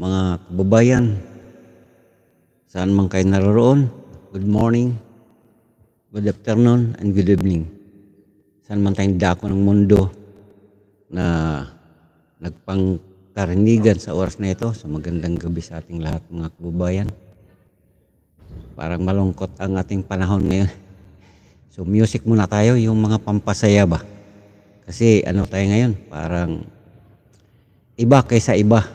mga kababayan, saan man kayo naroon, good morning, good afternoon, and good evening. Saan man tayong dako ng mundo na nagpangkarinigan sa oras na ito, sa magandang gabi sa ating lahat mga kababayan. Parang malungkot ang ating panahon ngayon. So music muna tayo, yung mga pampasaya ba? Kasi ano tayo ngayon, parang iba kaysa iba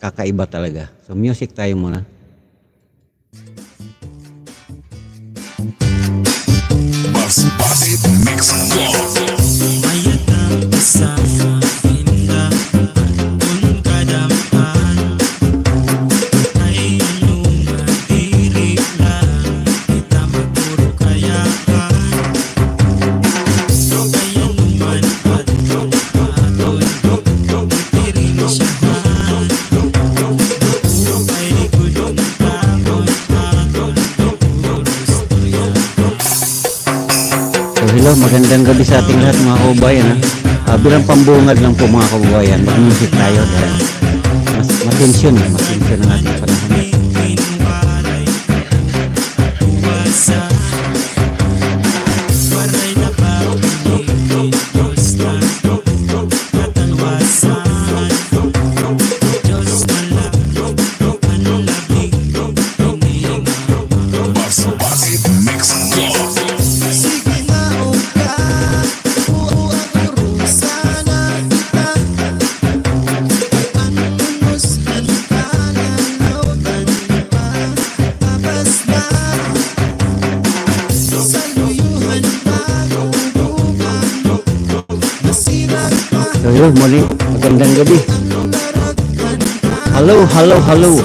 kakaiba talaga. So music tayo muna. Bas Basit Mix Club. Magandang gabi sa ating lahat mga kaubayan. Ha? Uh, bilang pambungad lang po mga kaubayan, mag-music tayo dahil mas, mas tensyon, mas tensyon ang ating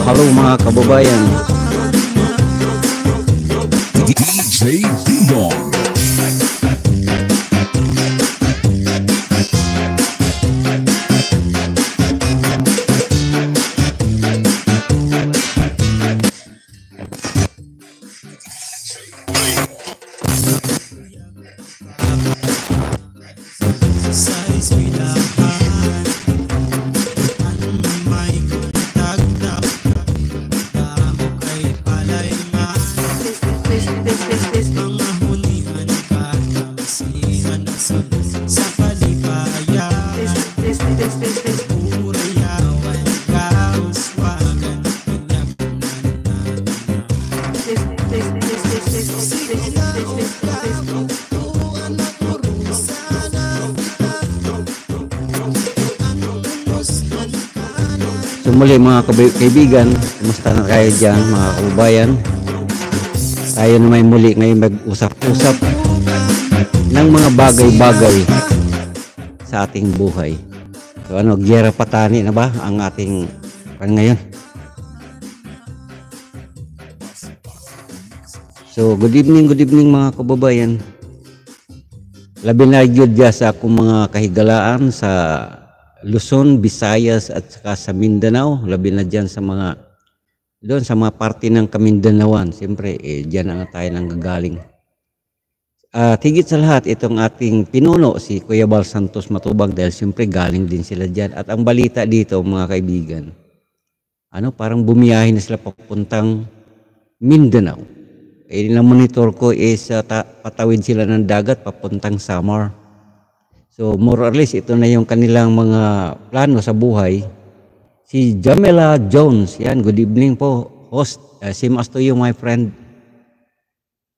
Hello mga kababayan kaibigan, kumusta na kayo dyan mga kaubayan? Tayo na may muli ngayon mag-usap-usap ng mga bagay-bagay sa ating buhay. So ano, Gera Patani na ba ang ating pan ngayon? So good evening, good evening mga kababayan. Labi na yun sa akong mga kahigalaan sa Luzon, Visayas at saka sa Mindanao, labi na dyan sa mga doon sa mga parte ng Kamindanawan, siyempre eh, dyan ang tayo nang gagaling. Uh, tigit sa lahat, itong ating pinuno, si Kuya Bal Santos Matubag, dahil siyempre galing din sila dyan. At ang balita dito, mga kaibigan, ano, parang bumiyahin na sila papuntang Mindanao. Eh, na monitor ko is eh, uh, patawin sila ng dagat papuntang Samar. So more or less ito na yung kanilang mga plano sa buhay. Si Jamela Jones, yan, good evening po, host. Uh, same as to you, my friend.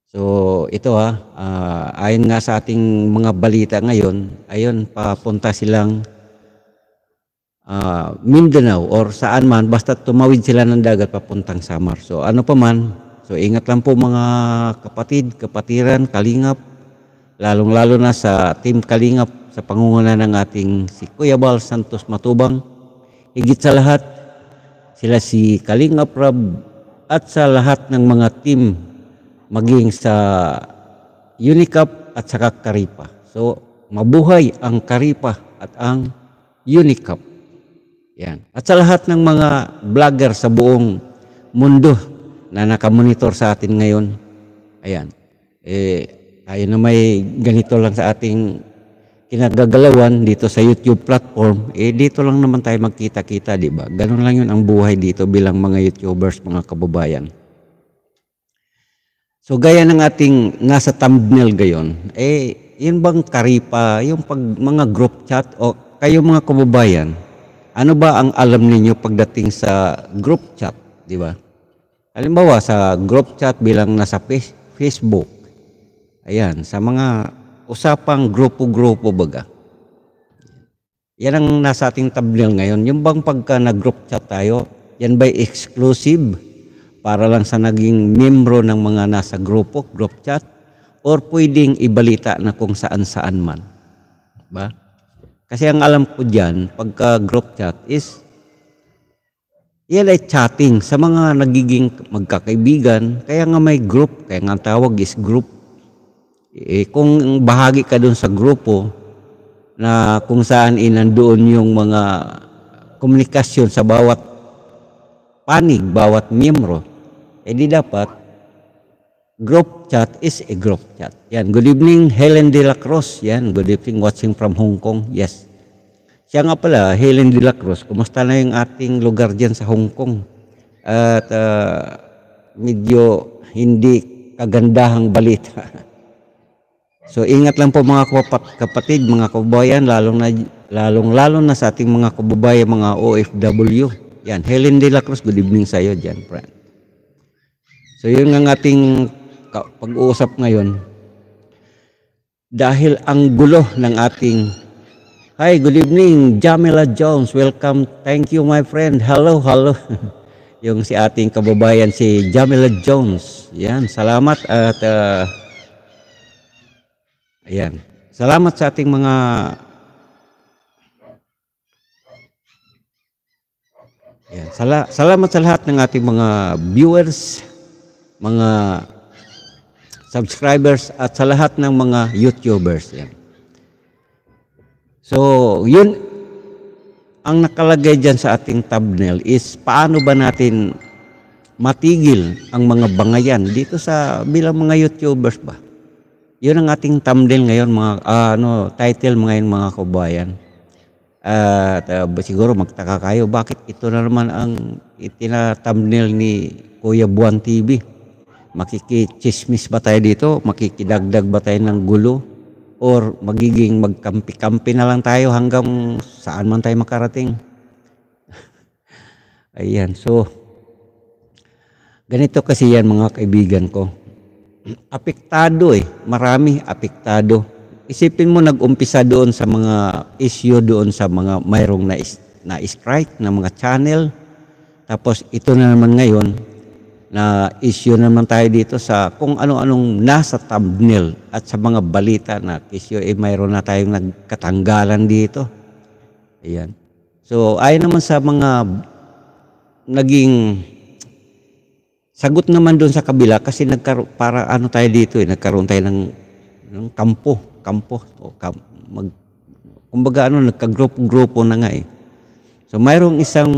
So ito ha, uh, ah, ayon nga sa ating mga balita ngayon, ayon papunta silang uh, Mindanao or saan man, basta tumawid sila ng dagat papuntang Samar. So ano pa man, so ingat lang po mga kapatid, kapatiran, kalingap, lalong-lalo na sa Team Kalingap sa pangunguna ng ating si Kuya Bal Santos Matubang. Higit sa lahat, sila si Kalinga Prab at sa lahat ng mga team maging sa Unicap at sa Karipa. So, mabuhay ang Karipa at ang Unicap. Yan. At sa lahat ng mga vlogger sa buong mundo na nakamonitor sa atin ngayon. Ayan. Eh, ayun na may ganito lang sa ating kinagagalawan dito sa YouTube platform, eh dito lang naman tayo magkita-kita, di ba? Ganun lang yun ang buhay dito bilang mga YouTubers, mga kababayan. So gaya ng ating nasa thumbnail gayon, eh yun bang karipa, yung pag, mga group chat o kayo mga kababayan, ano ba ang alam ninyo pagdating sa group chat, di ba? Halimbawa sa group chat bilang nasa Facebook, ayan, sa mga usapang grupo-grupo baga. Yan ang nasa ating tablil ngayon. Yung bang pagka nag-group chat tayo, yan ba exclusive para lang sa naging membro ng mga nasa grupo, group chat? Or pwedeng ibalita na kung saan-saan man? Ba? Kasi ang alam ko dyan, pagka group chat is, yan ay chatting sa mga nagiging magkakaibigan. Kaya nga may group, kaya nga tawag is group eh, kung bahagi ka doon sa grupo na kung saan inandoon eh, yung mga komunikasyon sa bawat panig, bawat miyembro, edi eh, dapat group chat is a group chat. Yan, good evening Helen De La Cruz. Yan, good evening watching from Hong Kong. Yes. Siya nga pala, Helen De La Cruz, kumusta na yung ating lugar dyan sa Hong Kong? At uh, medyo hindi kagandahang balita. So ingat lang po mga kapatid, mga kababayan, lalong na lalong lalo na sa ating mga kababayan, mga OFW. Yan, Helen De La Cruz, good evening sa iyo diyan, friend. So yun ang ating pag-uusap ngayon. Dahil ang gulo ng ating Hi, good evening, Jamila Jones. Welcome. Thank you, my friend. Hello, hello. Yung si ating kababayan si Jamila Jones. Yan, salamat at uh, Ayan. Salamat sa ating mga Ayan. Sala salamat sa lahat ng ating mga viewers, mga subscribers at sa lahat ng mga YouTubers. Ayan. So, yun ang nakalagay dyan sa ating thumbnail is paano ba natin matigil ang mga bangayan dito sa bilang mga YouTubers ba? Yun ang ating thumbnail ngayon mga uh, ano, title mga yun, mga kabayan. at uh, siguro magtaka kayo bakit ito na naman ang itina-thumbnail ni Kuya Buwan TV. Makikichismis ba tayo dito? Makikidagdag ba tayo ng gulo? Or magiging magkampi-kampi na lang tayo hanggang saan man tayo makarating? Ayan, so ganito kasi yan mga kaibigan ko apektado eh. Marami apektado. Isipin mo nag-umpisa doon sa mga issue doon sa mga mayroong na, na strike na mga channel. Tapos ito na naman ngayon na issue naman tayo dito sa kung ano-anong nasa thumbnail at sa mga balita na issue eh mayroon na tayong nagkatanggalan dito. Ayan. So ayon naman sa mga naging sagot naman doon sa kabila kasi nagkaroon, para ano tayo dito eh, nagkaroon tayo ng, ng kampo, kampo, o kam, mag, kumbaga ano, nagkagrupo-grupo na nga eh. So mayroong isang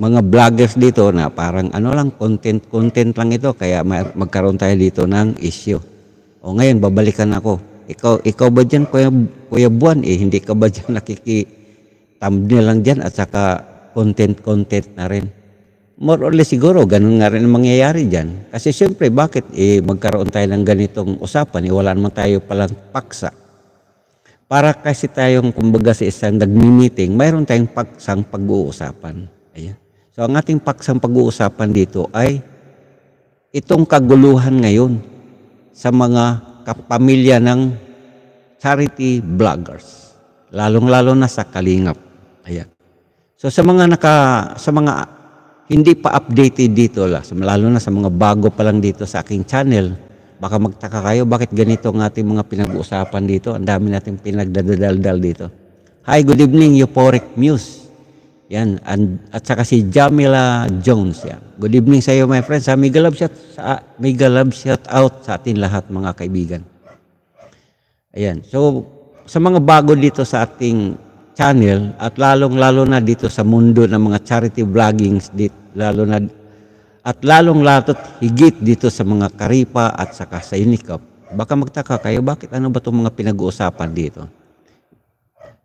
mga vloggers dito na parang ano lang, content, content lang ito, kaya magkaroon tayo dito ng issue. O ngayon, babalikan ako. Ikaw, ikaw ba dyan, Kuya, Kuya Buwan, eh, hindi ka ba dyan nakiki lang dyan at saka content-content na rin? more or less siguro, ganun nga rin ang mangyayari dyan. Kasi siyempre, bakit eh, magkaroon tayo ng ganitong usapan? Eh, wala naman tayo palang paksa. Para kasi tayong, kumbaga sa isang nagmi-meeting, mayroon tayong paksang pag-uusapan. Ayan. So, ang ating paksang pag-uusapan dito ay itong kaguluhan ngayon sa mga kapamilya ng charity bloggers. Lalong-lalo na sa Kalingap. Ayan. So, sa mga naka, sa mga hindi pa updated dito, lalo na sa mga bago pa lang dito sa aking channel. Baka magtaka kayo, bakit ganito ang ating mga pinag-uusapan dito? Ang dami natin pinagdadadaldal dito. Hi, good evening, Euphoric Muse. Yan, and, at saka si Jamila Jones. Yan. Good evening sa iyo, my friends. Ha, mega love shout, sa, mega love shout out sa atin lahat, mga kaibigan. Ayan, so sa mga bago dito sa ating channel at lalong-lalo na dito sa mundo ng mga charity vlogging dito, lalo na at lalong latot higit dito sa mga karipa at saka sa inikap. Baka magtaka kayo, bakit ano ba itong mga pinag-uusapan dito?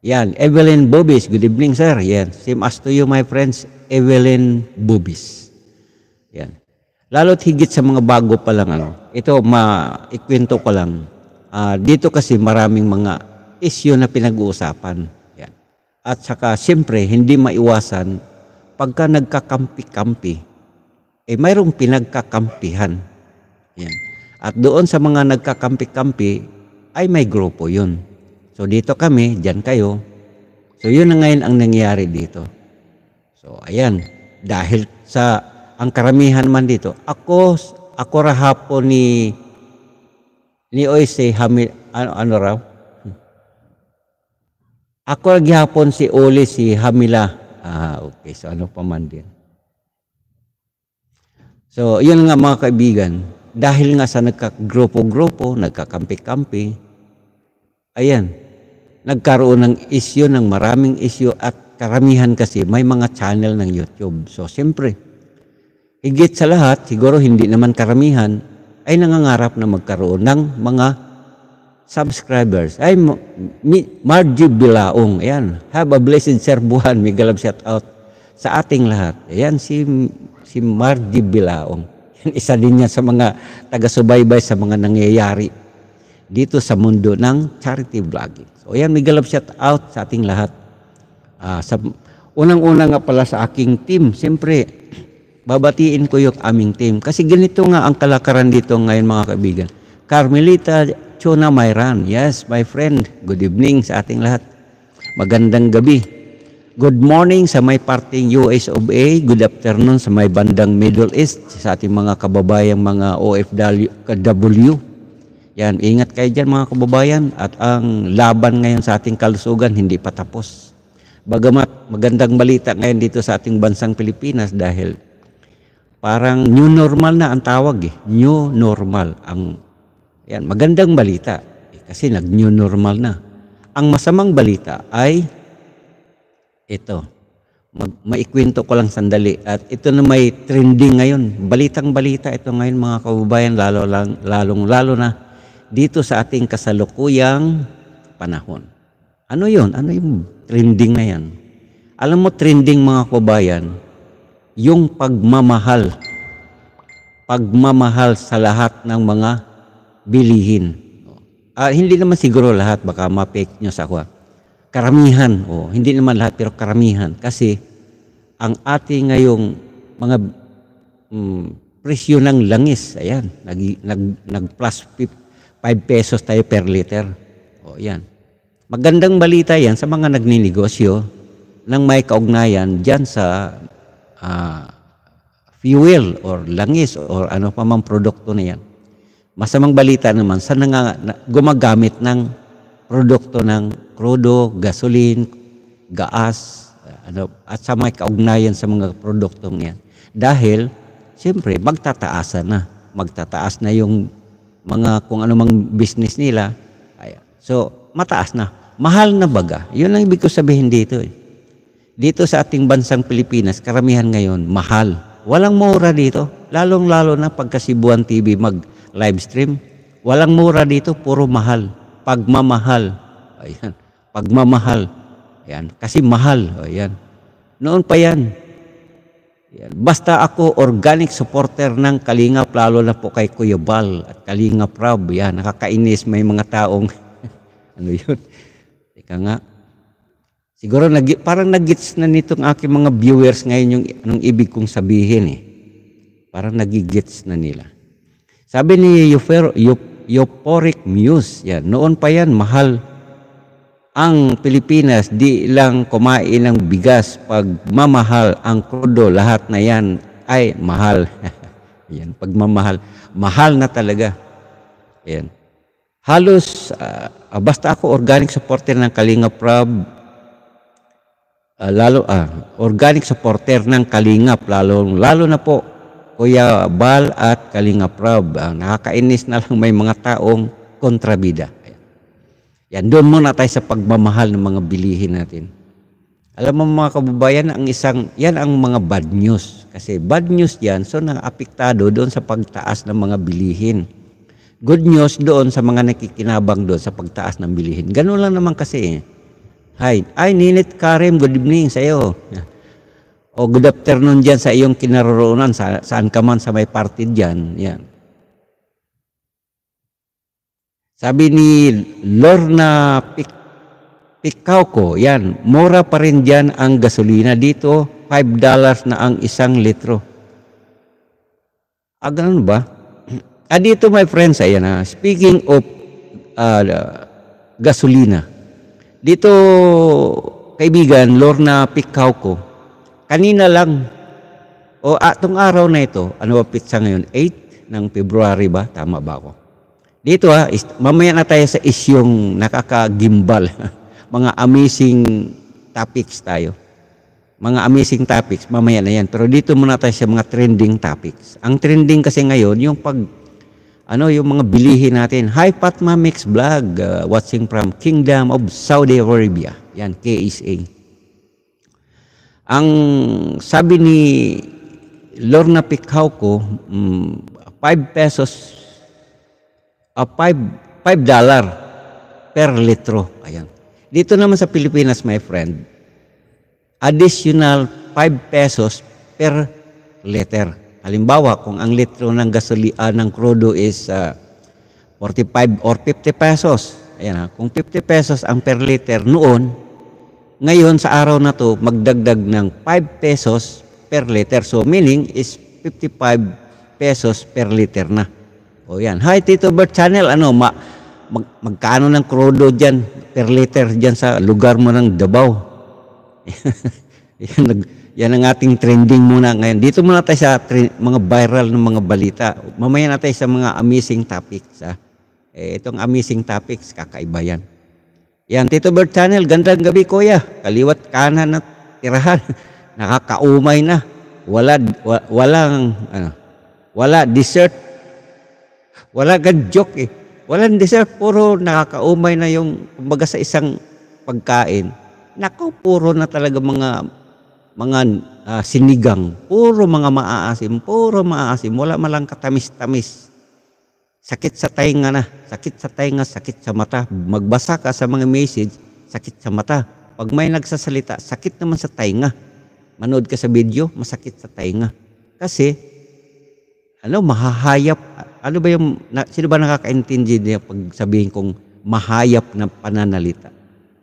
Yan, Evelyn Bobis. Good evening, sir. Yan, same as to you, my friends, Evelyn Bobis. Yan. Lalo't higit sa mga bago pa lang, ano. Ito, maikwento ko lang. Uh, dito kasi maraming mga issue na pinag-uusapan. At saka siyempre hindi maiwasan pagka nagkakampi-kampi, eh mayroong pinagkakampihan. Yan. At doon sa mga nagkakampi-kampi ay may grupo yun. So dito kami, dyan kayo. So yun na ngayon ang nangyari dito. So ayan, dahil sa ang karamihan man dito, ako ako rahapon ni ni Oise Hamil ano, ano raw ako gihapon si Oli si Hamila. Ah, okay. So ano pa man din. So, yun nga mga kaibigan, dahil nga sa nagkagrupo-grupo, nagkakampi-kampi, ayan, nagkaroon ng isyo, ng maraming isyo at karamihan kasi may mga channel ng YouTube. So, siyempre, higit sa lahat, siguro hindi naman karamihan, ay nangangarap na magkaroon ng mga subscribers. Ay, Margie Bilaong. Ayan. Have a blessed serbuhan. May galab shout out sa ating lahat. Ayan si, si Margie Bilaong. Yan, isa din niya sa mga taga-subaybay sa mga nangyayari dito sa mundo ng charity vlogging. So, ayan, may galab shout out sa ating lahat. Uh, sa, unang-una nga pala sa aking team, siyempre, babatiin ko yung aming team. Kasi ganito nga ang kalakaran dito ngayon mga kaibigan. Carmelita Fortuna Mayran. Yes, my friend. Good evening sa ating lahat. Magandang gabi. Good morning sa may parting US of A. Good afternoon sa may bandang Middle East. Sa ating mga kababayang mga OFW. Yan, ingat kayo dyan mga kababayan. At ang laban ngayon sa ating kalusugan hindi pa tapos. Bagamat magandang balita ngayon dito sa ating bansang Pilipinas dahil parang new normal na ang tawag eh. New normal ang yan, magandang balita. Eh, kasi nag-new normal na. Ang masamang balita ay ito. Mag, maikwento ko lang sandali. At ito na may trending ngayon. Balitang balita ito ngayon mga kababayan, lalo lang, lalong lalo na dito sa ating kasalukuyang panahon. Ano yon? Ano yung trending na yan? Alam mo trending mga kababayan, yung pagmamahal. Pagmamahal sa lahat ng mga bilihin. Uh, hindi naman siguro lahat, baka ma-fake nyo sa ako. Karamihan, oh, hindi naman lahat pero karamihan. Kasi ang ating ngayong mga um, presyo ng langis, ayan, nag, nag, nag plus 5 pesos tayo per liter. Oh, ayan. Magandang balita yan sa mga nagninegosyo ng may kaugnayan dyan sa uh, fuel or langis or ano pa mang produkto na yan. Masamang balita naman sa nanga, gumagamit ng produkto ng krudo, gasoline, gas, ano, at sa may kaugnayan sa mga produktong yan. Dahil, siyempre, magtataasan na. Magtataas na yung mga kung anumang business nila. So, mataas na. Mahal na baga. Yun lang ibig ko sabihin dito. Eh. Dito sa ating bansang Pilipinas, karamihan ngayon, mahal. Walang mura dito. Lalong-lalo na pagkasibuan TV mag live stream. Walang mura dito, puro mahal. Pagmamahal. Ayan. Pagmamahal. Ayan. Kasi mahal. Ayan. Noon pa yan. Ayan. Basta ako organic supporter ng Kalinga, lalo na po kay Kuya Bal at Kalinga Rob. Ayan. Nakakainis may mga taong, ano yun? Teka nga. Siguro nag, parang nag-gets na nitong aking mga viewers ngayon yung anong ibig kong sabihin eh. Parang nagigits na nila. Sabi ni Euphor, Euphoric Muse, yan, noon pa yan, mahal ang Pilipinas, di lang kumain ng bigas, pagmamahal, ang krudo, lahat na yan ay mahal. yan, pagmamahal. Mahal na talaga. Yan. Halos, uh, basta ako organic supporter ng Kalinga Prab, uh, lalo, uh, organic supporter ng Kalinga, lalo, lalo na po Kuya Bal at Kalinga Prab. Ang ah, nakakainis na lang may mga taong kontrabida. Yan, doon muna tayo sa pagmamahal ng mga bilihin natin. Alam mo mga kababayan, ang isang, yan ang mga bad news. Kasi bad news yan, so naapiktado doon sa pagtaas ng mga bilihin. Good news doon sa mga nakikinabang doon sa pagtaas ng bilihin. Ganun lang naman kasi. Eh. Hi, ay Ninit Karim, good evening sa sa'yo. O good afternoon dyan sa iyong kinaroroonan, sa, saan ka man sa may party dyan. Yan. Sabi ni Lorna Pic ko, yan, mura pa rin dyan ang gasolina. Dito, $5 na ang isang litro. Ah, ganun ba? Ah, dito my friends, ayan ha. Ah, speaking of uh, gasolina, dito, kaibigan, Lorna ko, kanina lang, o atong ah, araw na ito, ano ba pizza ngayon? 8 ng February ba? Tama ba ako? Dito ha, ah, is, mamaya na tayo sa isyong nakakagimbal. mga amazing topics tayo. Mga amazing topics, mamaya na yan. Pero dito muna tayo sa mga trending topics. Ang trending kasi ngayon, yung pag, ano, yung mga bilihin natin. Hi Fatma Mix Vlog, uh, watching from Kingdom of Saudi Arabia. Yan, KSA. Ang sabi ni Lorna Picauco, ko mm, 5 pesos, uh, 5, 5 dollar per litro. Ayan. Dito naman sa Pilipinas, my friend, additional 5 pesos per liter. Halimbawa, kung ang litro ng gasolina uh, ng crudo is uh, ah, 45 or 50 pesos. Ayan, ha? Ah, kung 50 pesos ang per liter noon, ngayon sa araw na to magdagdag ng 5 pesos per liter. So meaning is 55 pesos per liter na. O yan. Hi Tito Bert Channel, ano ma mag, magkano ng krudo diyan per liter diyan sa lugar mo ng Davao? yan, nag, yan ang ating trending muna ngayon. Dito muna tayo sa mga viral ng mga balita. Mamaya na tayo sa mga amazing topics. Ah. Eh, itong amazing topics, kakaiba yan. Yan, Tito Bird Channel, gandang gabi kuya. Kaliwat kanan at tirahan. Nakakaumay na. Wala, wa, walang, ano, wala dessert. Wala gadjok eh. Walang dessert, puro nakakaumay na yung, kumbaga sa isang pagkain. Nako, puro na talaga mga, mga uh, sinigang. Puro mga maaasim, puro maaasim. Wala malang katamis-tamis sakit sa tainga na, sakit sa tainga, sakit sa mata. Magbasa ka sa mga message, sakit sa mata. Pag may nagsasalita, sakit naman sa tainga. Manood ka sa video, masakit sa tainga. Kasi, ano, mahahayap. Ano ba yung, na, sino ba nakakaintindi niya pag sabihin kong mahayap na pananalita?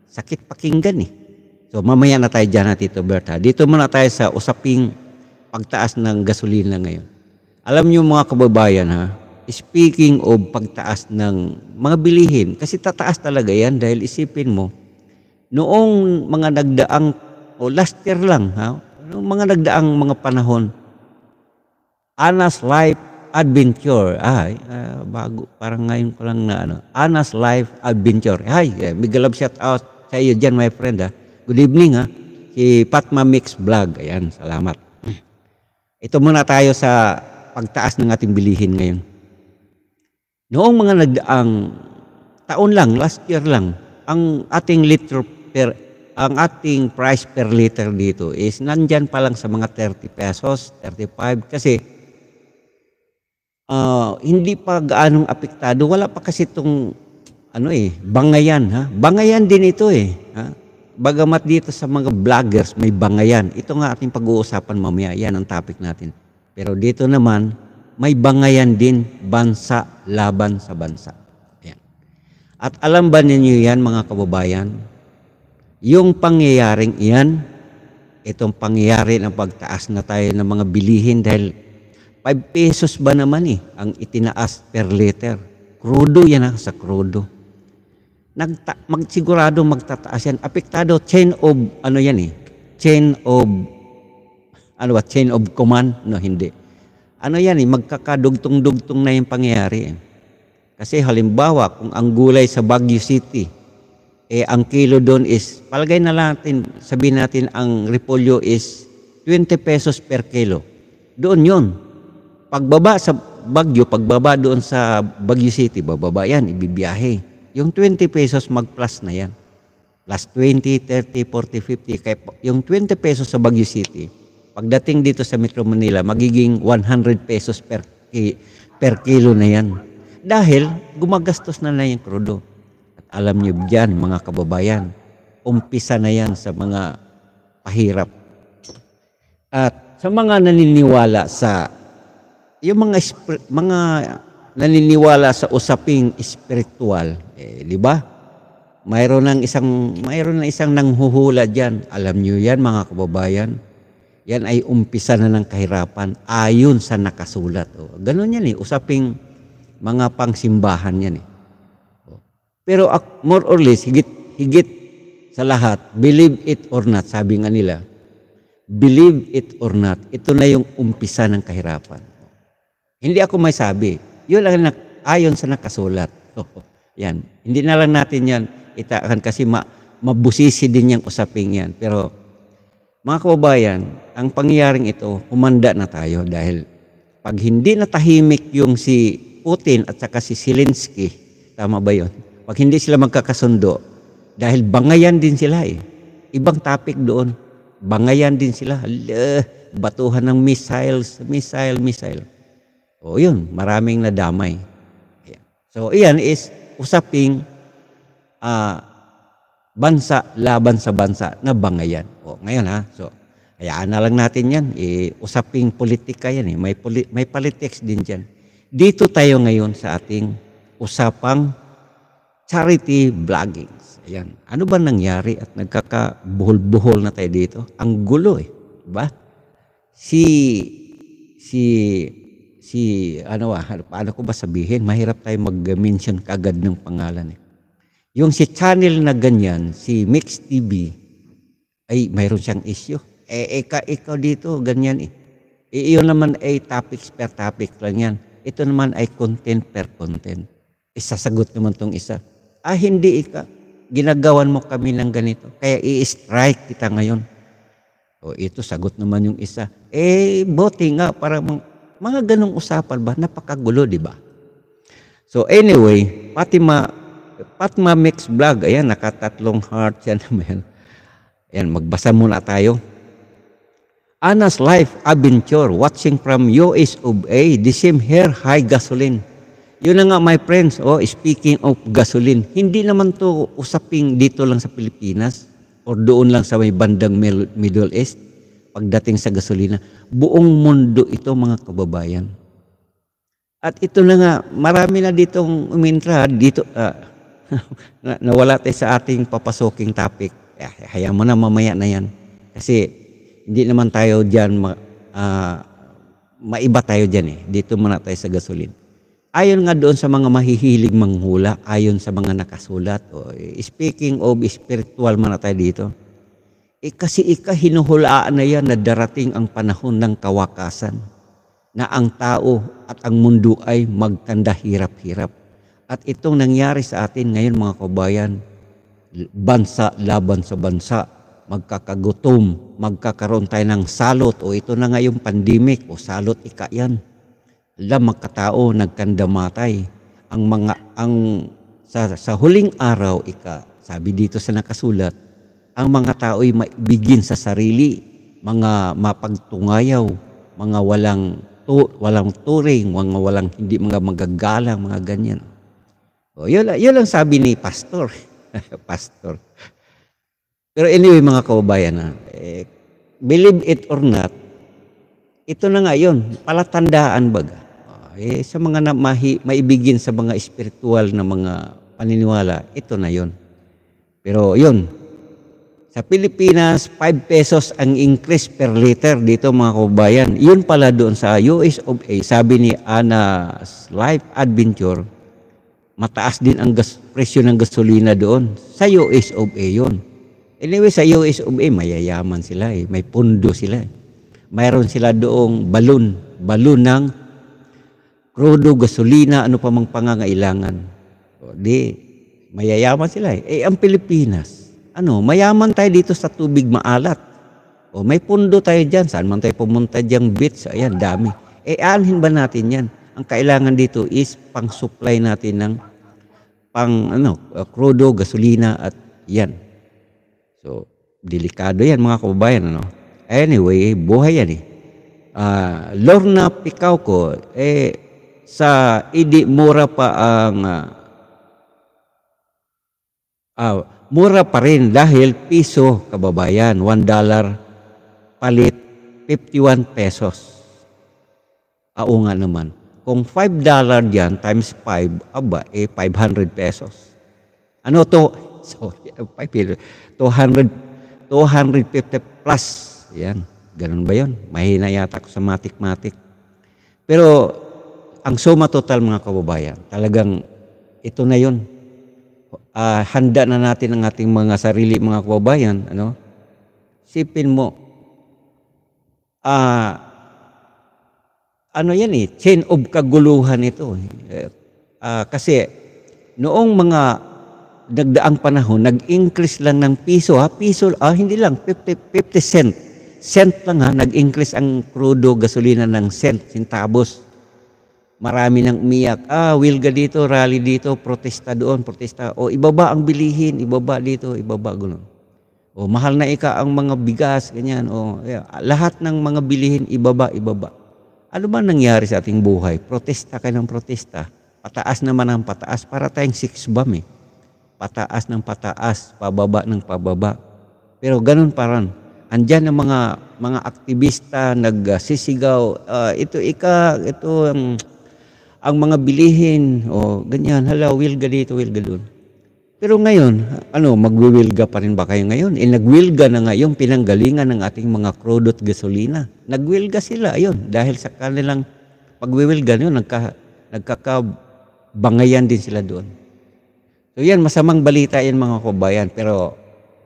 Sakit pakinggan eh. So, mamaya na tayo dyan na Tito Berta. Dito muna tayo sa usaping pagtaas ng gasolina ngayon. Alam niyo mga kababayan ha, speaking of pagtaas ng mga bilihin, kasi tataas talaga yan dahil isipin mo, noong mga nagdaang, o last year lang, ha? noong mga nagdaang mga panahon, Anna's Life Adventure, ay, ah, bago, parang ngayon ko lang na, ano, Anna's Life Adventure, ay, eh, big love shout out sa iyo dyan, my friend, ha? Ah. good evening, ha? Ah. si Patma Mix Vlog, ayan, salamat. Ito muna tayo sa pagtaas ng ating bilihin ngayon. Noong mga nagdaang taon lang, last year lang, ang ating liter per ang ating price per liter dito is nandyan pa lang sa mga 30 pesos, 35 kasi uh, hindi pa gaanong apektado. Wala pa kasi itong ano eh, bangayan ha. Bangayan din ito eh. Ha? Bagamat dito sa mga vloggers may bangayan. Ito nga ating pag-uusapan mamaya. Yan ang topic natin. Pero dito naman, may bangayan din bansa laban sa bansa. Ayan. At alam ba ninyo yan mga kababayan? Yung pangyayaring iyan, itong pangyayari ng pagtaas na tayo ng mga bilihin dahil 5 pesos ba naman eh ang itinaas per liter. Krudo yan ha, sa krudo. Nagta- magsigurado magtataas yan. Apektado chain of ano yan eh. Chain of ano ba? Chain of command? No, hindi ano yan eh, magkakadugtong-dugtong na yung pangyayari eh. Kasi halimbawa, kung ang gulay sa Baguio City, eh ang kilo doon is, palagay na natin, sabihin natin ang repolyo is 20 pesos per kilo. Doon yon Pagbaba sa Baguio, pagbaba doon sa Baguio City, bababa yan, ibibiyahe. Yung 20 pesos mag-plus na yan. Plus 20, 30, 40, 50. Kaya yung 20 pesos sa Baguio City, pagdating dito sa Metro Manila, magiging 100 pesos per, per kilo na yan. Dahil gumagastos na na yung krudo. At alam nyo dyan, mga kababayan, umpisa na yan sa mga pahirap. At sa mga naniniwala sa yung mga mga naniniwala sa usaping spiritual, eh, di ba? Mayroon ng isang mayroon ng isang nanghuhula diyan. Alam niyo 'yan mga kababayan yan ay umpisa na ng kahirapan ayon sa nakasulat. O, ganun yan eh. Usaping mga pangsimbahan yan eh. O, pero more or less, higit, higit sa lahat, believe it or not, sabi nga nila, believe it or not, ito na yung umpisa ng kahirapan. O, hindi ako may sabi. Yun lang na, ayon sa nakasulat. O, yan. Hindi na lang natin yan itaan kasi ma, mabusisi din yung usaping yan. Pero mga kababayan, ang pangyayaring ito, umanda na tayo dahil pag hindi na tahimik yung si Putin at saka si Zelensky, tama ba yon? Pag hindi sila magkakasundo, dahil bangayan din sila eh. Ibang topic doon. Bangayan din sila. Hala, batuhan ng missiles, missile, missile. O yun, maraming nadamay. So iyan is usaping uh, bansa laban sa bansa na bangayan. O, ngayon ha, so Hayaan na lang natin yan. Eh, usaping politika yan. Eh. May, poli- may politics din dyan. Dito tayo ngayon sa ating usapang charity vloggings. Ayan. Ano ba nangyari at nagkakabuhol-buhol na tayo dito? Ang gulo eh. Diba? Si, si, si, ano ah, ano, paano ko ba sabihin? Mahirap tayo mag-mention kagad ng pangalan eh. Yung si channel na ganyan, si Mix TV, ay mayroon siyang issue eh, ikaw, eh, ikaw dito, ganyan. Eh, iyon eh, naman ay eh, topics per topic lang yan. Ito naman ay content per content. Isasagot naman tong isa. Ah, hindi ika. Ginagawan mo kami ng ganito. Kaya i-strike kita ngayon. O ito, sagot naman yung isa. Eh, bote nga para mga, mga ganong usapan ba? Napakagulo, di ba? So anyway, Fatima, Fatima Mix Vlog, ayan, nakatatlong heart yan. Ayan, magbasa muna tayo. Anna's life adventure watching from US of A, the same here high gasoline. Yun na nga my friends, oh, speaking of gasoline, hindi naman to usaping dito lang sa Pilipinas or doon lang sa may bandang Middle East pagdating sa gasolina. Buong mundo ito mga kababayan. At ito na nga, marami na ditong umintra dito uh, nawala tayo sa ating papasoking topic. Hayaan mo na mamaya na yan. Kasi hindi naman tayo diyan ma, uh, maiba tayo diyan eh. Dito muna tayo sa gasolin. Ayon nga doon sa mga mahihilig manghula, ayon sa mga nakasulat, o, speaking of spiritual man tayo dito, eh, kasi ika hinuhulaan na yan na darating ang panahon ng kawakasan na ang tao at ang mundo ay magtanda hirap-hirap. At itong nangyari sa atin ngayon mga kabayan, bansa laban sa bansa, magkakagutom, magkakaroon tayo ng salot o ito na ngayong pandemic o salot ika yan. Alam, magkatao, nagkandamatay. Ang mga, ang, sa, sa huling araw, ika, sabi dito sa nakasulat, ang mga tao ay maibigin sa sarili, mga mapagtungayaw, mga walang to, walang turing, mga walang hindi mga magagalang, mga ganyan. O, yun, yun lang sabi ni pastor. pastor. Pero anyway mga kababayan, ha, ah, eh, believe it or not, ito na nga yun, palatandaan baga. Ah, eh, sa mga na mahi, maibigin sa mga spiritual na mga paniniwala, ito na yun. Pero yun, sa Pilipinas, 5 pesos ang increase per liter dito mga kababayan. Yun pala doon sa US of A, sabi ni Ana Life Adventure, mataas din ang gas, presyo ng gasolina doon. Sa US of A yun. Anyway, sa US of um, eh, mayayaman sila eh. May pundo sila eh. Mayroon sila doong balon. Balon ng krudo, gasolina, ano pa mang pangangailangan. O, di, mayayaman sila eh. Eh, ang Pilipinas, ano, mayaman tayo dito sa tubig maalat. O, may pundo tayo dyan. Saan man tayo pumunta dyan, Bits, Ayan, dami. Eh, anhin ba natin yan? Ang kailangan dito is pang-supply natin ng pang, ano, krudo, gasolina at yan So, delikado yan mga kababayan. Ano? Anyway, eh, buhay yan eh. Uh, Lorna Picauco, eh, sa idi mura pa ang uh, uh, mura pa rin dahil piso kababayan, 1 dollar palit 51 pesos. Oo nga naman. Kung 5 dollar diyan times 5, aba eh 500 pesos. Ano to? Sorry, 5 200, 250 plus. Yan. Ganun ba yon? Mahina yata ako sa matik-matik. Pero ang suma total mga kababayan, talagang ito na yon. Uh, ah, handa na natin ang ating mga sarili mga kababayan. Ano? Sipin mo, uh, ano yan eh, chain of kaguluhan ito. Uh, kasi noong mga nagdaang panahon, nag-increase lang ng piso ha, piso, ah, hindi lang, 50, 50 cent. Cent lang ha, nag-increase ang krudo, gasolina ng cent, sintabos. Marami nang umiyak, ah, wilga dito, rally dito, protesta doon, protesta. O ibaba ang bilihin, ibaba dito, ibaba gano'n. O mahal na ika ang mga bigas, ganyan. O yeah, lahat ng mga bilihin, ibaba, ibaba. Ano ba nangyari sa ating buhay? Protesta ka ng protesta. Pataas naman ang pataas para tayong six bomb eh pataas ng pataas, pababa ng pababa. Pero ganun parang, andyan ang mga mga aktivista nagsisigaw, uh, ito ika, ito ang ang mga bilihin o ganyan, hala, wilga dito, wilga doon. Pero ngayon, ano, magwiwilga pa rin ba kayo ngayon? Eh, nagwilga na ngayon, pinanggalingan ng ating mga crude at gasolina. Nagwilga sila, ayun, dahil sa kanilang pagwiwilga yun, nagka, nagkakabangayan din sila doon. So yan, masamang balita yan mga kabayan. Pero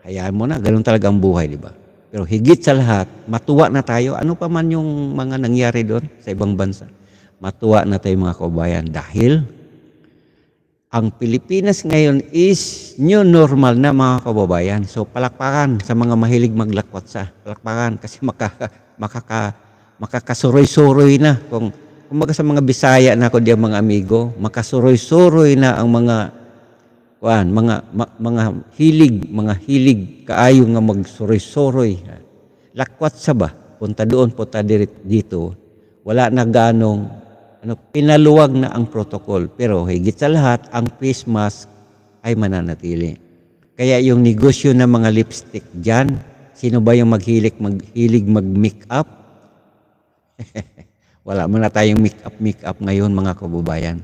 hayaan mo na, ganun talaga ang buhay, di ba? Pero higit sa lahat, matuwa na tayo. Ano pa man yung mga nangyari doon sa ibang bansa. Matuwa na tayo mga kabayan dahil ang Pilipinas ngayon is new normal na mga kababayan. So palakpakan sa mga mahilig maglakwat sa palakpakan kasi makaka, makaka, makakasuroy-suroy na. Kung, kumbaga sa mga Bisaya na ako diyan mga amigo, makasuroy-suroy na ang mga kuan mga ma, mga hilig, mga hilig kaayo nga magsuroy-suroy. Lakwat sa ba? Punta doon, punta dito. Wala na ganong ano, pinaluwag na ang protocol. Pero higit sa lahat, ang face mask ay mananatili. Kaya yung negosyo ng mga lipstick diyan sino ba yung maghilig, maghilig mag-make up? Wala mo na tayong make up, make up ngayon mga kababayan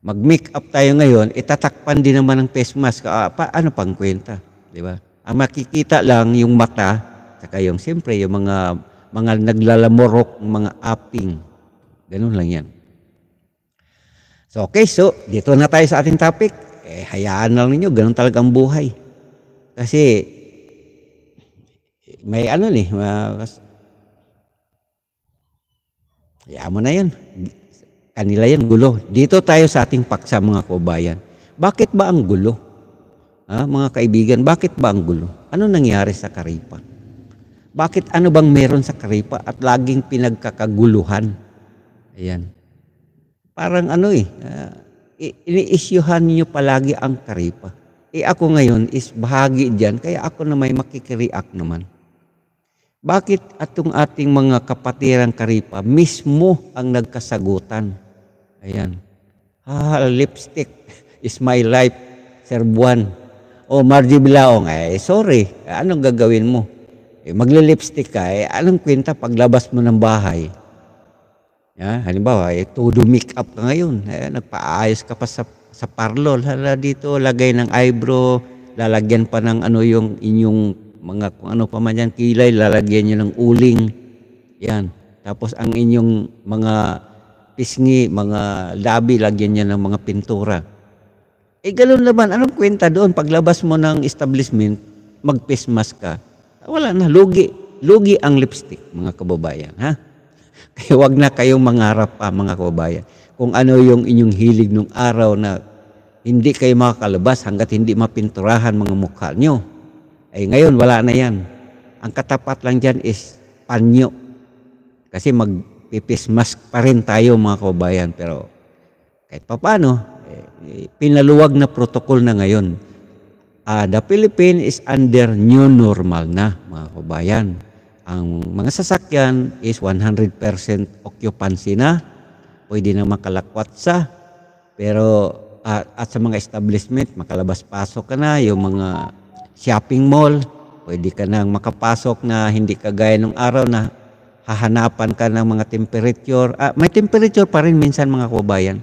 mag-make up tayo ngayon, itatakpan din naman ng face mask. Ah, pa, ano pang kwenta? Di ba? Ang makikita lang yung mata, saka yung siyempre yung mga mga naglalamorok, mga aping. Ganun lang yan. So okay, so dito na tayo sa ating topic. Eh, hayaan na lang ninyo, ganun talaga ang buhay. Kasi may ano ni, eh, hayaan mo na yan kanila ah, yan gulo. Dito tayo sa ating paksa mga kabayan. Bakit ba ang gulo? Ha, ah, mga kaibigan, bakit ba ang gulo? Ano nangyari sa Karipa? Bakit ano bang meron sa Karipa at laging pinagkakaguluhan? Ayan. Parang ano eh, uh, iniisyuhan niyo palagi ang Karipa. Eh ako ngayon is bahagi diyan kaya ako na may makikireact naman. Bakit atong ating mga kapatirang karipa mismo ang nagkasagutan? Ayan. Ah, lipstick is my life, Sir Buwan. O oh, Margie Bilaong, eh, sorry, anong gagawin mo? Eh, magli-lipstick ka, eh, anong kwenta paglabas mo ng bahay? Ya, halimbawa, eh, todo make-up ka ngayon. Eh, nagpaayos ka pa sa, sa parlor. Hala dito, lagay ng eyebrow, lalagyan pa ng ano yung inyong mga kung ano pa man yan, kilay, lalagyan nyo ng uling. Yan. Tapos ang inyong mga pisngi, mga labi, lagyan nyo ng mga pintura. Eh, galon naman, anong kwenta doon? Paglabas mo ng establishment, mag-face mask ka. Wala na, lugi. Lugi ang lipstick, mga kababayan. Ha? Kaya wag na kayong mangarap pa, mga kababayan. Kung ano yung inyong hilig nung araw na hindi kayo makakalabas hanggat hindi mapinturahan mga mukha nyo. Eh ngayon wala na yan. Ang katapat lang diyan is panyo. Kasi magpipis mask pa rin tayo mga kabayan. Pero kahit papano, eh, pinaluwag na protocol na ngayon. Uh, the Philippines is under new normal na mga kabayan. Ang mga sasakyan is 100% occupancy na. Pwede na makalakwat sa. Pero uh, at sa mga establishment, makalabas-pasok ka na. Yung mga shopping mall, pwede ka nang makapasok na hindi kagaya nung araw na hahanapan ka ng mga temperature. Ah, may temperature pa rin minsan mga kababayan.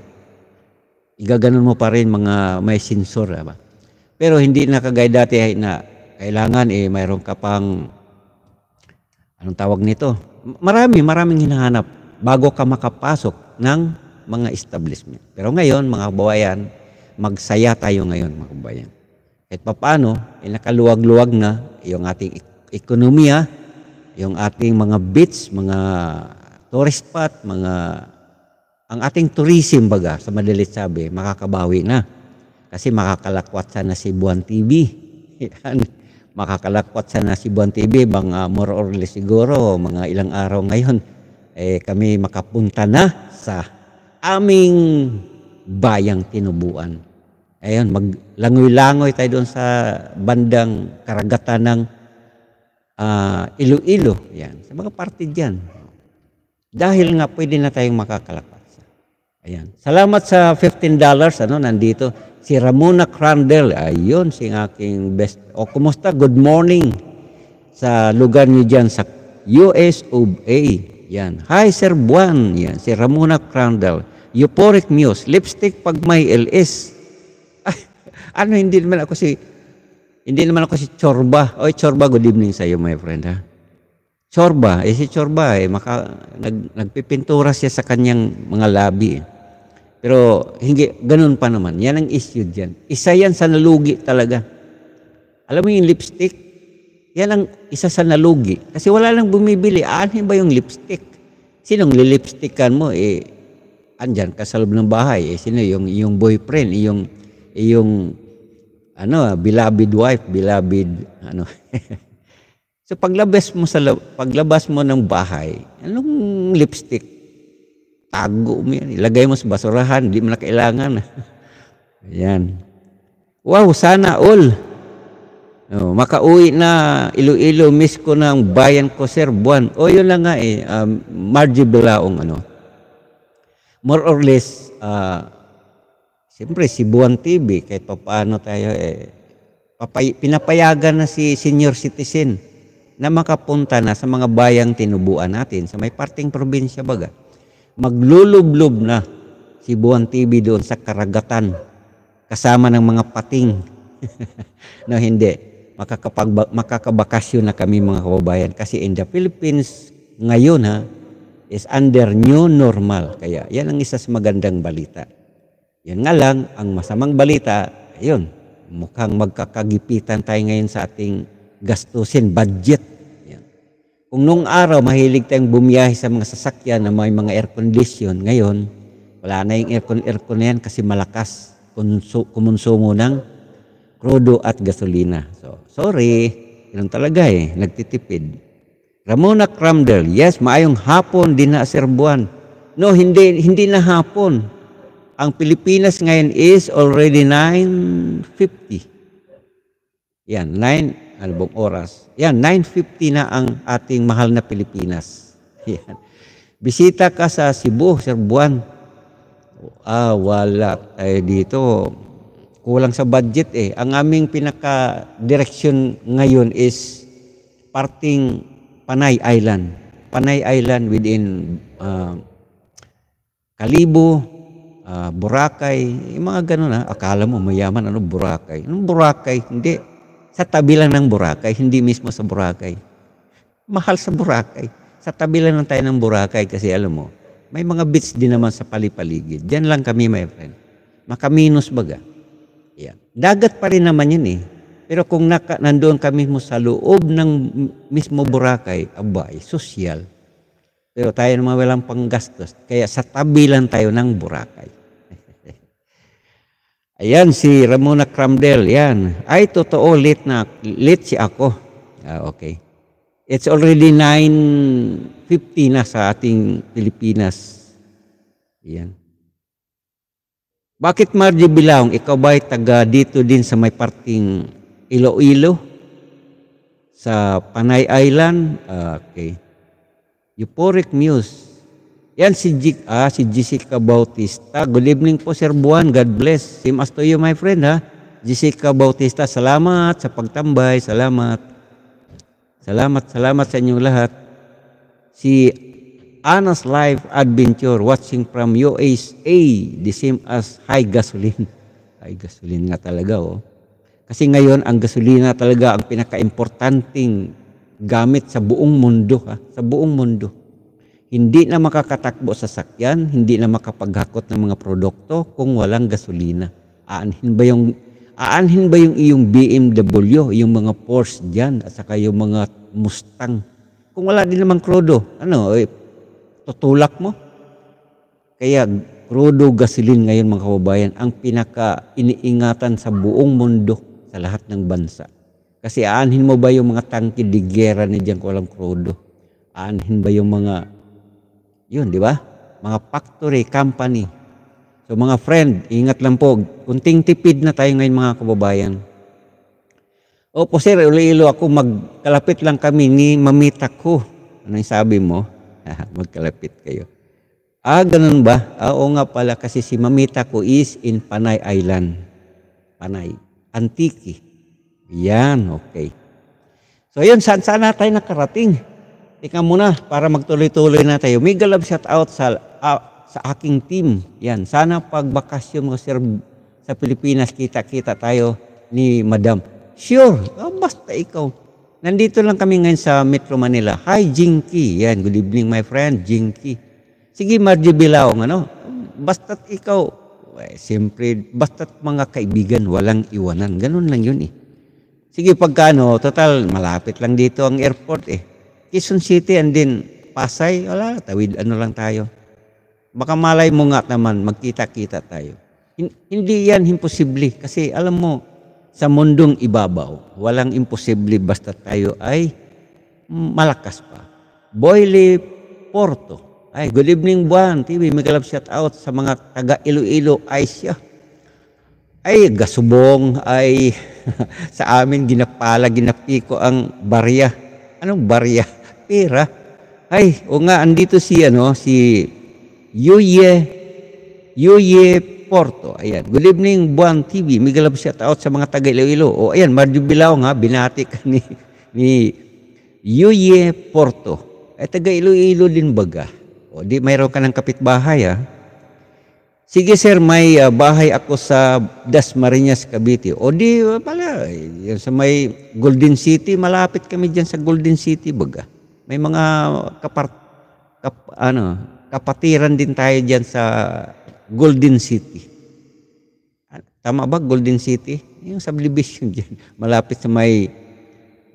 Igaganon mo pa rin mga may sensor. Ah, ba? Pero hindi na kagaya dati na kailangan eh mayroon ka pang anong tawag nito? Marami, maraming hinahanap bago ka makapasok ng mga establishment. Pero ngayon, mga kababayan, magsaya tayo ngayon, mga kababayan kahit papano, eh, nakaluwag-luwag na yung ating e-, ekonomiya, yung ating mga beach, mga tourist spot, mga ang ating tourism baga, sa madalit sabi, makakabawi na. Kasi makakalakwat sana si Buwan TV. Yan. Makakalakwat sana si Buwan TV, mga more or less siguro, mga ilang araw ngayon, eh, kami makapunta na sa aming bayang tinubuan. Ayun, maglangoy-langoy tayo doon sa bandang karagatan ng uh, Iloilo. Yan, sa mga parte diyan. Dahil nga pwede na tayong makakalakas. Ayan. Salamat sa $15 ano nandito si Ramona Crandell. Ayun si aking best. O kumusta? Good morning sa lugar niyo diyan sa US of A. Yan. Hi Sir Buan. Yan si Ramona Crandell. Euphoric Muse. Lipstick pag may LS ano, hindi naman ako si, hindi naman ako si Chorba. Oy, Chorba, good evening sa iyo, my friend, ha? Chorba, eh si Chorba, eh, maka, nag, nagpipintura siya sa kanyang mga labi. Eh. Pero, hindi, ganun pa naman. Yan ang issue dyan. Isa yan sa nalugi talaga. Alam mo yung lipstick? Yan ang isa sa nalugi. Kasi wala lang bumibili. Aanhin ba yung lipstick? Sinong lilipstickan mo? Eh, andyan, kasalab ng bahay. Eh, sino yung, yung boyfriend, yung iyong ano, bilabid wife, bilabid ano. so paglabas mo sa paglabas mo ng bahay, anong lipstick? Tago mo yan. Ilagay mo sa basurahan, hindi mo na kailangan. Ayan. Wow, sana all. No, oh, makauwi na ilo-ilo miss ko ng bayan ko, Sir Buwan. O yun lang nga eh, um, Margie Belaong ano. More or less, uh, Siyempre, si Buwan TV, kahit pa paano tayo, eh, papay, pinapayagan na si senior citizen na makapunta na sa mga bayang tinubuan natin, sa may parting probinsya baga. Maglulublob na si Buwan TV doon sa karagatan, kasama ng mga pating. no, hindi. Makakapag, makakabakasyon na kami mga kababayan. Kasi in the Philippines, ngayon ha, is under new normal. Kaya yan ang isa sa magandang balita yan nga lang, ang masamang balita, yun, mukhang magkakagipitan tayo ngayon sa ating gastusin, budget. Yan. Kung nung araw mahilig tayong bumiyahe sa mga sasakyan na may mga air condition, ngayon wala na yung aircon aircon yan kasi malakas kunso, kumonsumo ng krudo at gasolina. So, sorry, yun talaga eh, nagtitipid. Ramona Cramdell, yes, maayong hapon din na Sir Buwan. No, hindi hindi na hapon ang Pilipinas ngayon is already 9.50. Yan, 9, ano bang oras? Yan, 9.50 na ang ating mahal na Pilipinas. Yan. Bisita ka sa Cebu, Sir Buwan. Ah, wala tayo dito. Kulang sa budget eh. Ang aming pinaka-direction ngayon is parting Panay Island. Panay Island within uh, Kalibo, uh, Boracay, yung mga ganun na, ah. akala mo mayaman, ano Boracay? Anong Boracay? Hindi. Sa tabi lang ng Boracay, hindi mismo sa Boracay. Mahal sa Boracay. Sa tabi lang tayo ng Boracay kasi alam mo, may mga bits din naman sa palipaligid. Diyan lang kami, my friend. Makaminos baga. Yan. Dagat pa rin naman yun eh. Pero kung naka, nandoon kami mismo sa loob ng mismo Boracay, abay, social, pero tayo naman walang panggastos. Kaya sa tabi lang tayo ng Boracay. Ayan si Ramona Cramdel, yan. Ay, totoo, late na, late si ako. Ah, okay. It's already 9.50 na sa ating Pilipinas. Yan. Bakit Margie Bilaong, ikaw ba ay taga dito din sa may parting Iloilo? Sa Panay Island? Ah, okay euphoric news. Yan si, G, ah, si Jessica Bautista. Good evening po Sir Buwan. God bless. Same as to you my friend ha. Jessica Bautista, salamat sa pagtambay. Salamat. Salamat, salamat sa inyong lahat. Si Anna's Life Adventure watching from USA. The same as high gasoline. high gasoline nga talaga oh. Kasi ngayon ang gasolina talaga ang pinaka-importanting gamit sa buong mundo, ha? sa buong mundo. Hindi na makakatakbo sa sakyan, hindi na makapaghakot ng mga produkto kung walang gasolina. Aanhin ba yung aanhin ba yung iyong BMW, yung mga Porsche diyan at saka yung mga Mustang? Kung wala din namang krudo, ano, eh, tutulak mo. Kaya krudo gasolin ngayon mga kababayan ang pinaka iniingatan sa buong mundo sa lahat ng bansa. Kasi aanhin mo ba yung mga tangki de gera ni Diyan ko alam krudo? Aanhin ba yung mga, yun, di ba? Mga factory, company. So mga friend, ingat lang po. Kunting tipid na tayo ngayon mga kababayan. Opo sir, uliilo ako, magkalapit lang kami ni mamita ko. Anong sabi mo? magkalapit kayo. Ah, ganun ba? Ah, oo nga pala kasi si mamita ko is in Panay Island. Panay. Antiki. Yan, okay. So yun, saan saan na tayo nakarating? Tingnan muna para magtuloy-tuloy na tayo. Mega love shout out sa, uh, sa aking team. Yan, sana pag bakasyon mo sir sa Pilipinas, kita-kita tayo ni Madam. Sure, oh, basta ikaw. Nandito lang kami ngayon sa Metro Manila. Hi, Jinky. Yan, good evening my friend, Jinky. Sige, Margie Bilao, ano? Basta ikaw, eh, siyempre, basta mga kaibigan, walang iwanan. Ganun lang yun eh. Sige, pagkano, total, malapit lang dito ang airport eh. Quezon City and then Pasay, wala, tawid ano lang tayo. Baka malay mo nga naman, magkita-kita tayo. Hindi yan imposible kasi alam mo, sa mundong ibabaw, walang imposible basta tayo ay malakas pa. Boyle Porto. Ay, good evening Buwan. TV, may shout out sa mga taga Iloilo, Asia ay gasubong, ay sa amin ginapala, ginapi ko ang barya. Anong barya? Pera. Ay, o nga, andito si, ano, si Yuye, Yuye Porto. Ayan. Good evening, Buang TV. May galab shout out sa mga taga Iloilo. O ayan, Marjo Bilao nga, binati ka ni, ni Yuye Porto. Eh, taga Iloilo din baga. O di, mayroon ka ng kapitbahay, ah Sige sir, may uh, bahay ako sa Dasmariñas, Cavite. O di, ah, pala, eh, sa may Golden City, malapit kami diyan sa Golden City, baga. May mga kapart, kap, ano, kapatiran din tayo diyan sa Golden City. Ah, tama ba, Golden City? Yung subdivision diyan, malapit sa may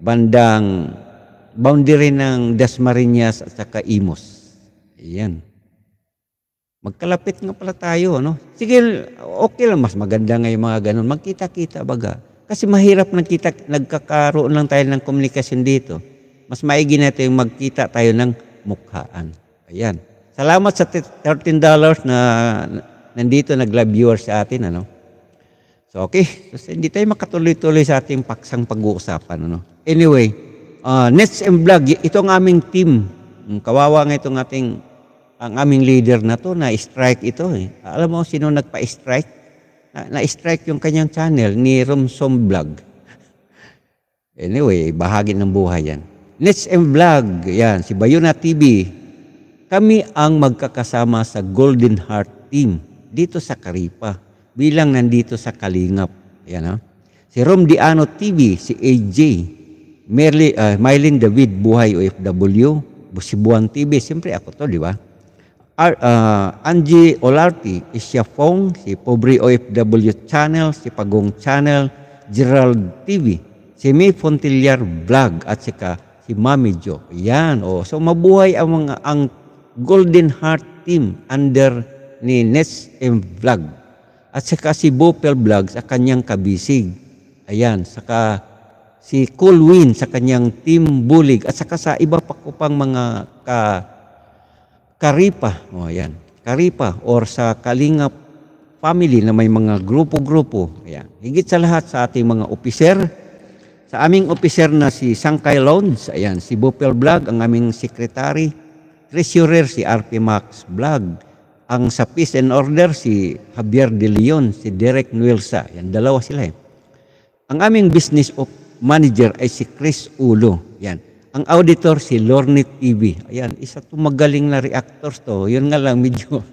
bandang boundary ng Dasmariñas at saka Imus. Ayan. Magkalapit nga pala tayo, no? Sige, okay lang, mas maganda nga yung mga ganun. Magkita-kita baga. Kasi mahirap nang nagkakaroon lang tayo ng komunikasyon dito. Mas maigi natin yung magkita tayo ng mukhaan. Ayan. Salamat sa $13 na nandito nag-live viewer sa atin, ano? So, okay. So, hindi tayo makatuloy-tuloy sa ating paksang pag-uusapan, ano? Anyway, uh, ah, Nets and Vlog, ito ang aming team. Hmm, kawawa nga itong ating ang aming leader na to, na-strike ito eh. Alam mo sino nagpa-strike? Na, strike yung kanyang channel ni Romsom Vlog. Anyway, bahagi ng buhay yan. Let's and Vlog, yan, si Bayuna TV. Kami ang magkakasama sa Golden Heart Team dito sa Karipa bilang nandito sa Kalingap. Yan, ha? Ah. Si Romdiano TV, si AJ, Merly, uh, ah, Mylene David, Buhay OFW, si Buwan TV, siyempre ako to, di ba? uh, Angie Olarte, Isya Fong, si Pobre OFW Channel, si Pagong Channel, Gerald TV, si May Fontillar Vlog at saka si Mami Jo. Yan. Oh. So mabuhay ang mga ang Golden Heart Team under ni Nets M Vlog. At saka si Bopel Vlog sa kanyang kabisig. Ayan. Saka si Colwin sa kanyang team bulig at saka sa iba pa ko pang mga ka Karipa, o oh, ayan, Karipa or sa Kalingap family na may mga grupo-grupo. Ayan. Higit sa lahat sa ating mga opiser, sa aming opiser na si Sangkay Lounge, ayan, si Bupel Vlog, ang aming secretary, treasurer si RP Max Vlog, ang sa Peace and Order si Javier De Leon, si Derek Nuelsa. ayan, dalawa sila eh. Ang aming business of manager ay si Chris Ulo. ayan, ang auditor si Lornit TV. Ayan, isa magaling na reactors to. Yun nga lang, medyo,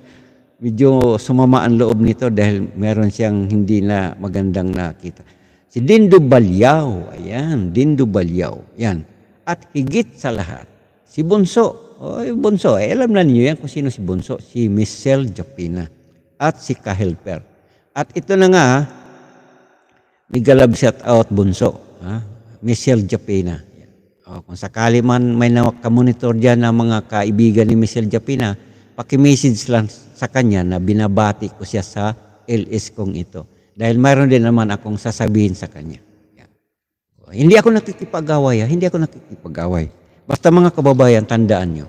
medyo sumama ang loob nito dahil meron siyang hindi na magandang nakita. Si Dindo Balyaw. Ayan, Dindo Balyaw. Ayan. At higit sa lahat, si Bunso. Oy, Bunso. Eh, alam na niyo yan kung sino si Bunso. Si Michelle Japina. At si Kahelper. At ito na nga, Migalab shout out Bunso. Ha? Michelle Japina. O, kung sakali man may nakamonitor dyan ng mga kaibigan ni Michelle Japina, paki-message lang sa kanya na binabati ko siya sa LS kong ito. Dahil mayroon din naman akong sasabihin sa kanya. O, hindi ako nakikipag-away, ah. hindi ako nakikipag-away. Basta mga kababayan, tandaan nyo.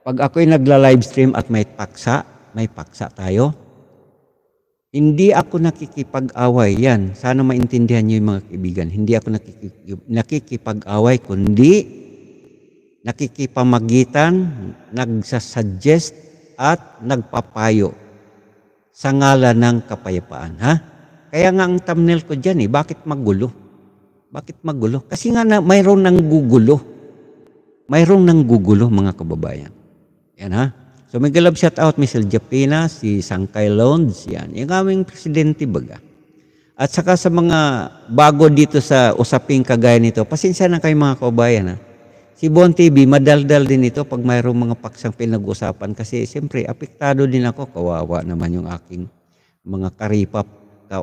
Pag ako'y nagla-livestream at may paksa, may paksa tayo, hindi ako nakikipag-away. Yan, sana maintindihan niyo yung mga kaibigan. Hindi ako nakikipag-away, kundi nakikipamagitan, nagsasuggest, at nagpapayo sa ngalan ng kapayapaan. Ha? Kaya nga ang thumbnail ko dyan eh, bakit magulo? Bakit magulo? Kasi nga na, mayroon nang gugulo. Mayroon nang gugulo mga kababayan. Yan ha? So may galab shout out Miss Eljapina, si Sangkay Loans, yan. Yung aming presidente baga. At saka sa mga bago dito sa usaping kagaya nito, pasensya na kayo mga kaubayan ha. Si Bon TV, madaldal din ito pag mayroong mga paksang pinag-usapan kasi siyempre apektado din ako, kawawa naman yung aking mga karipa,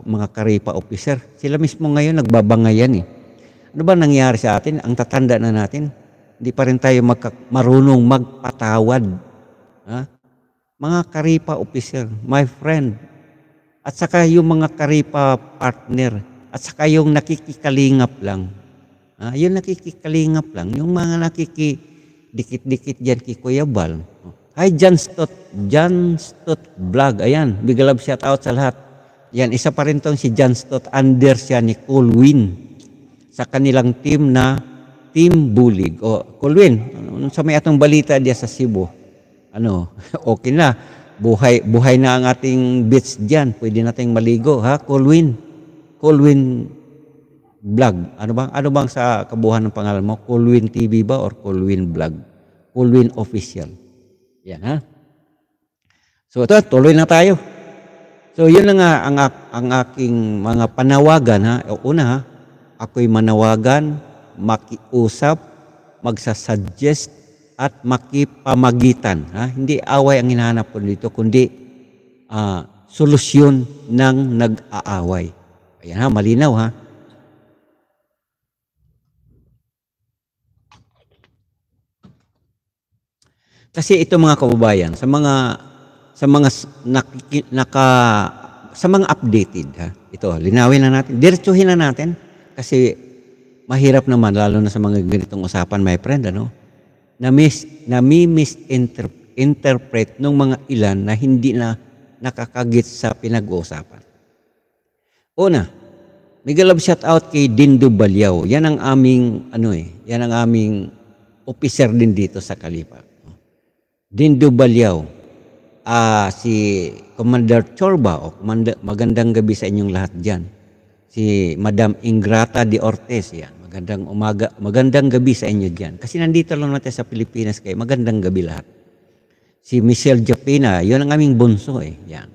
mga karipa officer. Sila mismo ngayon nagbabangayan eh. Ano ba nangyari sa atin? Ang tatanda na natin, hindi pa rin tayo magka- marunong magpatawad Ha? Mga Karipa officer, my friend. At saka yung mga Karipa partner. At saka yung nakikikalingap lang. Ha? Yung nakikikalingap lang. Yung mga nakikidikit-dikit dyan kay Kuya Bal. Hi, John Stott. John Stott Vlog. Ayan, bigalab love shout out sa lahat. Yan, isa pa rin tong si John Stott. Under siya ni Colwyn sa kanilang team na Team Bulig. O, Colwyn, ano, sa may atong balita diya sa Cebu ano, okay na. Buhay, buhay na ang ating beach dyan. Pwede nating maligo, ha? Colwin. Colwin Vlog. Ano bang, ano bang sa kabuhan ng pangalan mo? Colwin TV ba or Colwin Vlog? Colwin Official. Yan, ha? So, ito, tuloy na tayo. So, yun lang ang, ang aking mga panawagan, ha? Una, ha? Ako'y manawagan, makiusap, magsasuggest, at makipamagitan. Ha? Hindi away ang hinahanap ko dito, kundi uh, solusyon ng nag-aaway. Ayan ha, malinaw ha. Kasi ito mga kababayan, sa mga sa mga nakiki, naka sa mga updated ha. Ito, linawin na natin. Diretsuhin na natin kasi mahirap naman lalo na sa mga ganitong usapan, my friend, ano? na mis nami-misinterpret ng mga ilan na hindi na nakakagit sa pinag-uusapan. Una, may shout out kay Dindo Balyaw. Yan ang aming ano eh, yan ang aming officer din dito sa Kalipa. Dindo Balyaw. Ah, uh, si Commander Chorba, o Commander, magandang gabi sa inyong lahat diyan. Si Madam Ingrata de Ortiz yan Magandang umaga, magandang gabi sa inyo diyan. Kasi nandito lang natin sa Pilipinas kayo, magandang gabi lahat. Si Michelle Japina, yun ang aming bunso eh, yan.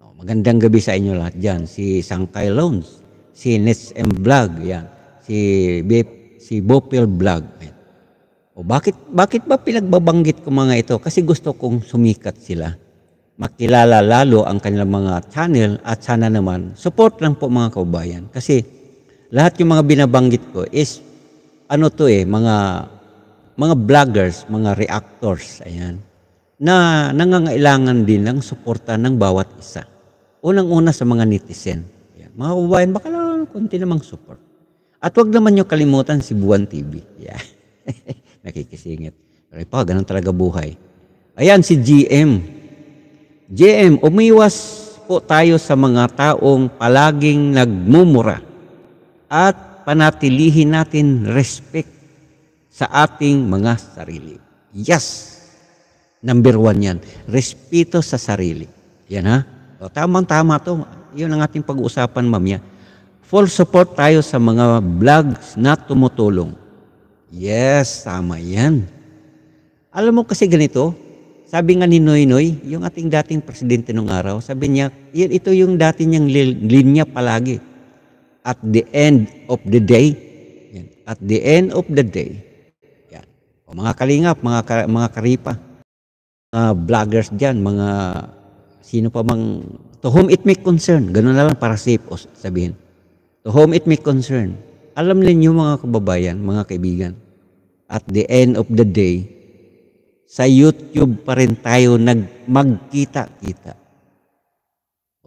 O, oh, magandang gabi sa inyo lahat diyan. Si Sangkay Loans, si Nets M. Vlog, yan. Si, Bip, si Bopil Vlog. Yan. O bakit, bakit ba pinagbabanggit ko mga ito? Kasi gusto kong sumikat sila. Makilala lalo ang kanilang mga channel at sana naman, support lang po mga kaubayan. Kasi lahat yung mga binabanggit ko is ano to eh, mga mga vloggers, mga reactors, ayan, na nangangailangan din ng suporta ng bawat isa. Unang-una sa mga netizen. Ayan. Mga kababayan, baka lang konti namang support. At wag naman nyo kalimutan si Buwan TV. Yeah. Nakikisingit. Pero pa, ganun talaga buhay. Ayan, si GM. GM, umiwas po tayo sa mga taong palaging nagmumura at panatilihin natin respect sa ating mga sarili. Yes! Number one yan. Respeto sa sarili. Yan ha? O, tamang-tama to. Yun ang ating pag-uusapan mamaya. Full support tayo sa mga vlogs na tumutulong. Yes, tama yan. Alam mo kasi ganito, sabi nga ni Noy Noy, yung ating dating presidente nung araw, sabi niya, ito yung dati niyang linya palagi at the end of the day, yan, at the end of the day, yan, o mga kalingap, mga, ka, mga karipa, mga vloggers diyan mga sino pa mang, to whom it may concern, ganun na lang para safe o sabihin, to whom it may concern, alam niyo mga kababayan, mga kaibigan, at the end of the day, sa YouTube pa rin tayo nag, magkita-kita.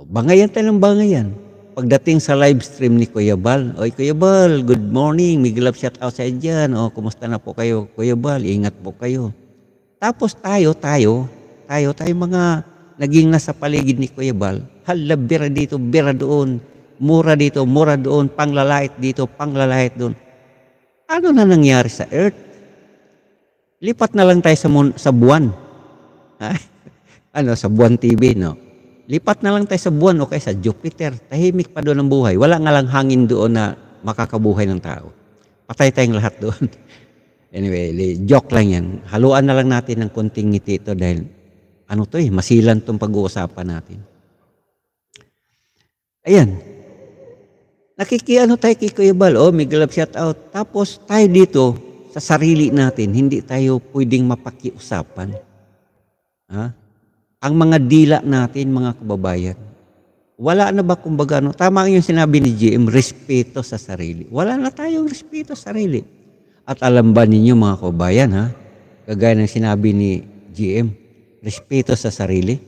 bangayan tayo ng bangayan pagdating sa live stream ni Kuya Bal, Oy Kuya Bal, good morning, may glove shout out sa dyan. O, oh, kumusta na po kayo, Kuya Bal? Ingat po kayo. Tapos tayo, tayo, tayo, tayo mga naging nasa paligid ni Kuya Bal, hala, bira dito, bira doon, mura dito, mura doon, panglalait dito, panglalait doon. Ano na nangyari sa earth? Lipat na lang tayo sa, mon- sa buwan. Ha? ano, sa buwan TV, no? Lipat na lang tayo sa buwan o kaya sa Jupiter. Tahimik pa doon ang buhay. Wala nga lang hangin doon na makakabuhay ng tao. Patay tayong lahat doon. anyway, joke lang yan. Haluan na lang natin ng konting ngiti ito dahil ano to eh, masilan tong pag-uusapan natin. Ayan. Nakikiano tayo kay Kuya Bal, oh, may galap shout out. Tapos tayo dito sa sarili natin, hindi tayo pwedeng mapakiusapan. Ha? ang mga dila natin, mga kababayan. Wala na ba kumbaga, no? tama yung sinabi ni GM, respeto sa sarili. Wala na tayong respeto sa sarili. At alam ba ninyo mga kababayan, ha? kagaya ng sinabi ni GM, respeto sa sarili.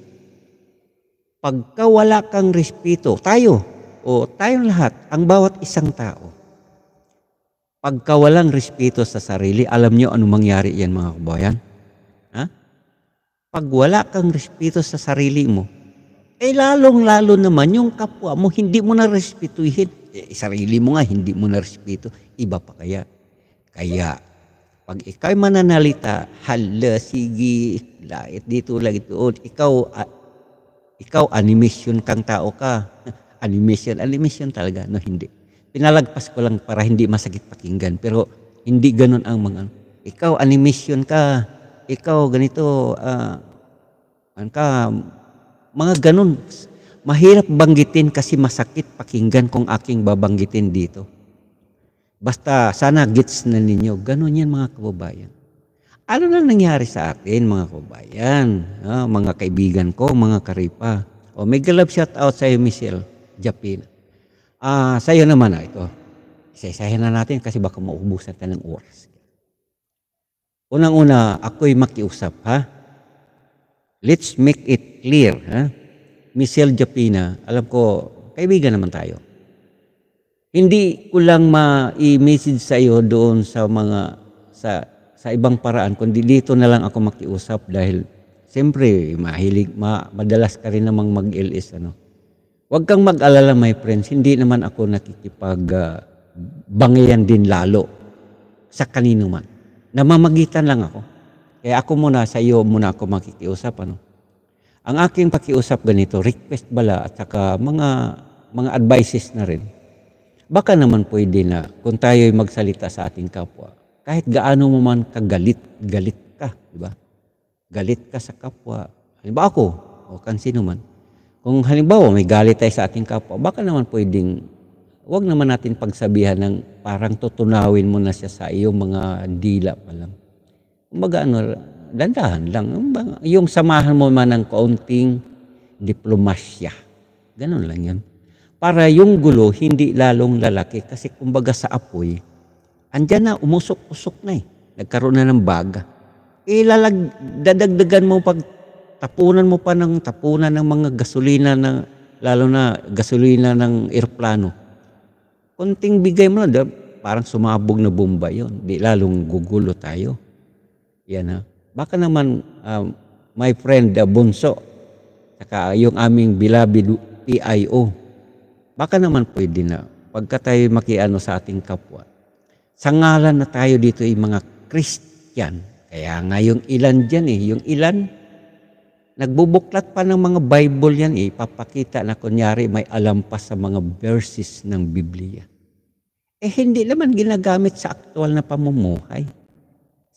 Pagka wala kang respeto, tayo, o tayong lahat, ang bawat isang tao, pagka walang respeto sa sarili, alam nyo anong mangyari yan mga kabayan? Pag wala kang respeto sa sarili mo, eh lalong-lalo naman yung kapwa mo, hindi mo na respetuhin. Eh, sarili mo nga, hindi mo na respeto. Iba pa kaya. Kaya, pag ikaw mananalita, hala, sige, lait dito, lait doon. Ikaw, uh, ikaw, animation kang tao ka. animation, animation talaga. No, hindi. Pinalagpas ko lang para hindi masakit pakinggan. Pero, hindi ganun ang mga, ikaw, animation ka ikaw ganito, uh, ka, mga ganun. Mahirap banggitin kasi masakit pakinggan kung aking babanggitin dito. Basta sana gets na ninyo. Ganun yan mga kababayan. Ano na nangyari sa atin mga kababayan, uh, mga kaibigan ko, mga karipa. oh, may galab shout out sa iyo, Michelle Japina. Ah, uh, sa iyo naman na ah, ito. isa na natin kasi baka maubusan tayo ng oras. Unang-una, ako'y makiusap, ha? Let's make it clear, ha? Michelle Japina, alam ko, kaibigan naman tayo. Hindi ko lang ma-message sa iyo doon sa mga sa sa ibang paraan kundi dito na lang ako makiusap dahil siyempre mahilig ma, madalas ka rin namang mag-LS ano. Huwag kang mag-alala my friends, hindi naman ako nakikipag uh, ah, bangayan din lalo sa kanino man. Namamagitan lang ako. Kaya ako muna, sa iyo muna ako makikiusap. Ano? Ang aking pakiusap ganito, request bala at saka mga, mga advices na rin. Baka naman pwede na kung tayo'y magsalita sa ating kapwa, kahit gaano mo man kagalit, galit ka, di ba? Galit ka sa kapwa. Halimbawa ako, o kan sino man. Kung halimbawa may galit tayo sa ating kapwa, baka naman pwedeng wag naman natin pagsabihan ng parang tutunawin mo na siya sa iyong mga dila pa lang. Kumbaga ano, dandahan lang. Yung samahan mo man ng kaunting diplomasya. Ganun lang yun. Para yung gulo, hindi lalong lalaki. Kasi kumbaga sa apoy, andyan na, umusok-usok na eh. Nagkaroon na ng baga. Ilalag, eh, dadagdagan mo pag tapunan mo pa ng tapunan ng mga gasolina na, lalo na gasolina ng eroplano. Kunting bigay mo lang, parang sumabog na bomba yon. Di lalong gugulo tayo. Yan ha. Baka naman, um, my friend uh, Bunso, saka yung aming Bilabid PIO, baka naman pwede na pagka tayo makiano sa ating kapwa. Sangalan na tayo dito ay mga Christian. Kaya nga yung ilan dyan eh, yung ilan, nagbubuklat pa ng mga Bible yan eh, papakita na kunyari may alam pa sa mga verses ng Biblia eh hindi naman ginagamit sa aktual na pamumuhay.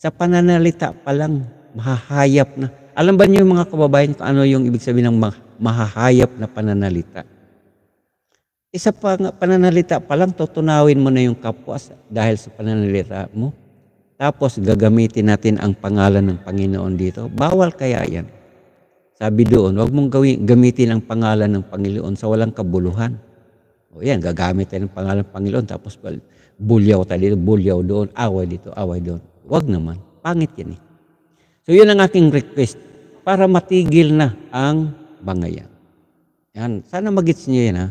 Sa pananalita pa lang, mahahayap na. Alam ba niyo mga kababayan kung ano yung ibig sabihin ng mahahayap na pananalita? Isa eh, e pa pananalita pa lang, tutunawin mo na yung kapwa dahil sa pananalita mo. Tapos gagamitin natin ang pangalan ng Panginoon dito. Bawal kaya yan. Sabi doon, huwag mong gawin, gamitin ang pangalan ng Panginoon sa walang kabuluhan. O yan, gagamit tayo ng pangalan ng Panginoon. Tapos, well, bulyaw tayo dito, bulyaw doon, away dito, away doon. Huwag naman. Pangit yan eh. So, yun ang aking request para matigil na ang bangayan. Yan. Sana magits niyo yan ha.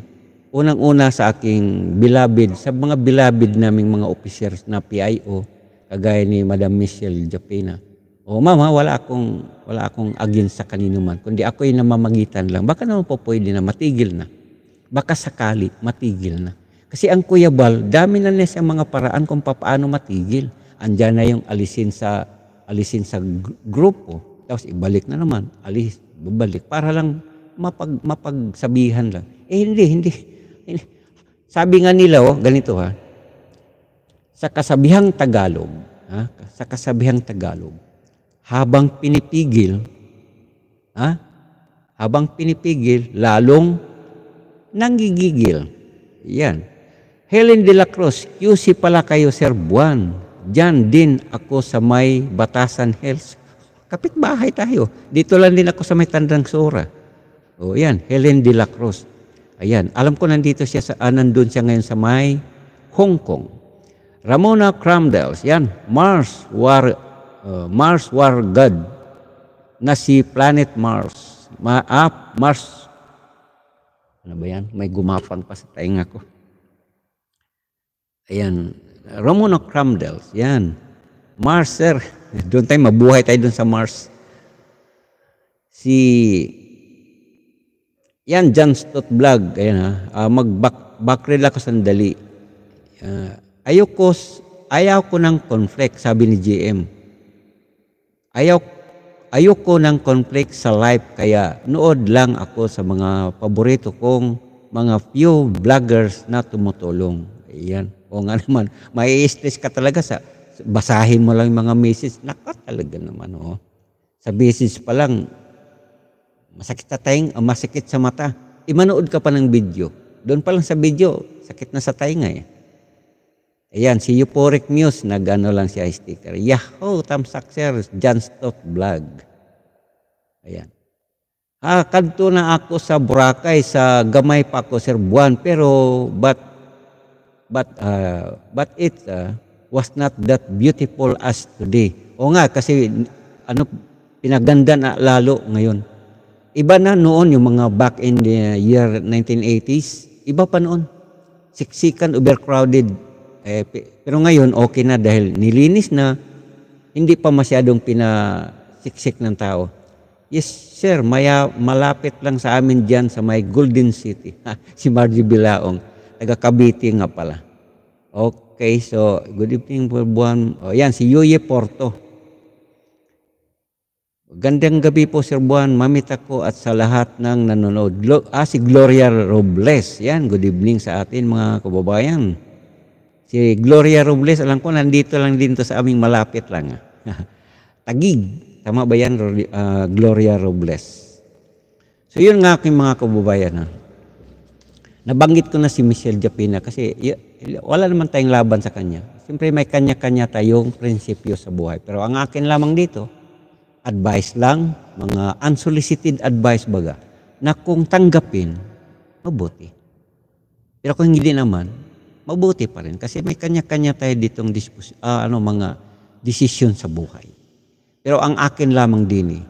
Unang-una sa aking bilabid, sa mga bilabid naming mga officers na PIO, kagaya ni Madam Michelle Japina. O mama, wala akong, wala akong agin sa kanino man, kundi ako'y namamagitan lang. Baka naman po pwede na matigil na baka sakali matigil na. Kasi ang Kuya Bal, dami na niya siyang mga paraan kung paano matigil. Andiyan na yung alisin sa alisin sa grupo. Tapos ibalik na naman, alis, babalik. Para lang mapag, mapagsabihan lang. Eh hindi, hindi. hindi. Sabi nga nila, oh, ganito ha, sa kasabihang Tagalog, ha, sa kasabihang Tagalog, habang pinipigil, ha, habang pinipigil, lalong nangigigil. Yan. Helen de la Cruz, QC pala kayo, Sir Buwan. Diyan din ako sa may Batasan Hills. Kapitbahay tayo. Dito lang din ako sa may Tandang Sora. O yan, Helen de la Cruz. Ayan, alam ko nandito siya sa, ah, nandun siya ngayon sa may Hong Kong. Ramona Cromdales, yan, Mars War, uh, Mars War God na si Planet Mars. Ma, ah, Mars ano ba yan? May gumapang pa sa tainga ko. Ayan. Romulo Cromdell. Yan. Mars, sir. Doon tayo, mabuhay tayo doon sa Mars. Si... Yan, John Stott Vlog. Ayan ha. Uh, ah, Mag-backrel ako sandali. Uh, ah, ayoko, ayaw ko ng conflict, sabi ni JM. Ayaw Ayoko ng conflict sa life kaya nood lang ako sa mga paborito kong mga few vloggers na tumutulong. Ayan. O nga naman, may stress ka talaga sa basahin mo lang yung mga message. Naka talaga naman. Oh. Sa business pa lang, masakit sa tayong, ah, masakit sa mata. Imanood ka pa ng video. Doon pa lang sa video, sakit na sa tainga eh. Ayan, si Euphoric News, nag-ano lang siya sticker. Yahoo, Tamsak Sir, John Stott Vlog. Ayan. Ah, kadto na ako sa Boracay, sa gamay pa ako Sir Buwan, pero but but uh, but it uh, was not that beautiful as today. O nga, kasi ano, pinaganda na lalo ngayon. Iba na noon yung mga back in the year 1980s, iba pa noon. Siksikan, overcrowded, eh, pero ngayon, okay na dahil nilinis na, hindi pa masyadong pinasiksik ng tao. Yes, sir, maya, malapit lang sa amin dyan sa may Golden City. si Margie Bilaong, taga Cavite nga pala. Okay, so good evening po buwan. O, yan, si Yuye Porto. Gandang gabi po Sir Buwan, mamita ko at sa lahat ng nanonood. Ah, si Gloria Robles. Yan, good evening sa atin mga kababayan. Si Gloria Robles, alam ko nandito lang din to sa aming malapit lang. Ah. Tagig. Tama ba yan, uh, Gloria Robles? So yun nga aking mga kabubayan. Ha? Ah. Nabanggit ko na si Michelle Japina kasi wala naman tayong laban sa kanya. Siyempre may kanya-kanya tayong prinsipyo sa buhay. Pero ang akin lamang dito, advice lang, mga unsolicited advice baga, na kung tanggapin, mabuti. Pero kung hindi naman, mabuti pa rin kasi may kanya-kanya tayo ditong dispos- uh, ano mga desisyon sa buhay. Pero ang akin lamang din eh,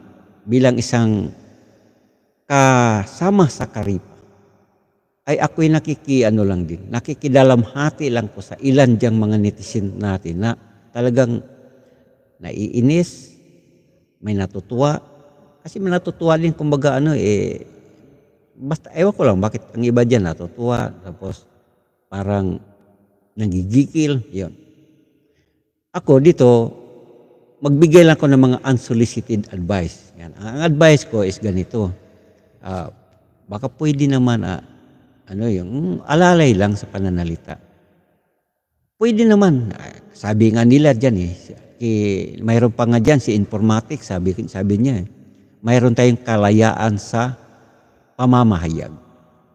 bilang isang kasama sa karipa ay ako'y nakiki ano lang din, nakikidalamhati lang ko sa ilan diyang mga netizen natin na talagang naiinis, may natutuwa, kasi may natutuwa din kumbaga ano eh, basta ewan ko lang bakit ang iba dyan natutuwa, tapos parang nagigikil, yon. Ako dito, magbigay lang ako ng mga unsolicited advice. Yan. Ang advice ko is ganito. Uh, baka pwede naman uh, ano yung mm, alalay lang sa pananalita. Pwede naman. sabi nga nila diyan eh. Ki, mayroon pa nga diyan si informatics, sabi, sabi niya. Eh. Mayroon tayong kalayaan sa pamamahayag.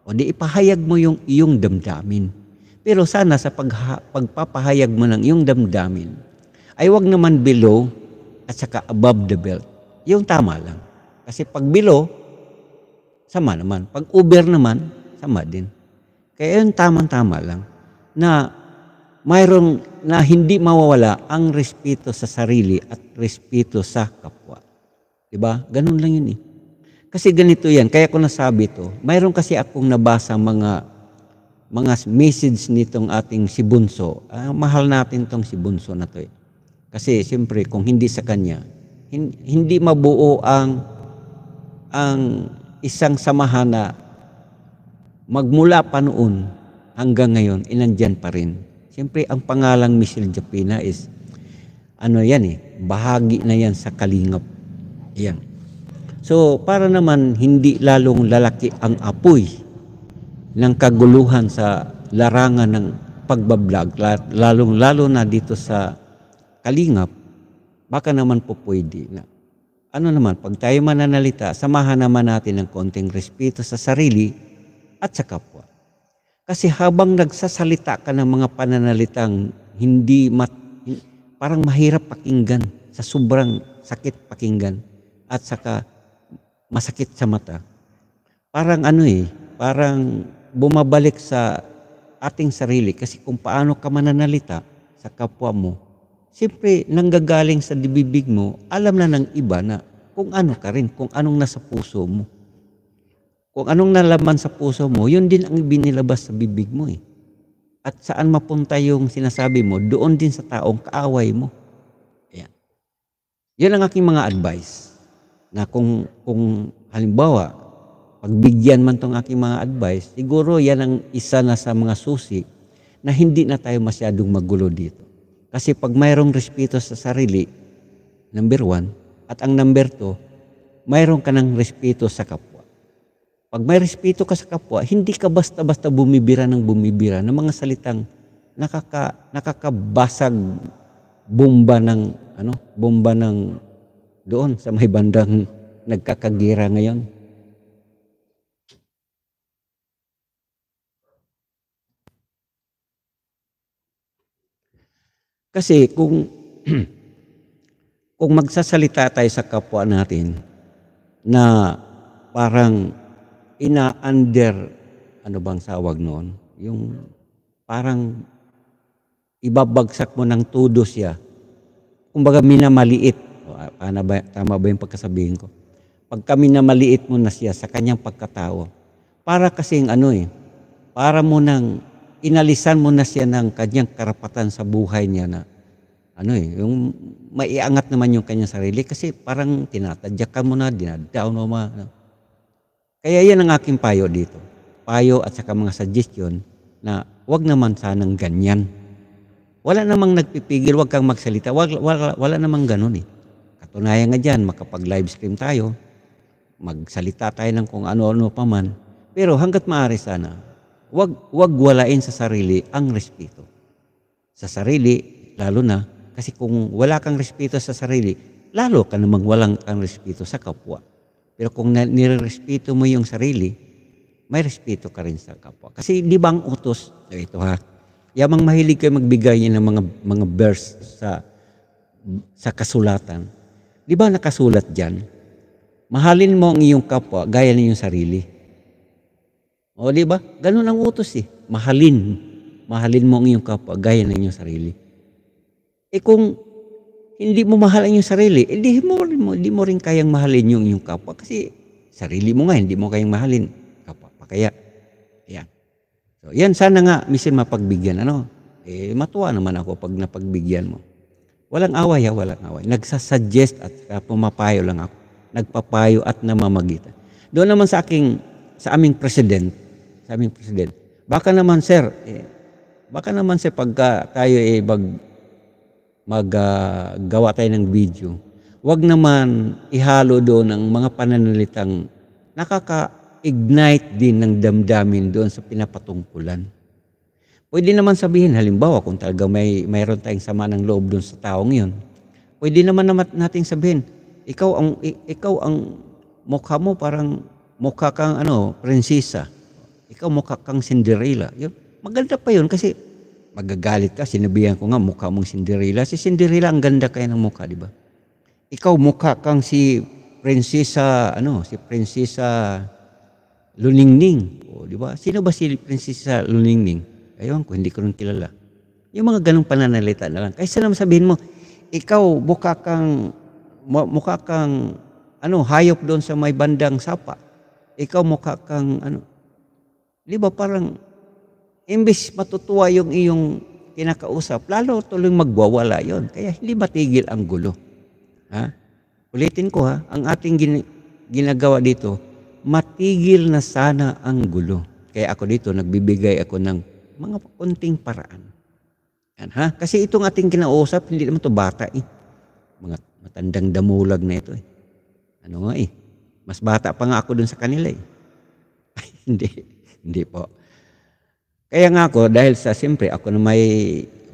O di ipahayag mo yung iyong damdamin. Pero sana sa pagha- pagpapahayag mo ng iyong damdamin, ay wag naman below at saka above the belt. Yung tama lang. Kasi pag below, sama naman. Pag over naman, sama din. Kaya yung tamang-tama lang na mayroong na hindi mawawala ang respeto sa sarili at respeto sa kapwa. Diba? Ganun lang yun eh. Kasi ganito yan. Kaya ko nasabi to. Mayroon kasi akong nabasa mga mga message nitong ating si Bunso, ah, mahal natin tong si Bunso na to eh. Kasi siyempre kung hindi sa kanya, hindi mabuo ang ang isang samahan na magmula pa noon hanggang ngayon, inandyan pa rin. Siyempre, ang pangalang Michelle Japina is, ano yan eh, bahagi na yan sa kalingap. Yan. So, para naman hindi lalong lalaki ang apoy ng kaguluhan sa larangan ng pagbablog, lalong-lalo na dito sa kalingap, baka naman po pwede na. Ano naman, pag tayo mananalita, samahan naman natin ng konting respeto sa sarili at sa kapwa. Kasi habang nagsasalita ka ng mga pananalitang hindi mat, parang mahirap pakinggan, sa sobrang sakit pakinggan at saka masakit sa mata. Parang ano eh, parang bumabalik sa ating sarili kasi kung paano ka mananalita sa kapwa mo, siyempre nanggagaling sa dibibig mo, alam na ng iba na kung ano ka rin, kung anong nasa puso mo. Kung anong nalaman sa puso mo, yun din ang binilabas sa bibig mo eh. At saan mapunta yung sinasabi mo, doon din sa taong kaaway mo. Ayan. Yan ang aking mga advice na kung, kung halimbawa pagbigyan man tong aking mga advice, siguro yan ang isa na sa mga susi na hindi na tayo masyadong magulo dito. Kasi pag mayroong respeto sa sarili, number one, at ang number two, mayroong ka ng respeto sa kapwa. Pag may respeto ka sa kapwa, hindi ka basta-basta bumibira ng bumibira ng mga salitang nakaka, nakakabasag bomba ng ano, bomba ng doon sa may bandang nagkakagira ngayon Kasi kung kung magsasalita tayo sa kapwa natin na parang ina-under ano bang sawag noon? Yung parang ibabagsak mo ng todo siya. Kumbaga minamaliit. Paano ah, ba, tama ba yung pagkasabihin ko? Pag Pagka minamaliit mo na siya sa kanyang pagkatao, para kasing ano eh, para mo nang inalisan mo na siya ng kanyang karapatan sa buhay niya na ano eh, yung maiangat naman yung kanyang sarili kasi parang tinatadyak ka mo na, dinadown mo ma. Ano. Kaya yan ang aking payo dito. Payo at saka mga suggestion na wag naman sanang ganyan. Wala namang nagpipigil, wag kang magsalita. Wala, wala, wala namang ganun eh. Katunayan nga dyan, makapag-live stream tayo, magsalita tayo ng kung ano-ano pa man. Pero hanggat maaari sana, wag wag walain sa sarili ang respeto. Sa sarili lalo na kasi kung wala kang respeto sa sarili, lalo ka namang walang kang respeto sa kapwa. Pero kung nirespeto mo yung sarili, may respeto ka rin sa kapwa. Kasi di ba ang utos, so ito ha, yamang mahilig kayo magbigay ng mga mga verse sa sa kasulatan. Di ba nakasulat diyan? Mahalin mo ang iyong kapwa gaya ng iyong sarili. O, di ba? Ganun ang utos eh. Mahalin. Mahalin mo ang iyong kapwa, gaya ng iyong sarili. Eh kung hindi mo mahal ang iyong sarili, eh di mo, di mo, di mo rin kayang mahalin yung iyong kapwa. Kasi sarili mo nga, hindi mo kayang mahalin. Kapwa pa kaya. Yan. So, yan sana nga, misin mapagbigyan. Ano? Eh, matuwa naman ako pag napagbigyan mo. Walang away ha, ah, walang away. Nagsasuggest at ah, pumapayo lang ako. Nagpapayo at namamagitan. Doon naman sa aking, sa aming president, sabi ng president, baka naman sir, eh, baka naman sir pagka tayo eh mag maggawa ah, uh, tayo ng video, wag naman ihalo doon ang mga pananalitang nakaka-ignite din ng damdamin doon sa pinapatungkulan. Pwede naman sabihin, halimbawa kung talaga may, mayroon tayong sama ng loob doon sa taong yun, pwede naman naman nating sabihin, ikaw ang, ikaw ang mukha mo parang mukha kang ano, prinsesa. Ikaw mukha kang Cinderella. Yun, maganda pa yun kasi magagalit ka. Sinabihan ko nga, mukha mong Cinderella. Si Cinderella, ang ganda kaya ng mukha, di ba? Ikaw mukha kang si Prinsesa, ano, si Prinsesa Luningning. O, di ba? Sino ba si Prinsesa Luningning? Ayun ko, hindi ko rin kilala. Yung mga ganong pananalita na lang. Kaysa naman sabihin mo, ikaw mukha kang, mukha kang, ano, hayop doon sa may bandang sapa. Ikaw mukha kang, ano, Di ba parang, imbis matutuwa yung iyong kinakausap, lalo tuloy magwawala yon Kaya hindi matigil ang gulo. Ha? Ulitin ko ha, ang ating gin- ginagawa dito, matigil na sana ang gulo. Kaya ako dito, nagbibigay ako ng mga konting paraan. Yan, ha? Kasi itong ating kinausap, hindi naman to bata eh. Mga matandang damulag na ito eh. Ano nga eh. Mas bata pa nga ako dun sa kanila eh. Ay, hindi. Hindi po. Kaya nga ako, dahil sa siyempre ako na may,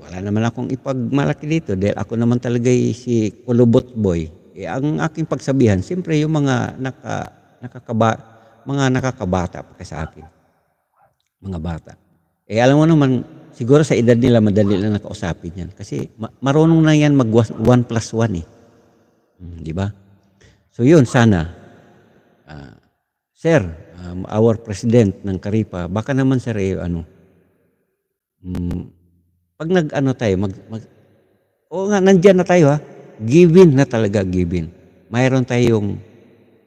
wala naman akong ipagmalaki dito dahil ako naman talaga si kulubot boy. Eh, ang aking pagsabihan, siyempre yung mga naka, nakakaba, mga nakakabata pa sa akin. Mga bata. Eh alam mo naman, siguro sa edad nila madali lang nakausapin yan. Kasi marunong na yan mag 1 plus 1 eh. Hmm, di ba? So yun, sana. Uh, sir, um, our president ng Karipa, baka naman sir eh, ano, um, pag nag-ano tayo, mag, mag, o nga, nandyan na tayo ha, given na talaga given. Mayroon tayong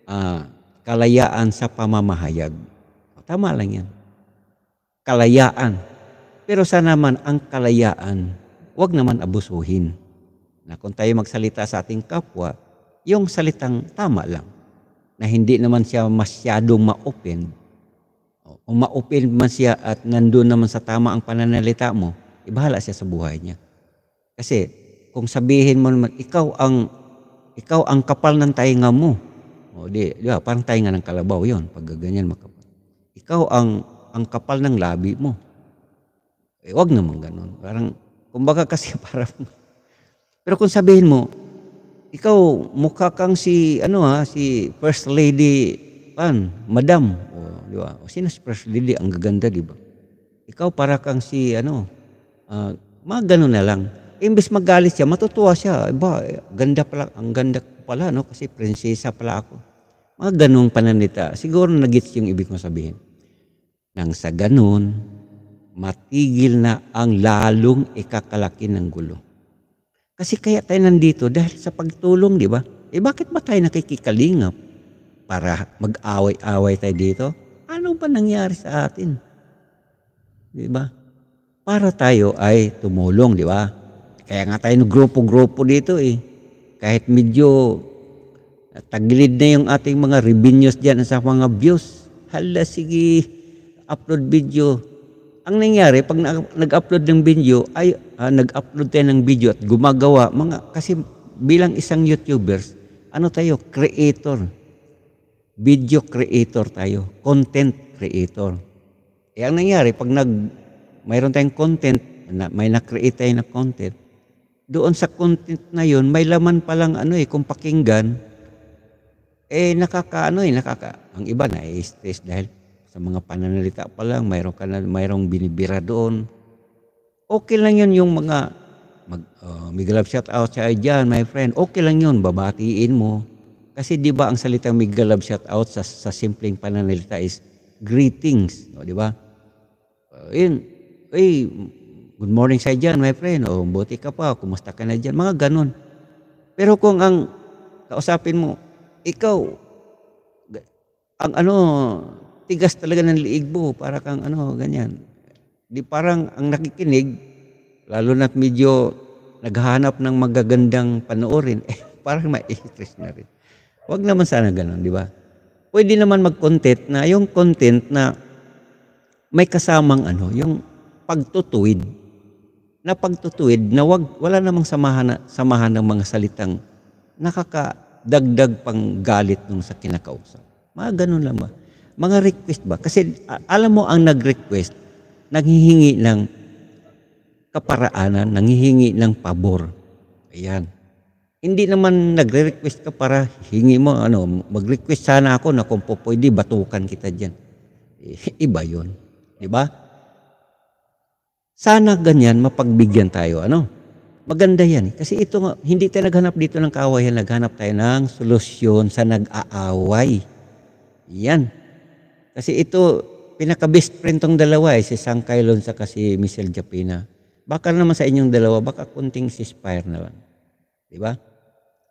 uh, kalayaan sa pamamahayag. Tama lang yan. Kalayaan. Pero sa naman, ang kalayaan, wag naman abusuhin. Na kung tayo magsalita sa ating kapwa, yung salitang tama lang na hindi naman siya masyadong ma-open, o ma-open man siya at nandun naman sa tama ang pananalita mo, ibahala eh, siya sa buhay niya. Kasi kung sabihin mo naman, ikaw ang ikaw ang kapal ng tainga mo. O di, di ba, parang tainga ng kalabaw yon pag ganyan makapal. Ikaw ang ang kapal ng labi mo. Eh, wag naman ganun. Parang, kumbaga kasi parang, pero kung sabihin mo, ikaw mukha kang si ano ha, si First Lady Pan, Madam. O, di ba? O, sino si First Lady? Ang gaganda, di ba? Ikaw para kang si ano, uh, mga ganun na lang. Imbes magalit siya, matutuwa siya. Iba, ganda pala, ang ganda pala, no? Kasi prinsesa pala ako. Mga ganung pananita. Siguro nagits yung ibig kong sabihin. Nang sa ganun, matigil na ang lalong ikakalaki ng gulo. Kasi kaya tayo nandito dahil sa pagtulong, di ba? Eh bakit ba tayo nakikikalingap para mag-away-away tayo dito? Ano ba nangyari sa atin? Di ba? Para tayo ay tumulong, di ba? Kaya nga tayo grupo-grupo dito eh. Kahit medyo tagilid na yung ating mga revenues dyan sa mga views. Hala, sige, upload video ang nangyari, pag nag-upload ng video, ay uh, nag-upload tayo ng video at gumagawa, mga, kasi bilang isang YouTubers, ano tayo? Creator. Video creator tayo. Content creator. Eh, ang nangyari, pag nag, mayroon tayong content, na, may na-create tayo na content, doon sa content na yon may laman pa lang ano eh, kung pakinggan, eh nakaka ano eh, nakaka, ang iba na eh, stress dahil sa mga pananalita pa lang, mayroon ka na, mayroong binibira doon. Okay lang yun yung mga mag, uh, ah, Miguel shout out sa dyan, my friend. Okay lang yun, babatiin mo. Kasi di ba ang salitang Miguel shout out sa, sa simpleng pananalita is greetings, no, di ba? Uh, yun, hey, good morning sa dyan, my friend. O, oh, buti ka pa, kumusta ka na dyan? Mga ganun. Pero kung ang kausapin mo, ikaw, ang ano, tigas talaga ng liig mo, para kang ano, ganyan. Di parang ang nakikinig, lalo na medyo naghahanap ng magagandang panoorin, eh, parang ma-stress na rin. Huwag naman sana ganun, di ba? Pwede naman mag-content na, yung content na may kasamang ano, yung pagtutuwid. Na pagtutuwid na wag, wala namang samahan, na, samahan ng mga salitang nakakadagdag pang galit nung sa kinakausap. Mga ganun lang ba? mga request ba? Kasi alam mo ang nag-request, naghihingi ng kaparaanan, nanghihingi ng pabor. Ayan. Hindi naman nagre-request ka para hingi mo, ano, mag-request sana ako na kung po pwede, batukan kita dyan. Eh, iba yon, Di ba? Sana ganyan, mapagbigyan tayo. Ano? Maganda yan. Kasi ito nga, hindi tayo naghanap dito ng kawayan, naghanap tayo ng solusyon sa nag-aaway. Yan. Kasi ito, pinaka-best friend tong dalawa eh, si Sang Kailon sa kasi Michelle Japina. Baka naman sa inyong dalawa, baka kunting ceasefire na lang. Di ba?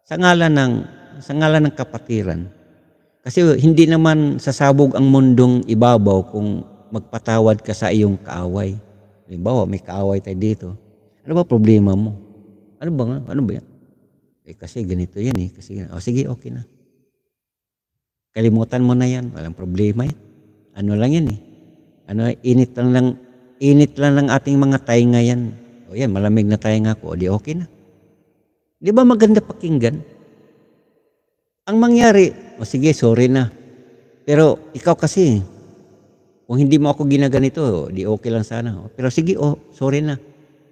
Sa ngalan ng, sa ngalan ng kapatiran. Kasi hindi naman sasabog ang mundong ibabaw kung magpatawad ka sa iyong kaaway. Halimbawa, may kaaway tayo dito. Ano ba problema mo? Ano ba nga? Ano ba yan? Eh kasi ganito yan eh. Kasi, oh, sige, okay na. Kalimutan mo na yan. Walang problema yan ano lang yan eh. Ano, init lang lang, init lang lang ating mga tainga yan. O yan, malamig na tainga ko. O di okay na. Di ba maganda pakinggan? Ang mangyari, o sige, sorry na. Pero ikaw kasi, kung hindi mo ako ginaganito, di okay lang sana. Pero sige, oh, sorry na.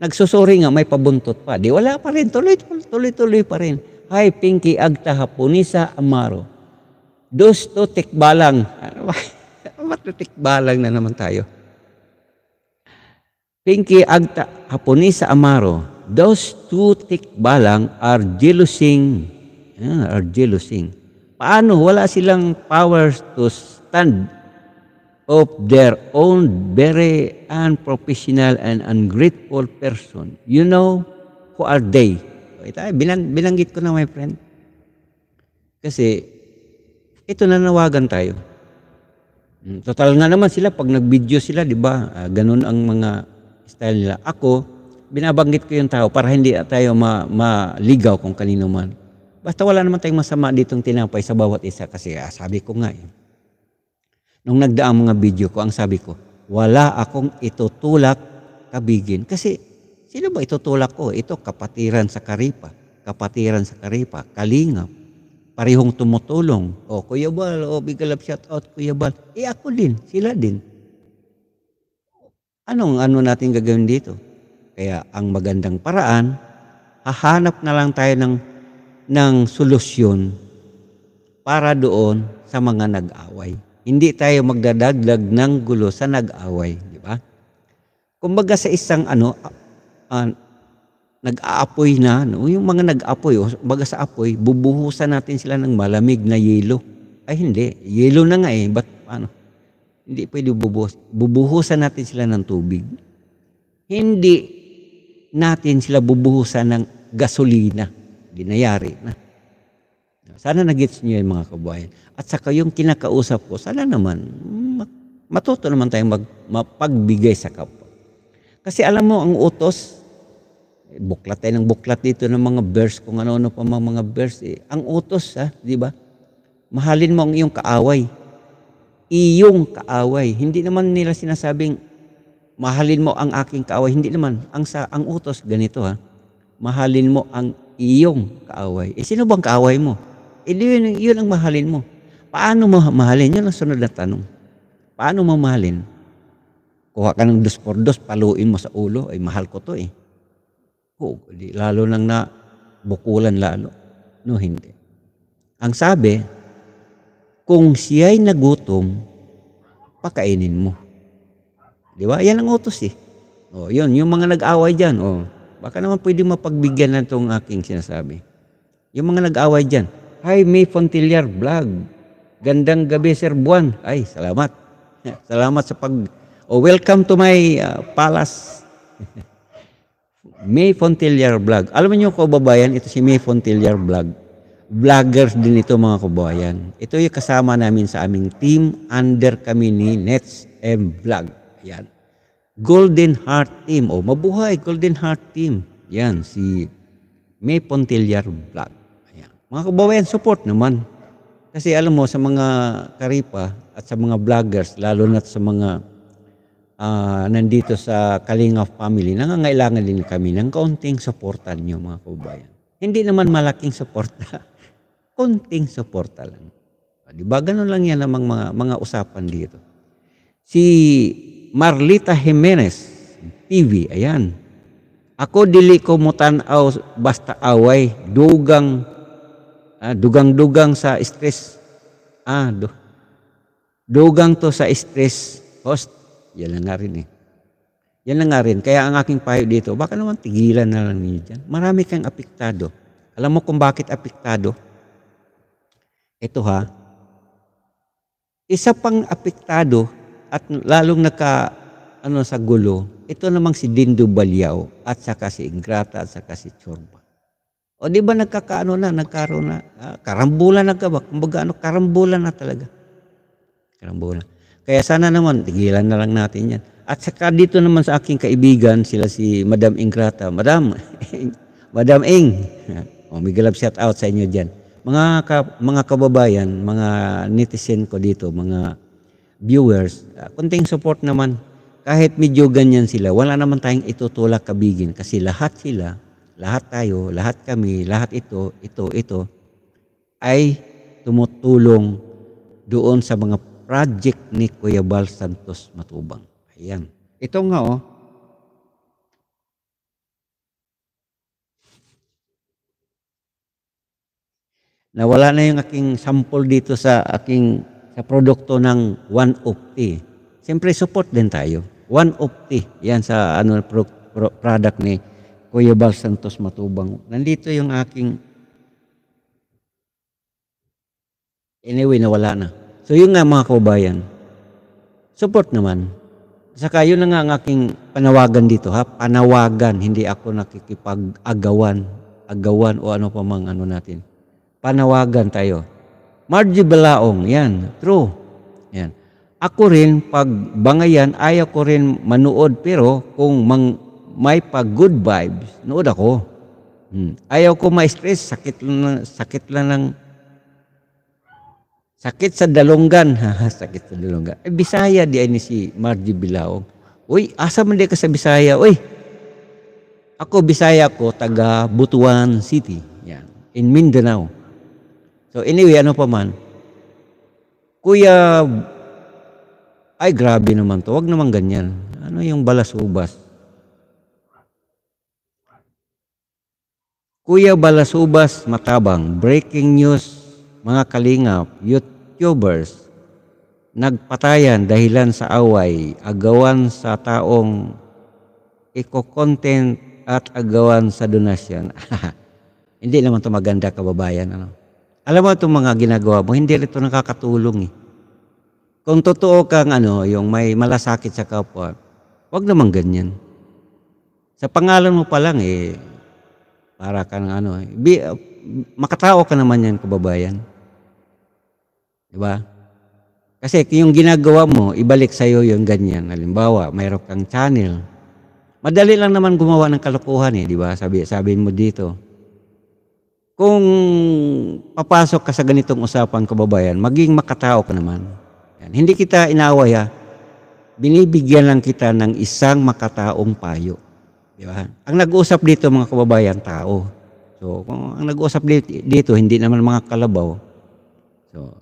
Nagsusorry nga, may pabuntot pa. Di wala pa rin, tuloy, tuloy, tuloy pa rin. Hi, Pinky Agta Haponisa Amaro. Dos to tikbalang. Ano ba? matitikbalang na naman tayo. Pinky Agta sa Amaro, those two tikbalang are jealousing. Yeah, are jealousing. Paano? Wala silang powers to stand of their own very unprofessional and ungrateful person. You know, who are they? Ito, bilang, bilanggit ko na, my friend. Kasi, ito na nawagan tayo. Mm, total nga naman sila pag nag-video sila, 'di ba? Uh, ganun ang mga style nila. Ako, binabanggit ko yung tao para hindi tayo ma maligaw kung kanino man. Basta wala naman tayong masama ditong tinapay sa bawat isa kasi ah, sabi ko nga eh. Nung nagdaang mga video ko, ang sabi ko, wala akong itutulak kabigin. Kasi sino ba itutulak ko? Ito kapatiran sa Karipa, kapatiran sa Karipa, Kalingap, parehong tumutulong. O, oh, Kuya Bal, o, oh, Bigalap, shout out, Kuya Bal. Eh, ako din, sila din. Anong ano natin gagawin dito? Kaya ang magandang paraan, hahanap na lang tayo ng, ng solusyon para doon sa mga nag-away. Hindi tayo magdadagdag ng gulo sa nag-away, di ba? Kumbaga sa isang ano, uh, nag-aapoy na, no? yung mga nag-apoy, oh, baga sa apoy, bubuhusan natin sila ng malamig na yelo. Ay hindi, yelo na nga eh, but ano? Hindi pwede bubuhos. Bubuhusan natin sila ng tubig. Hindi natin sila bubuhusan ng gasolina. Ginayari na. Sana nagets niyo yung mga kabayan. At sa kayong kinakausap ko, sana naman, matuto naman tayong magpagbigay sa kapwa. Kasi alam mo, ang utos, buklat tayo ng buklat dito ng mga verse, kung ano-ano pa mga, mga verse. Eh. Ang utos, ha, di ba? Mahalin mo ang iyong kaaway. Iyong kaaway. Hindi naman nila sinasabing, mahalin mo ang aking kaaway. Hindi naman. Ang, sa, ang utos, ganito ha. Mahalin mo ang iyong kaaway. Eh, sino bang kaaway mo? Eh, yun, yun ang mahalin mo. Paano mo mahalin? Yun ang sunod na tanong. Paano mo mahalin? Kuha ka ng dos por dos, paluin mo sa ulo, ay eh, mahal ko to eh. Oh, di, lalo nang na bukulan lalo. Ano? No, hindi. Ang sabi, kung siya'y nagutom, pakainin mo. Di ba? Yan ang utos eh. O, oh, yun, yung mga nag-away dyan, oh, baka naman pwede mapagbigyan na itong aking sinasabi. Yung mga nag-away dyan, Hi, May Fontillar Vlog. Gandang gabi, Sir Buwan. Ay, salamat. Salamat sa pag... Oh, welcome to my uh, palace. May Fontillar Vlog. Alam niyo kababayan, ito si May Fontillar Vlog. Vloggers din ito mga kababayan. Ito yung kasama namin sa aming team under kami ni Nets M Vlog. Ayan. Golden Heart Team. O, oh, mabuhay Golden Heart Team. Yan, si May Pontillar Vlog. Ayan. Mga kababayan, support naman. Kasi alam mo, sa mga karipa at sa mga vloggers, lalo na sa mga uh, nandito sa Kalinga family, nangangailangan din kami ng kaunting suporta niyo mga kababayan. Hindi naman malaking suporta, konting suporta lang. Ah, di ba? Ganun lang yan ang mga, mga usapan dito. Si Marlita Jimenez, TV, ayan. Ako dili ko mutanaw basta away, dugang, ah, dugang-dugang sa stress. Ah, du dugang to sa stress host yan lang nga rin eh. Yan lang nga rin. Kaya ang aking payo dito, baka naman tigilan na lang ninyo dyan. Marami kang apektado. Alam mo kung bakit apektado? Ito ha. Isa pang apektado at lalong naka ano sa gulo, ito namang si Dindo Balyao at saka si Ingrata at saka si Chorba. O di ba nagkakaano na, nagkaroon na, ah, karambulan na ka ba? Kumbaga ano, karambulan na talaga. Karambulan. Kaya sana naman, tigilan na lang natin yan. At saka dito naman sa aking kaibigan, sila si Madam Ingrata. Madam, Madam Ing, oh, may galap shout out sa inyo dyan. Mga, ka, mga kababayan, mga netizen ko dito, mga viewers, uh, ah, kunting support naman. Kahit medyo ganyan sila, wala naman tayong itutulak kabigin kasi lahat sila, lahat tayo, lahat kami, lahat ito, ito, ito, ay tumutulong doon sa mga project ni Kuya Bal Santos Matubang. Ayan. Ito nga oh. Nawala na yung aking sample dito sa aking sa produkto ng 1 of Siyempre support din tayo. 1 of Yan sa ano pro, pro, product ni Kuya Bal Santos Matubang. Nandito yung aking Anyway, nawala na. So yun nga mga kaubayan, support naman. Saka yun na nga ang aking panawagan dito ha, panawagan, hindi ako nakikipag-agawan, agawan o ano pa mang ano natin. Panawagan tayo. Margie Belaong, yan, true. Yan. Ako rin, pag bangayan, ayaw ko rin manood pero kung mang, may pag good vibes, nood ako. Hmm. Ayaw ko ma-stress, sakit lang, sakit lang ng Sakit sa dalonggan. sakit sa dalonggan. Eh, Bisaya di ni si Marji Bilaog Uy, asa man di ka sa Bisaya? Uy, ako Bisaya ko, taga Butuan City. Yan. In Mindanao. So anyway, ano pa man. Kuya, ay grabe naman to. wag naman ganyan. Ano yung balas ubas Kuya Balasubas Matabang, breaking news mga kalingap, YouTubers, nagpatayan dahilan sa away, agawan sa taong eco content at agawan sa donasyon. hindi naman ito maganda kababayan. Ano? Alam mo itong mga ginagawa mo, hindi ito nakakatulong eh. Kung totoo kang ano, yung may malasakit sa kapwa, wag naman ganyan. Sa pangalan mo pa lang eh, para kang ano, eh, be, makatao ka naman yan kababayan. Di ba? Kasi yung ginagawa mo, ibalik sa iyo yung ganyan. Halimbawa, mayroon kang channel. Madali lang naman gumawa ng kalokohan eh, di ba? Sabi, sabihin mo dito. Kung papasok ka sa ganitong usapan, kababayan, maging makatao ka naman. Yan. Hindi kita inaway ha. Binibigyan lang kita ng isang makataong payo. Di ba? Ang nag-uusap dito mga kababayan, tao. So, kung ang nag-uusap dito, hindi naman mga kalabaw. So,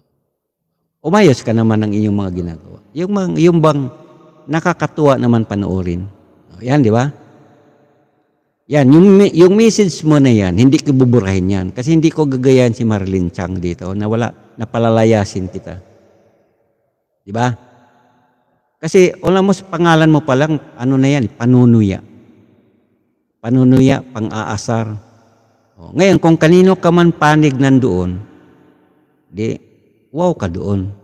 umayos ka naman ng inyong mga ginagawa. Yung, mga, yung bang nakakatuwa naman panoorin. Yan, di ba? Yan, yung, yung message mo na yan, hindi ko buburahin yan. Kasi hindi ko gagayan si Marilyn Chang dito na wala, napalalayasin kita. Di ba? Kasi alam mo, pangalan mo pa lang, ano na yan, panunuya. Panunuya, pang-aasar. O, oh, ngayon, kung kanino ka man panig nandoon, di, wow ka doon.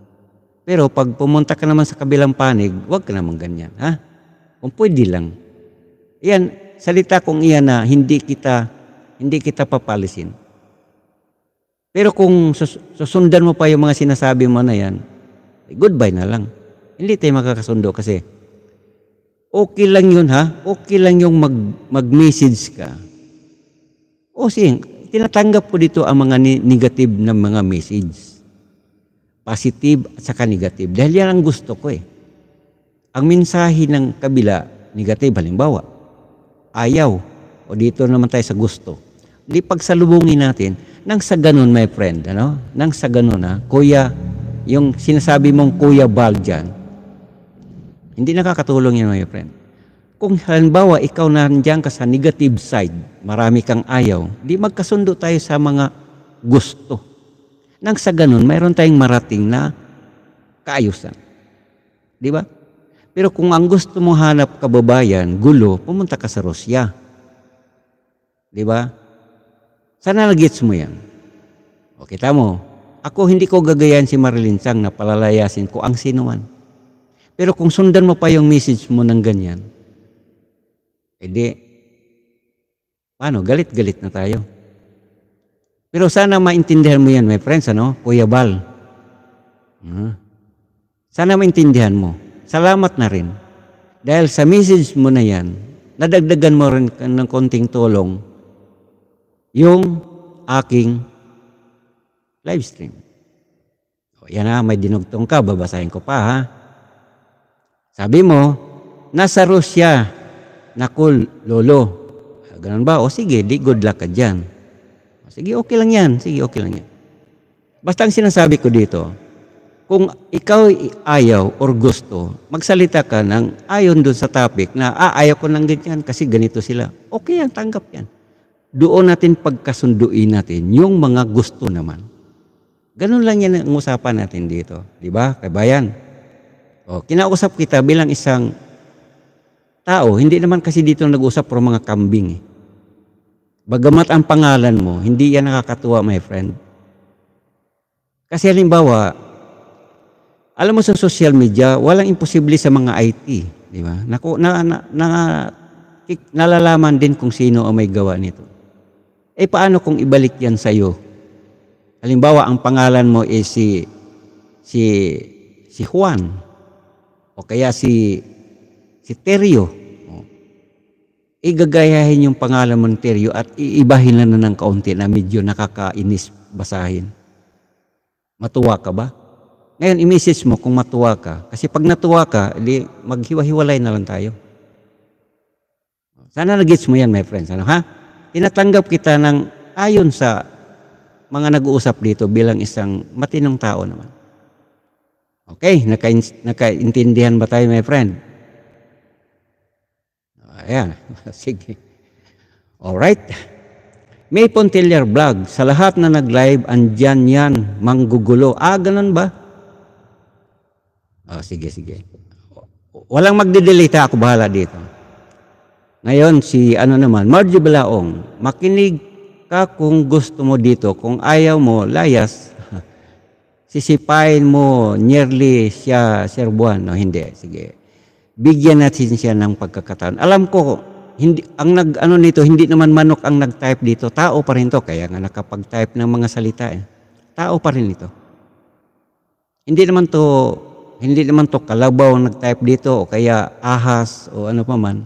Pero pag pumunta ka naman sa kabilang panig, wag ka naman ganyan, ha? Kung pwede lang. Yan, salita kong iyan na hindi kita hindi kita papalisin. Pero kung susundan mo pa yung mga sinasabi mo na yan, eh, goodbye na lang. Hindi tayo makakasundo kasi okay lang yun ha, okay lang yung mag, mag-message ka. O sige, tinatanggap ko dito ang mga negative ng mga message. Positive at saka negative. Dahil yan ang gusto ko eh. Ang mensahe ng kabila, negative halimbawa. Ayaw. O dito naman tayo sa gusto. Hindi pagsalubungin natin. Nang sa ganun, my friend, ano? Nang sa ganun, ha? Kuya, yung sinasabi mong Kuya Bal dyan, hindi nakakatulong yan, my friend. Kung halimbawa, ikaw na nandiyan ka sa negative side, marami kang ayaw, di magkasundo tayo sa mga gusto. Nang sa ganun, mayroon tayong marating na kaayusan. Di ba? Pero kung ang gusto mong hanap kababayan, gulo, pumunta ka sa Rusya. Di ba? Sana nagits mo yan. O kita mo, ako hindi ko gagayan si Marilyn Chang na palalayasin ko ang sino man. Pero kung sundan mo pa yung message mo ng ganyan, edi, paano, galit-galit na tayo. Pero sana maintindihan mo yan, my friends, ano? Kuya Bal. sana maintindihan mo. Salamat na rin. Dahil sa message mo na yan, nadagdagan mo rin ng konting tulong yung aking live stream. O, yan ha, may dinugtong ka, babasahin ko pa ha. Sabi mo, nasa Rusya, nakul, lolo. Ah, ganun ba? O sige, di good luck ka dyan. Sige, okay lang yan. Sige, okay lang yan. Basta ang sinasabi ko dito, kung ikaw ayaw or gusto, magsalita ka ng ayon doon sa topic na ah, ayaw ko ng ganyan kasi ganito sila. Okay yan, tanggap yan. Doon natin pagkasunduin natin yung mga gusto naman. Ganun lang yan ang usapan natin dito. Di ba, kabayan? O, kinausap kita bilang isang tao. Hindi naman kasi dito nag-usap pro mga kambing eh. Bagamat ang pangalan mo, hindi yan nakakatuwa, my friend. Kasi halimbawa, alam mo sa social media, walang imposible sa mga IT, di ba? Naku, na, na, na, nalalaman din kung sino ang may gawa nito. Eh paano kung ibalik yan sa iyo? Halimbawa, ang pangalan mo ay si si si Juan o kaya si si Terio igagayahin yung pangalan Monterio at iibahin na na ng kaunti na medyo nakakainis basahin. Matuwa ka ba? Ngayon, i mo kung matuwa ka. Kasi pag natuwa ka, di, maghiwa-hiwalay na lang tayo. Sana nag-gets mo yan, my friends. Ano, ha? Tinatanggap kita ng ayon sa mga nag-uusap dito bilang isang matinong tao naman. Okay, nakaintindihan ba tayo, my friend? Ayan, sige. Alright. May Pontillier Vlog, sa lahat na nag-live, andyan yan, manggugulo. Ah, ganun ba? Oh, sige, sige. Walang magde-delete ako, bahala dito. Ngayon, si ano naman, Margie Balaong, makinig ka kung gusto mo dito. Kung ayaw mo, layas. Sisipain mo nearly siya, Sir Buwan. No, hindi. Sige bigyan natin siya ng pagkakataon. Alam ko, hindi, ang nag, ano nito, hindi naman manok ang nag-type dito. Tao pa rin to. Kaya nga nakapag-type ng mga salita eh. Tao pa rin ito. Hindi naman to, hindi naman to kalabaw ang nag-type dito o kaya ahas o ano pa man.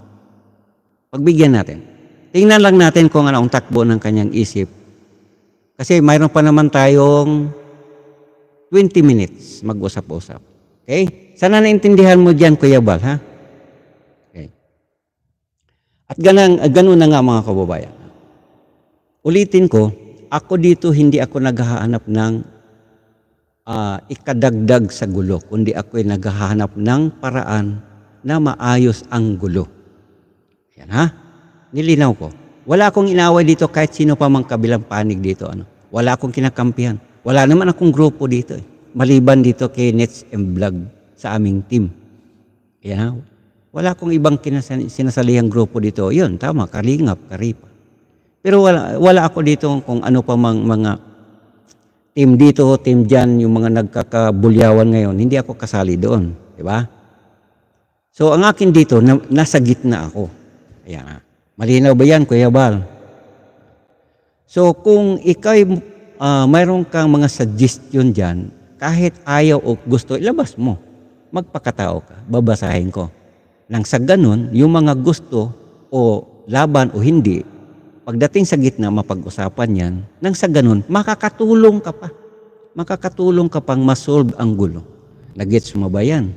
Pagbigyan natin. Tingnan lang natin kung ano ang takbo ng kanyang isip. Kasi mayroon pa naman tayong 20 minutes mag-usap-usap. Okay? Sana naintindihan mo diyan Kuya Bal, ha? Okay. At ganang, ah, ganun na nga mga kababayan. Ulitin ko, ako dito hindi ako naghahanap ng uh, ikadagdag sa gulo, kundi ako ay naghahanap ng paraan na maayos ang gulo. Yan ha? Nilinaw ko. Wala akong inaway dito kahit sino pa mang kabilang panig dito. Ano? Wala akong kinakampihan. Wala naman akong grupo dito. Eh. Maliban dito kay Nets and Vlog sa aming team. Kaya wala akong ibang kinasan, sinasalihang grupo dito. Yun, tama, kalingap, karipa. Pero wala, wala ako dito kung ano pa mang mga team dito, team dyan, yung mga nagkakabulyawan ngayon. Hindi ako kasali doon. Di ba? So, ang akin dito, na, nasa gitna ako. Ayan. Malinaw ba yan, Kuya Bal? So, kung ikaw uh, ah, mayroon kang mga suggestion dyan, kahit ayaw o gusto, ilabas mo magpakatao ka, babasahin ko. Nang sa ganun, yung mga gusto o laban o hindi, pagdating sa gitna mapag-usapan yan, nang sa ganun, makakatulong ka pa. Makakatulong ka pang masolve ang gulo. Nag-gets mo ba yan?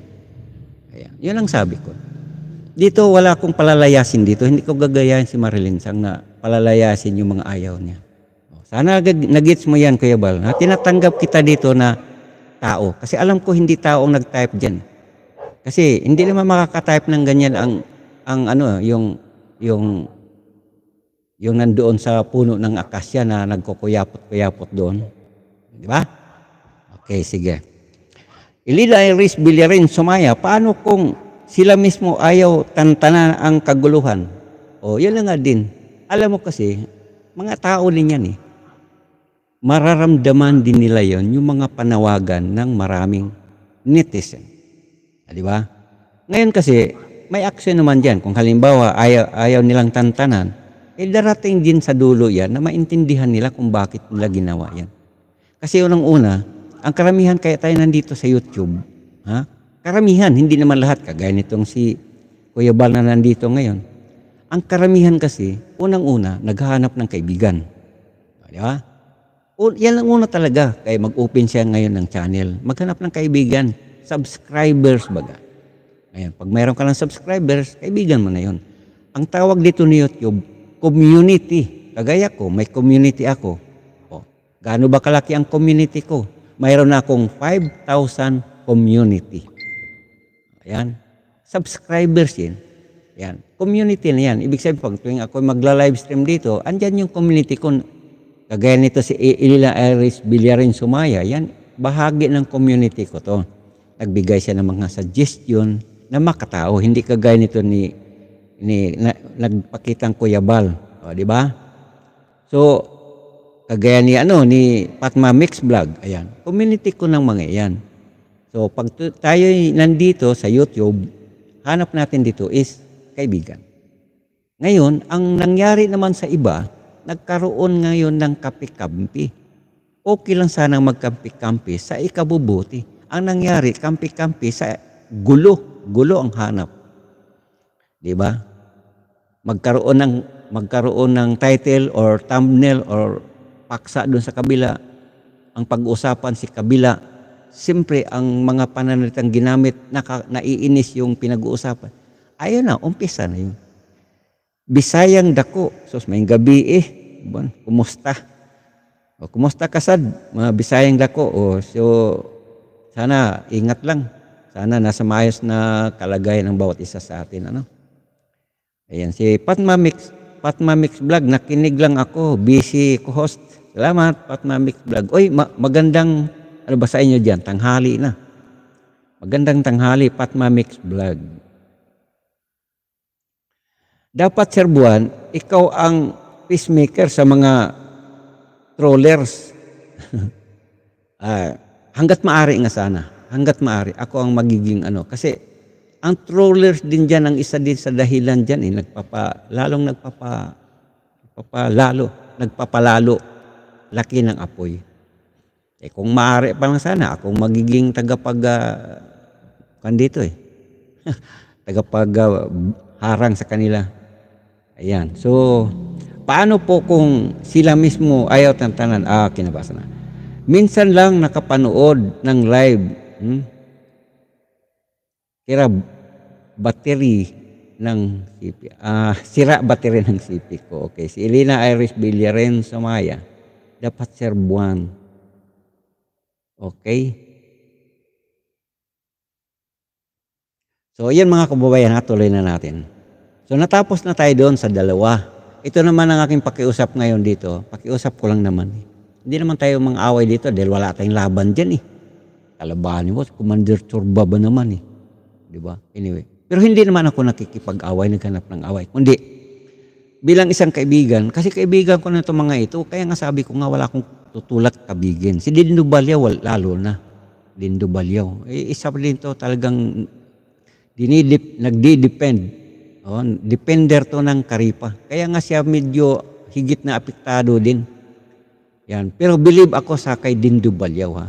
Ayan. Yun ang sabi ko. Dito, wala akong palalayasin dito. Hindi ko gagayahin si Marilyn Sang na palalayasin yung mga ayaw niya. Oh, sana nag-gets mo yan, Kuya Bal. Na tinatanggap kita dito na tao. Kasi alam ko hindi tao ang nag-type dyan. Kasi hindi naman makaka-type ng ganyan ang ang ano yung yung yung nandoon sa puno ng akasya na nagkukuyapot-kuyapot doon. Di ba? Okay, sige. Ilida Iris Villarin Sumaya, paano kung sila mismo ayaw tantana ang kaguluhan? O, yun lang nga din. Alam mo kasi, mga tao din yan eh. Mararamdaman din nila yon yung mga panawagan ng maraming netizen. Ah, di ba? Ngayon kasi, may action naman dyan. Kung halimbawa, ayaw, ayaw nilang tantanan, eh darating din sa dulo yan na maintindihan nila kung bakit nila ginawa yan. Kasi unang-una, ang karamihan kaya tayo nandito sa YouTube, ha? Karamihan, hindi naman lahat, kagaya nitong si Kuya Bal na nandito ngayon. Ang karamihan kasi, unang-una, naghahanap ng kaibigan. Ah, di ba? O, yan ang una talaga. Kaya mag-open siya ngayon ng channel. Maghanap ng kaibigan subscribers baga. Ayan, pag mayroon ka ng subscribers, kaibigan mo na yon. Ang tawag dito ni YouTube, community. Kagaya ko, may community ako. O, oh, gaano ba kalaki ang community ko? Mayroon na akong 5,000 community. Ayan, subscribers yan. Ayan, community na yan. Ibig sabihin, pag tuwing ako magla-livestream dito, andyan yung community ko. Kagaya nito si Ilila Iris Villarin Sumaya, Ayan. bahagi ng community ko to nagbigay siya ng mga suggestion na makatao. Hindi kagaya nito ni, ni na, nagpakitang kuyabal. O, di ba? So, kagaya ni ano, ni Patma Mix Vlog. Ayan. Community ko ng mga yan. So, pag tayo nandito sa YouTube, hanap natin dito is kaibigan. Ngayon, ang nangyari naman sa iba, nagkaroon ngayon ng kapi-kampi. Okay lang sana magkampi-kampi sa ikabubuti ang nangyari, kampi-kampi sa gulo, gulo ang hanap. 'Di ba? Magkaroon ng magkaroon ng title or thumbnail or paksa doon sa kabila. Ang pag-uusapan si kabila. Siyempre, ang mga pananalitang ginamit, naka, naiinis yung pinag-uusapan. Ayun na, umpisa na yun. Bisayang dako. So, may gabi eh. Bon, kumusta? O, kumusta kasad? sad? Mga bisayang dako. O, so, sana ingat lang. Sana nasa maayos na kalagayan ng bawat isa sa atin. Ano? Ayan, si Patma Mix, Patma Mix Vlog, nakinig lang ako, busy co-host. Salamat, Patma Mix Vlog. Oy, ma- magandang, ano ba sa inyo dyan? Tanghali na. Magandang tanghali, Patma Mix Vlog. Dapat, Sir Buwan, ikaw ang peacemaker sa mga trollers. ah, hanggat maari nga sana, hanggat maari, ako ang magiging ano. Kasi ang trollers din dyan, ang isa din sa dahilan dyan, eh, nagpapa, lalong nagpapa, nagpapalalo, nagpapalalo, laki ng apoy. Eh kung maari pa lang sana, akong magiging tagapag, uh, kan dito eh, tagapag uh, harang sa kanila. Ayan. So, paano po kung sila mismo ayaw tantanan? Ah, kinabasa na minsan lang nakapanood ng live. Hmm? Kira battery ng CP. Ah, sira battery ng CP ko. Okay. Si Elena Iris Villaren Somaya. Dapat Sir Buwan. Okay. So, yan mga kababayan, tuloy na natin. So, natapos na tayo doon sa dalawa. Ito naman ang aking pakiusap ngayon dito. Pakiusap ko lang naman. Eh. Hindi naman tayo mga away dito dahil wala tayong laban dyan eh. Kalabahan boss, Commander Turba ba naman eh. Di ba? Anyway. Pero hindi naman ako nakikipag-away, naghanap ng away. Kundi, bilang isang kaibigan, kasi kaibigan ko na itong mga ito, kaya nga sabi ko nga wala akong tutulak kabigin. Si Dindo Balyaw, lalo na. Dindo Balyaw. Eh, isa pa din to talagang dinidip, nagdi-depend Oh, depender to ng karipa. Kaya nga siya medyo higit na apektado din. Yan. Pero believe ako sa kay Dindo Balyaw ha.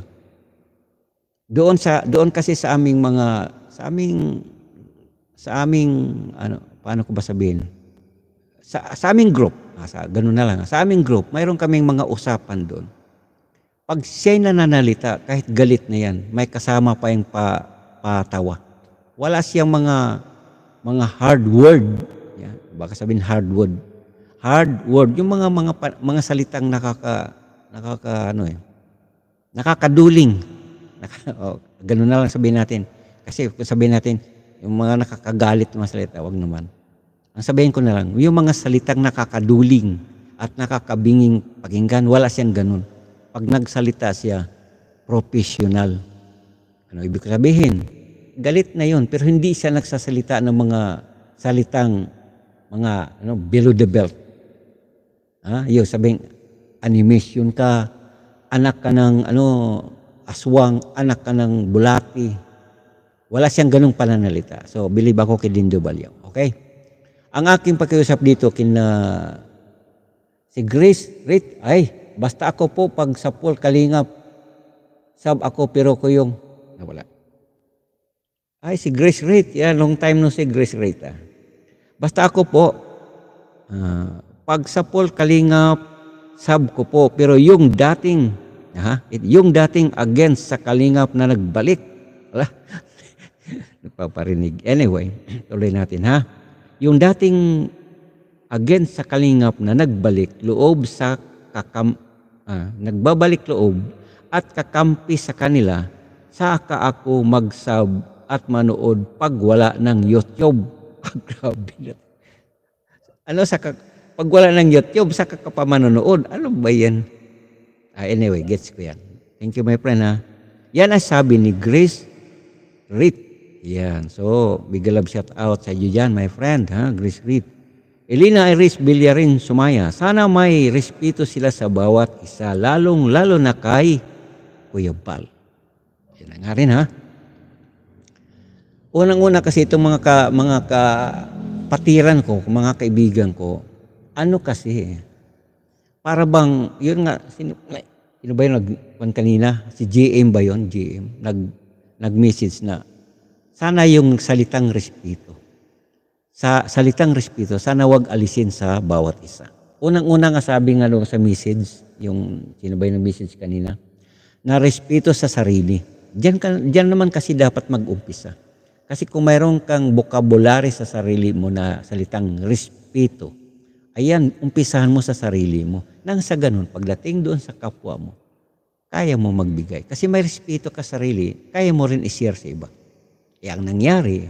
Doon sa doon kasi sa aming mga sa aming sa aming ano paano ko ba sabihin? Sa, sa aming group, ha, sa ganun na lang. Sa aming group, mayroon kaming mga usapan doon. Pag na nanalita, kahit galit na yan, may kasama pa yung pa, patawa. Wala siyang mga mga hard word. Yan. Baka sabihin hard word hard word, yung mga mga mga salitang nakaka nakaka ano eh, nakakaduling. Naka, oh, ganun na lang sabihin natin. Kasi kung sabihin natin, yung mga nakakagalit mga salita, wag naman. Ang sabihin ko na lang, yung mga salitang nakakaduling at nakakabinging pakinggan, wala siyang ganun. Pag nagsalita siya, professional. Ano ibig sabihin? Galit na yon pero hindi siya nagsasalita ng mga salitang mga ano, below the belt. Ha? Ah, yung sabing, animation ka, anak ka ng ano, aswang, anak ka ng bulati. Wala siyang ganung pananalita. So, believe ako kay Dindo Balyaw. Okay? Ang aking pakiusap dito kina si Grace Rit, ay, basta ako po pag sa pool kalingap, sab ako pero ko yung, nawala. Ay, si Grace Rit, yan, yeah, long time no si Grace Rit. Ah. Basta ako po, uh, pag sa pool kalingap, sab ko po. Pero yung dating, ha, yung dating against sa kalingap na nagbalik, wala, nagpaparinig. Anyway, tuloy natin ha. Yung dating against sa kalingap na nagbalik loob sa kakam, ah, nagbabalik loob at kakampi sa kanila, saka ako magsab at manood pag wala ng YouTube. Ah, grabe na. Ano sa pag wala ng YouTube, sa ka pa manonood. Ano ba yan? Ah, anyway, gets ko yan. Thank you, my friend, ha? Ah. Yan ang sabi ni Grace Reed. Yan. So, big love shout out sa iyo dyan, my friend, ha? Grace Reed. Elina Iris Villarin Sumaya, sana may respeto sila sa bawat isa, lalong-lalo na kay Kuya Bal. Yan na nga rin, ha? Unang-una kasi itong mga ka, mga ka, patiran ko, mga kaibigan ko, ano kasi, para bang, yun nga, sino, sino ba yung nag, kanina? Si JM ba yun? JM, Nag, nag-message na, sana yung salitang respeto. Sa salitang respeto, sana wag alisin sa bawat isa. Unang-una nga sabi nga sa message, yung sino ba yung message kanina, na respeto sa sarili. Diyan, ka, diyan naman kasi dapat mag-umpisa. Kasi kung mayroon kang vocabulary sa sarili mo na salitang respeto, Ayan, umpisahan mo sa sarili mo. Nang sa ganun, pagdating doon sa kapwa mo, kaya mo magbigay. Kasi may respeto ka sarili, kaya mo rin i-share sa iba. Eh, ang nangyari,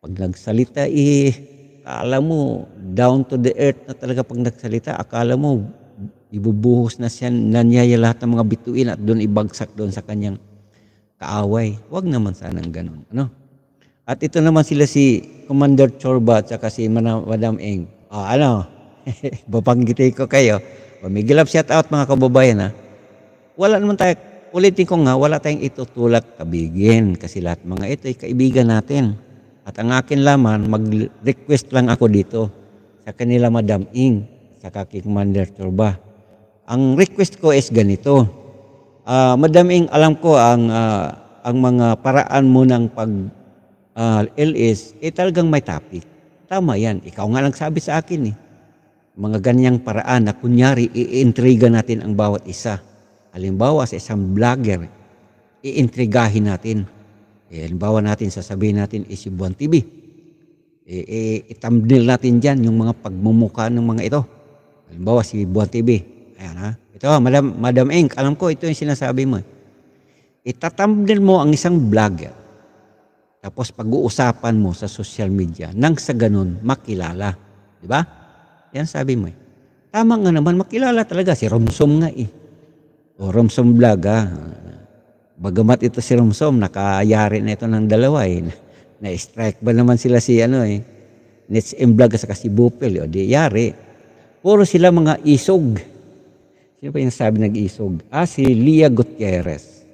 pag nagsalita, eh, akala mo, down to the earth na talaga pag nagsalita, akala mo, ibubuhos na siya, nanyaya lahat ng mga bituin at doon ibagsak doon sa kanyang kaaway. Huwag naman sanang ganun. Ano? At ito naman sila si Commander Chorba at saka si Madam Eng o, ano? Babanggitin ko kayo. O, may shout out mga kababayan ha. Wala naman tayo, ulitin ko nga, wala tayong itutulak kabigin kasi lahat mga ito ay kaibigan natin. At ang akin laman, mag-request lang ako dito sa kanila Madam Ing, sa kaki Commander Turba. Ang request ko is ganito. Uh, Madam Ing, alam ko ang uh, ang mga paraan mo ng pag uh, ah, LS, eh talagang may topic Tama yan. Ikaw nga lang sabi sa akin eh. Mga ganyang paraan na kunyari iintriga natin ang bawat isa. Halimbawa sa isang vlogger, iintrigahin natin. Eh, halimbawa natin, sasabihin natin eh, is yung Buwan TV. Eh, eh, itamdil natin dyan yung mga pagmumuka ng mga ito. Halimbawa si Buwan TV. Ayan ha. Ito, Madam, Madam Eng, alam ko ito yung sinasabi mo. Eh. Itatamdil mo ang isang vlogger tapos pag-uusapan mo sa social media nang sa ganun makilala. Di ba? Yan sabi mo eh. Tama nga naman, makilala talaga si Romsom nga eh. O Romsom vlog ah. Bagamat ito si Romsom, nakayari na ito ng dalawa eh. Na-strike ba naman sila si ano eh. Nets M vlog sa kasi Bupel. O di yari. Puro sila mga isog. Sino pa yung sabi nag-isog? Ah, si Lia Gutierrez.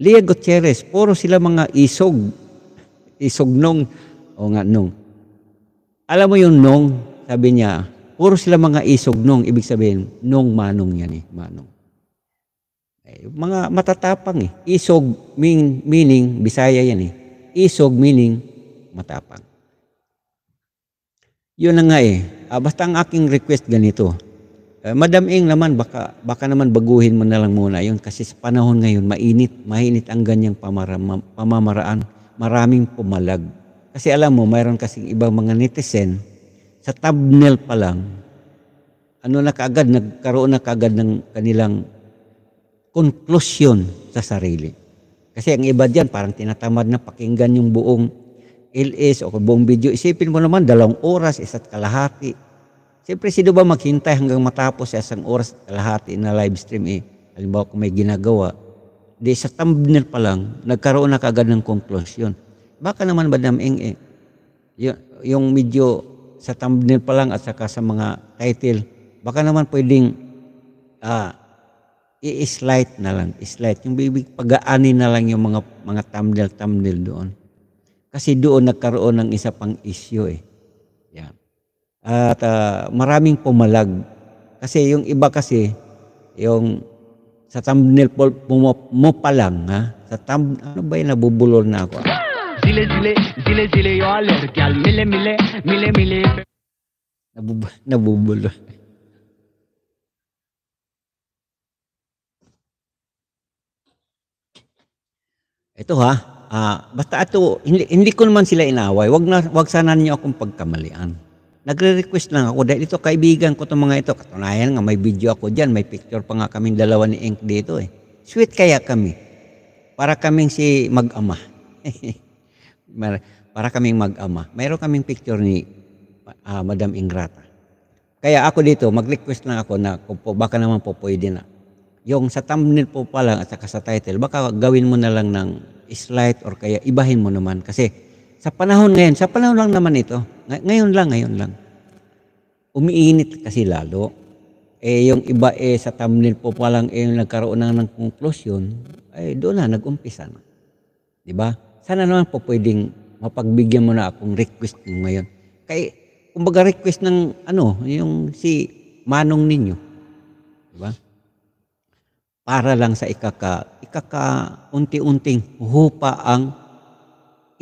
Lia Gutierrez, puro sila mga isog isugnong o nga nung alam mo yung nung sabi niya puro sila mga isugnong ibig sabihin nung manong yan eh manong eh, mga matatapang eh isog mean, meaning bisaya yan eh isog meaning matapang yun na nga eh ah, basta ang aking request ganito eh, Madam Ing naman, baka, baka naman baguhin mo na lang muna yun kasi sa panahon ngayon, mainit, mainit ang ganyang pamara, pamamaraan maraming pumalag. Kasi alam mo, mayroon kasing ibang mga netizen, sa thumbnail pa lang, ano na kaagad, nagkaroon na kaagad ng kanilang conclusion sa sarili. Kasi ang iba diyan parang tinatamad na pakinggan yung buong LS o buong video. Isipin mo naman, dalawang oras, isa't kalahati. Siyempre, sino ba maghintay hanggang matapos sa isang oras at kalahati na live stream eh? Halimbawa kung may ginagawa, di sa thumbnail pa lang, nagkaroon na kagad ng conclusion. Baka naman Madam Eng eh, yung, medyo sa thumbnail pa lang at saka sa mga title, baka naman pwedeng ah, i-slide na lang, i-slide. Yung bibig pagaanin na lang yung mga mga thumbnail-thumbnail doon. Kasi doon nagkaroon ng isa pang issue eh. Yan. At uh, maraming pumalag. Kasi yung iba kasi, yung sa thumbnail po, mo, mo pa lang, ha? Sa thumb, ano ba yun, nabubulol na ako. Zile, zile, zile, zile, yo alergyal, mile, mile, mile, mile. Nabub nabubulol. Ito ha, uh, basta ito, hindi, hindi ko naman sila inaway. Wag na wag sana niyo akong pagkamalian. Nagre-request lang ako dahil ito kaibigan ko itong mga ito. Katunayan nga may video ako dyan, may picture pa nga kaming dalawa ni Ink dito eh. Sweet kaya kami. Para kaming si mag-ama. para kaming mag-ama. Mayroon kaming picture ni uh, Madam Ingrata. Kaya ako dito, mag-request lang ako na baka naman po pwede na. Yung sa thumbnail po pa lang at saka sa title, baka gawin mo na lang ng slide or kaya ibahin mo naman kasi sa panahon ngayon, sa panahon lang naman ito, ngayon lang, ngayon lang, umiinit kasi lalo. Eh, yung iba eh, sa thumbnail po pa lang eh, yung nagkaroon na ng conclusion, ay eh, doon na, nag-umpisa na. ba? Diba? Sana naman po pwedeng mapagbigyan mo na akong request mo ngayon. Kay, kumbaga request ng ano, yung si manong ninyo. Diba? Para lang sa ikaka, ikaka unti-unting hupa ang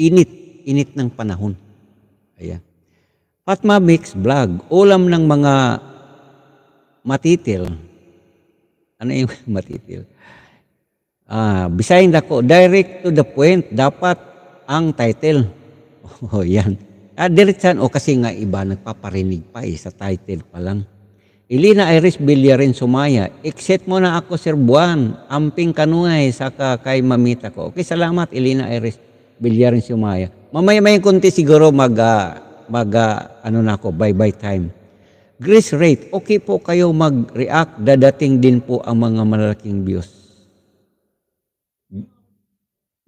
init init ng panahon. Ayan. Fatma Mix Vlog, ulam ng mga matitil. Ano yung matitil? Ah, bisayin dako, direct to the point, dapat ang title. Oh, yan. Ah, diretsan, o oh, kasi nga iba, nagpaparinig pa eh, sa title pa lang. Ilina Iris Villarin Sumaya, exit mo na ako Sir Buwan, amping kanungay saka kay mamita ko. Okay, salamat Ilina Iris Villarin Sumaya mamaya may konti siguro mag, uh, mag uh, ano na ako, bye-bye time. Grace rate, okay po kayo mag-react, dadating din po ang mga malaking views.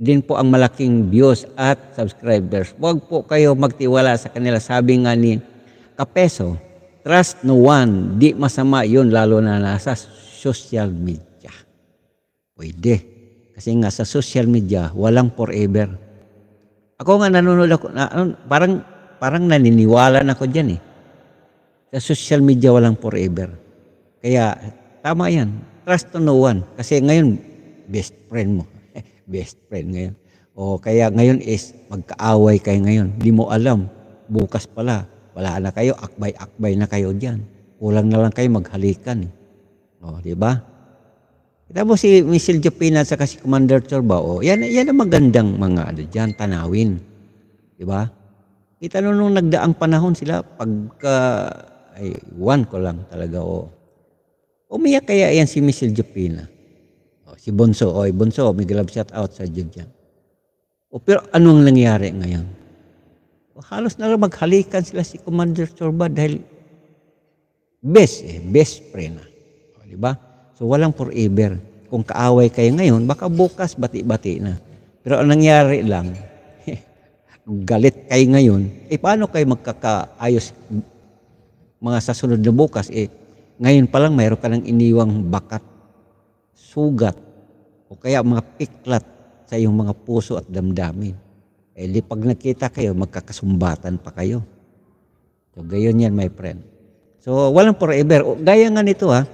Din po ang malaking views at subscribers. Huwag po kayo magtiwala sa kanila. Sabi nga ni Kapeso, trust no one, di masama yun lalo na nasa social media. Pwede. Kasi nga sa social media, walang forever. Ako nga nanonood ako, na, ano, parang, parang naniniwala na ako dyan eh. Sa social media walang forever. Kaya, tama yan. Trust to no one. Kasi ngayon, best friend mo. best friend ngayon. O kaya ngayon is, magkaaway kayo ngayon. Hindi mo alam. Bukas pala, wala na kayo, akbay-akbay na kayo dyan. Kulang na lang kayo maghalikan. Eh. O, di ba? Kita si Missile Jopina sa kasi Commander Chorbao, oh, yan, yan ang magandang mga ano dyan, tanawin. Di ba? Kita no, nung nagdaang panahon sila, pagka, ay, one ko lang talaga, o. Oh. Umiyak kaya yan si Missile Jopina. Oh, si Bonso, o, Bonso, may glove shot out sa jug Oh, pero ano ang nangyari ngayon? O, oh, halos na maghalikan sila si Commander Chorba dahil best, eh, best friend na. O, di ba? So walang forever. Kung kaaway kayo ngayon, baka bukas bati-bati na. Pero ang nangyari lang, galit kayo ngayon, eh paano kayo magkakaayos mga sasunod na bukas? Eh ngayon pa lang mayroon ka ng iniwang bakat, sugat, o kaya mga piklat sa iyong mga puso at damdamin. Eh di pag nakita kayo, magkakasumbatan pa kayo. So gayon yan my friend. So walang forever. O, gaya nga nito ha,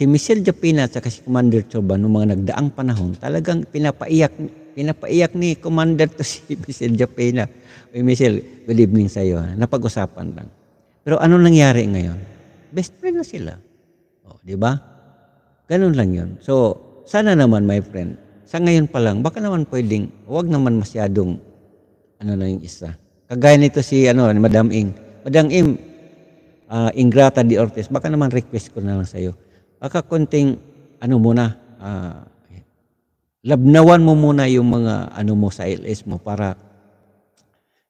si Michelle Jopina sa si Commander Choba noong mga nagdaang panahon, talagang pinapaiyak, pinapaiyak ni Commander to si Michelle Jopina. Uy, Michelle, good evening sa iyo. Napag-usapan lang. Pero ano nangyari ngayon? Best friend na sila. Oh, di ba? Ganun lang yun. So, sana naman, my friend, sa ngayon pa lang, baka naman pwedeng, wag naman masyadong, ano na yung isa. Kagaya nito si, ano, ni Madam Ing. Madam Ing, uh, Ingrata di Ortiz, baka naman request ko na lang sa iyo kakakunting ano muna, uh, labnawan mo muna yung mga ano mo sa LS mo para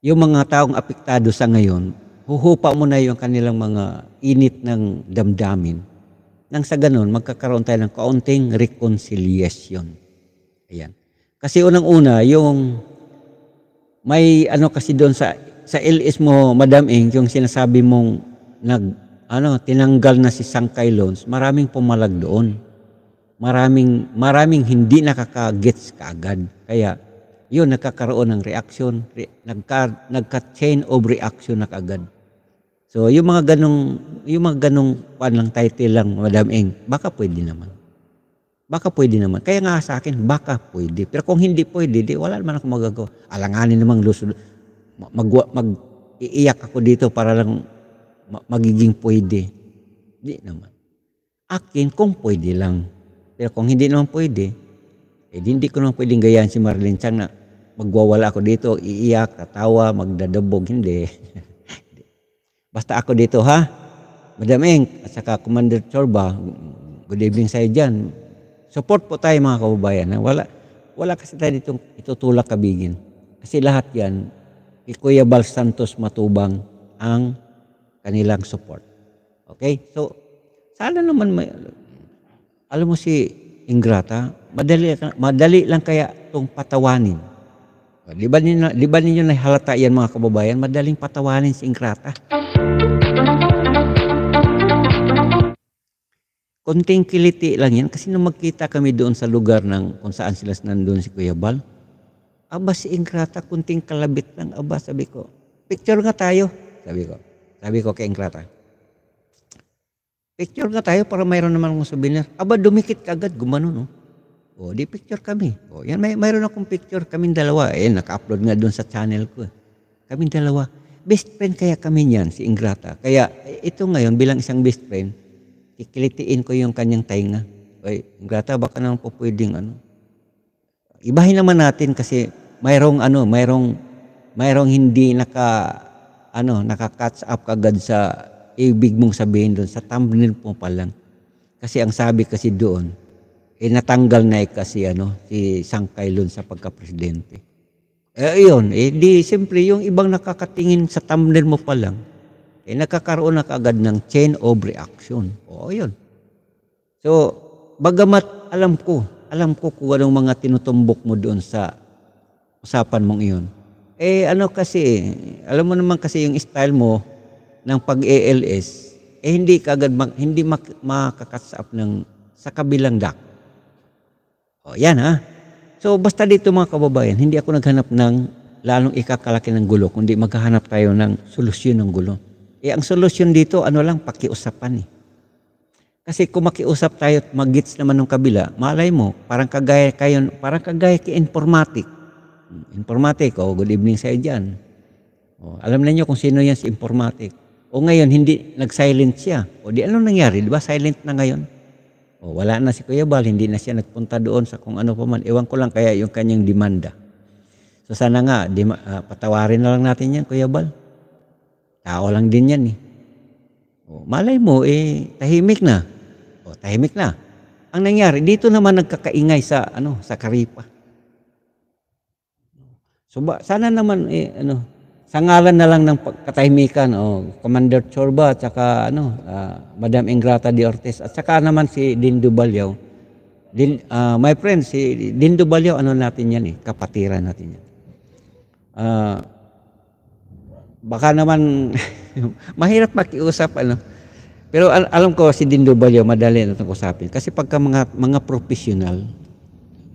yung mga taong apektado sa ngayon, huhupa mo na yung kanilang mga init ng damdamin. Nang sa ganun, magkakaroon tayo ng kaunting reconciliation. Ayan. Kasi unang-una, yung may ano kasi doon sa sa LS mo, Madam Eng, yung sinasabi mong nag ano, tinanggal na si Sangkay Loans, maraming pumalag doon. Maraming, maraming hindi nakaka-gets kaagad. Kaya, yun, nagkakaroon ng reaction. Re, nagka, nagka-chain of reaction na kaagad. So, yung mga ganong, yung mga ganong, pan lang, title lang, Madam Eng, baka pwede naman. Baka pwede naman. Kaya nga sa akin, baka pwede. Pero kung hindi pwede, di, wala naman ako magagawa. Alanganin namang lusunod. mag, mag, iiyak ako dito para lang magiging pwede. Hindi naman. Akin kung pwede lang. Pero kung hindi naman pwede, eh hindi ko naman pwedeng gayaan si Marlene Chang na magwawala ako dito, iiyak, tatawa, magdadabog. Hindi. Basta ako dito ha. Madam Eng, at saka Commander Chorba, good evening sa'yo dyan. Support po tayo mga kababayan. Ha? Wala, wala kasi tayo dito itutulak kabigin. Kasi lahat yan, kay Kuya Bal Santos Matubang ang kanilang support. Okay? So, sana naman may, alam mo si Ingrata, madali, madali lang kaya itong patawanin. Di ba ninyo, di ba ninyo nahalata yan mga kababayan? Madaling patawanin si Ingrata. Konting kiliti lang yan kasi nung magkita kami doon sa lugar ng kung saan sila nandun si Kuya Bal, aba si Ingrata, kunting kalabit lang, aba sabi ko, picture nga tayo, sabi ko. Sabi ko kay Englara. Picture nga tayo para mayroon naman akong souvenir. Aba, dumikit ka agad, gumano, no? O, oh, di picture kami. O, oh, yan, may, mayroon akong picture kaming dalawa. Eh, naka-upload nga doon sa channel ko. Eh. Kaming dalawa. Best friend kaya kami niyan, si Ingrata. Kaya, eh, ito ngayon, bilang isang best friend, kikilitiin ko yung kanyang tainga. Oy, Ingrata, baka naman po pwedeng ano. Ibahin naman natin kasi mayroong ano, mayroong mayroong hindi naka ano, nakaka-catch up kagad sa ibig mong sabihin doon, sa thumbnail mo pa lang. Kasi ang sabi kasi doon, eh natanggal na eh kasi ano, si Sangkay Lun sa pagka-presidente. Eh yun, eh di siyempre yung ibang nakakatingin sa thumbnail mo pa lang, eh nakakaroon na kaagad ng chain of reaction. Oo yun. So, bagamat alam ko, alam ko kung anong mga tinutumbok mo doon sa usapan mong iyon. Eh ano kasi, alam mo naman kasi yung style mo ng pag-ALS, eh hindi kagad mag, hindi mak, makakatch up ng sa kabilang duck. O oh, yan ha. So basta dito mga kababayan, hindi ako naghanap ng lalong ikakalaki ng gulo, kundi maghahanap tayo ng solusyon ng gulo. Eh ang solusyon dito, ano lang, pakiusapan eh. Kasi kung makiusap tayo at mag naman ng kabila, malay mo, parang kagaya kayo, parang kagaya kay informatic Informatic, oh, good evening sa'yo dyan. oh, alam na nyo kung sino yan si informatic. O ngayon, hindi, nag-silent siya. O di, ano nangyari? Di ba silent na ngayon? O wala na si Kuya Bal, hindi na siya nagpunta doon sa kung ano pa man. Ewan ko lang kaya yung kanyang demanda. So sana nga, di, uh, ah, patawarin na lang natin yan, Kuya Bal. Tao lang din yan eh. O, malay mo, eh, tahimik na. O, tahimik na. Ang nangyari, dito naman nagkakaingay sa, ano, sa karipa. So ba, sana naman eh, ano, sangalan na lang ng katahimikan o oh, Commander Chorba at saka ano, uh, Madam Ingrata de Ortiz at saka naman si Dindo Balyaw. Din, uh, my friend, si Dindo Balyaw, ano natin yan eh, kapatiran natin yan. Uh, baka naman, mahirap makiusap ano. Pero al- alam ko si Dindo Balyaw, madali natin usapin. Kasi pagka mga, mga professional,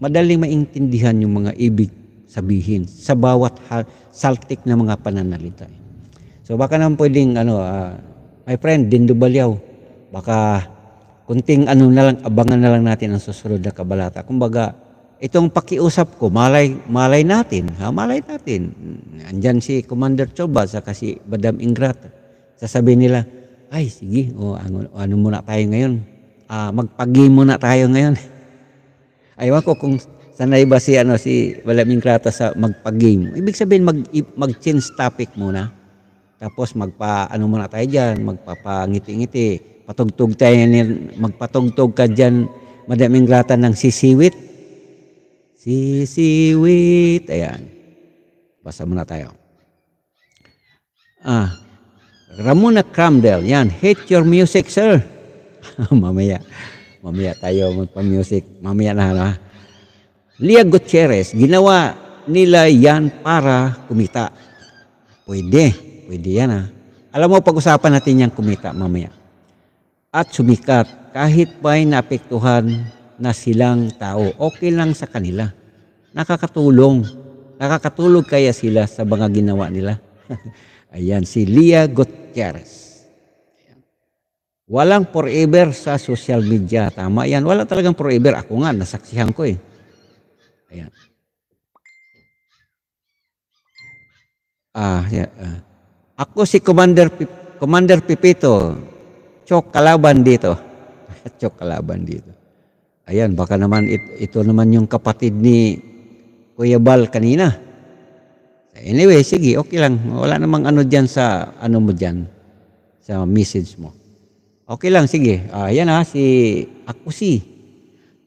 madaling maintindihan yung mga ibig sabihin sa bawat saltik na mga pananalita. So baka naman pwedeng ano, uh, my friend, Dindubalyaw, baka kunting ano na lang, abangan na lang natin ang susunod na kabalata. Kumbaga, itong pakiusap ko, malay, malay natin, ha? malay natin. Andyan si Commander Choba, sa kasi Badam Ingrata. Sasabi nila, ay sige, o, ano, ano muna tayo ngayon? Ah, magpagi muna tayo ngayon. Ayaw ko kung sanay ba si ano si Balaming Krata sa magpa-game? Ibig sabihin mag mag-change topic muna. Tapos magpa ano muna tayo diyan, magpapangiti-ngiti. Patugtog tayo niyan, magpatugtog ka diyan, Madaming Krata ng sisiwit. Sisiwit. Ayan. Basa muna tayo. Ah, Ramona Cramdell. Yan, hate your music, sir. mamaya. Mamaya tayo magpa-music. Mamaya na, ha? Lia Gutierrez, ginawa nila yan para kumita. Pwede, pwede yan ha. Ah. Alam mo, pag-usapan natin yung kumita mamaya. At sumikat, kahit pa'y naapektuhan na silang tao, okay lang sa kanila. Nakakatulong. Nakakatulog kaya sila sa mga ginawa nila. Ayan, si Lia Gutierrez. Walang forever sa social media. Tama yan. Wala talagang forever. Ako nga, nasaksihan ko eh Ayan. Ah, yeah, ah. Ako si Commander Pip Commander Pipito. Chok kalaban dito. Chok kalaban dito. Ayan, baka naman it, ito naman yung kapatid ni Kuya Bal kanina. Anyway, sige, okay lang. Wala namang ano diyan sa ano mo diyan sa message mo. Okay lang, sige. Ayan ah, ah, si ako si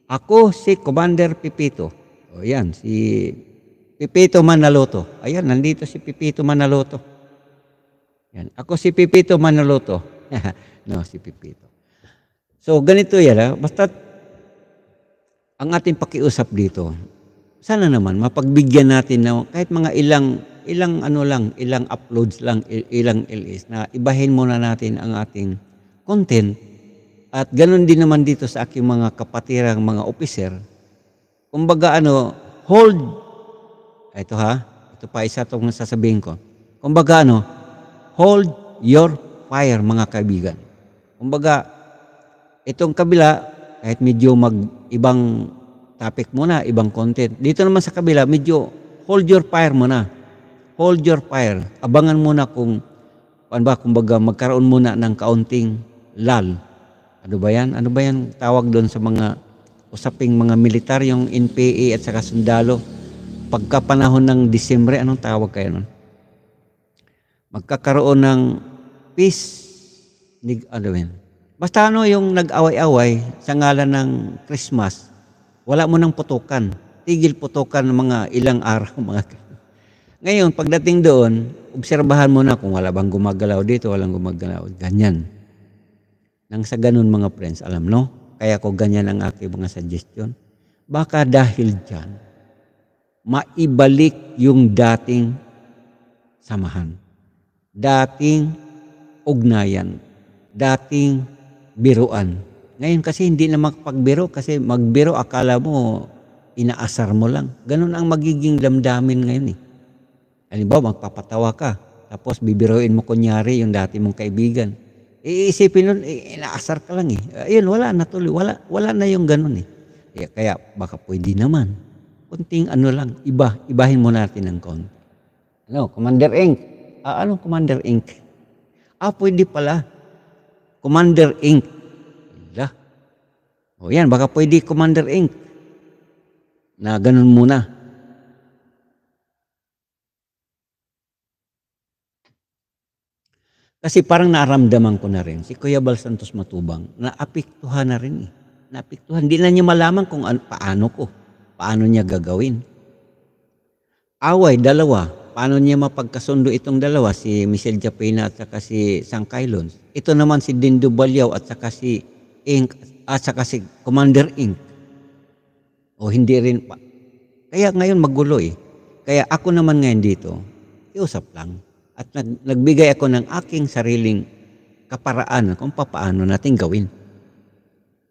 ako si Commander Pipito. O yan, si Pipito Manaloto. Ayan, nandito si Pipito Manaloto. Yan. Ako si Pipito Manaloto. no, si Pipito. So, ganito yan. Ha? Basta ang ating pakiusap dito, sana naman mapagbigyan natin na kahit mga ilang ilang ano lang, ilang uploads lang, ilang LS na ibahin muna natin ang ating content at ganun din naman dito sa aking mga kapatirang mga officer Kumbaga ano, hold. Ah, ito ha, ito pa isa itong sasabihin ko. Kumbaga ano, hold your fire mga kaibigan. Kumbaga, itong kabila, kahit medyo mag-ibang topic muna, ibang content. Dito naman sa kabila, medyo hold your fire muna. Hold your fire. Abangan muna kung, ano ba, kumbaga magkaroon muna ng kaunting lal. Ano ba yan? Ano ba yan tawag doon sa mga usaping mga militar, yung NPA at saka sundalo, pagka panahon ng Disyembre, anong tawag kayo nun? Magkakaroon ng peace, nig, ano yun? Basta ano yung nag-away-away sa ngalan ng Christmas, wala mo ng putukan. Tigil putukan ng mga ilang araw. Mga... Ngayon, pagdating doon, obserbahan mo na kung wala bang gumagalaw dito, walang gumagalaw, ganyan. Nang sa ganun mga friends, alam no? Kaya ko ganyan ang aking mga suggestion. Baka dahil dyan, maibalik yung dating samahan, dating ugnayan, dating biruan. Ngayon kasi hindi na makapagbiro kasi magbiro akala mo inaasar mo lang. Ganun ang magiging damdamin ngayon eh. Halimbawa magpapatawa ka tapos bibiroin mo kunyari yung dati mong kaibigan Iisipin nun, eh, inaasar ka lang eh. Ayun, wala na tuloy. Wala, wala na yung ganun eh. Kaya, eh, kaya baka pwede naman. Kunting ano lang, iba, ibahin mo natin ng konti. Ah, ano, Commander Inc. Ah, anong Commander Inc? Ah, pwede pala. Commander Inc. Ila. O yan, baka pwede Commander Inc. Na ganun muna. Kasi parang naramdaman ko na rin, si Kuya Bal Santos Matubang, naapiktuhan na rin eh. Naapiktuhan. Hindi na niya malaman kung ano, paano ko, paano niya gagawin. Away, dalawa. Paano niya mapagkasundo itong dalawa, si Michelle Japena at saka si Kailon. Ito naman si Dindo Balyaw at saka si Inc. at saka si Commander Inc. O hindi rin pa. Kaya ngayon magulo eh. Kaya ako naman ngayon dito, iusap lang at nag, nagbigay ako ng aking sariling kaparaan kung paano natin gawin.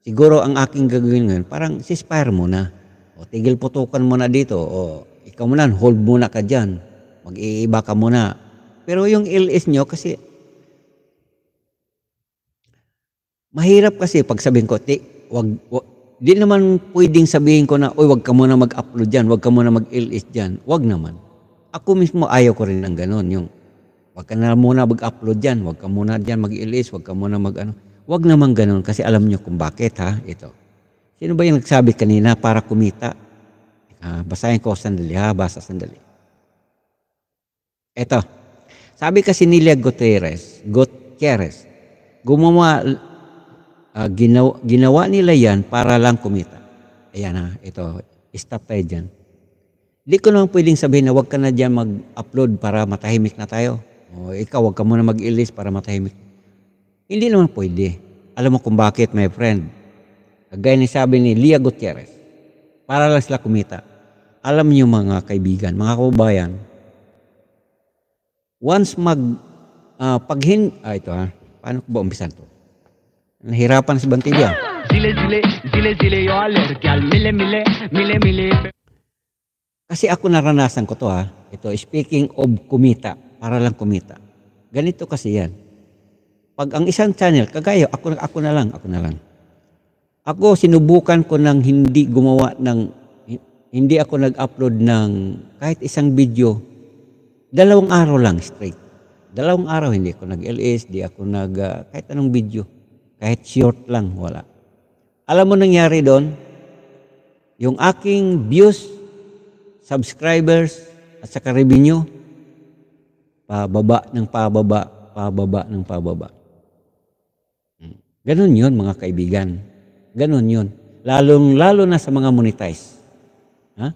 Siguro ang aking gagawin ngayon, parang sispire na. O tigil putukan mo na dito. O ikaw muna, hold muna ka dyan. Mag-iiba ka muna. Pero yung LS nyo, kasi mahirap kasi pag sabihin ko, ti, wag, wag, di naman pwedeng sabihin ko na, oy, wag ka muna mag-upload dyan, wag ka muna mag-LS dyan. Wag naman. Ako mismo ayaw ko rin ng ganun. Yung Huwag ka na muna mag-upload dyan. Huwag ka muna dyan mag-release. Huwag ka muna mag-ano. Huwag naman ganun kasi alam nyo kung bakit ha. Ito. Sino ba yung nagsabi kanina para kumita? Uh, basahin ko sandali ha. Basa sandali. Ito. Sabi kasi ni Lea Gutierrez, Gutierrez, gumawa, uh, ah, ginawa, ginawa nila yan para lang kumita. Ayan ha, ito. Stop tayo dyan. Hindi ko naman pwedeng sabihin na huwag ka na dyan mag-upload para matahimik na tayo. O, oh, ikaw, wag ka muna mag-ilis para matahimik. Hindi naman pwede. Alam mo kung bakit, my friend. Gaya ni sabi ni Lia Gutierrez, para lang sila kumita. Alam niyo mga kaibigan, mga kababayan, once mag, uh, paghin, ah ito ha, ah, paano ko ba umpisan to? Nahirapan si Bantilla. Zile, zile, zile, zile, yo alergal, mile, mile, mile, mile. Kasi ako naranasan ko to ha, ah. ito, speaking of kumita, para lang kumita. Ganito kasi yan. Pag ang isang channel, kagayo, ako, ako na lang, ako na lang. Ako, sinubukan ko ng hindi gumawa ng, hindi ako nag-upload ng kahit isang video, dalawang araw lang straight. Dalawang araw, hindi ako nag-LS, di ako nag, uh, kahit anong video, kahit short lang, wala. Alam mo nangyari doon? Yung aking views, subscribers, at saka revenue, Pababa ng pababa, pababa ng pababa. Hmm. Ganon yun mga kaibigan. Ganon yun. Lalong, lalo na sa mga monetize. Ha?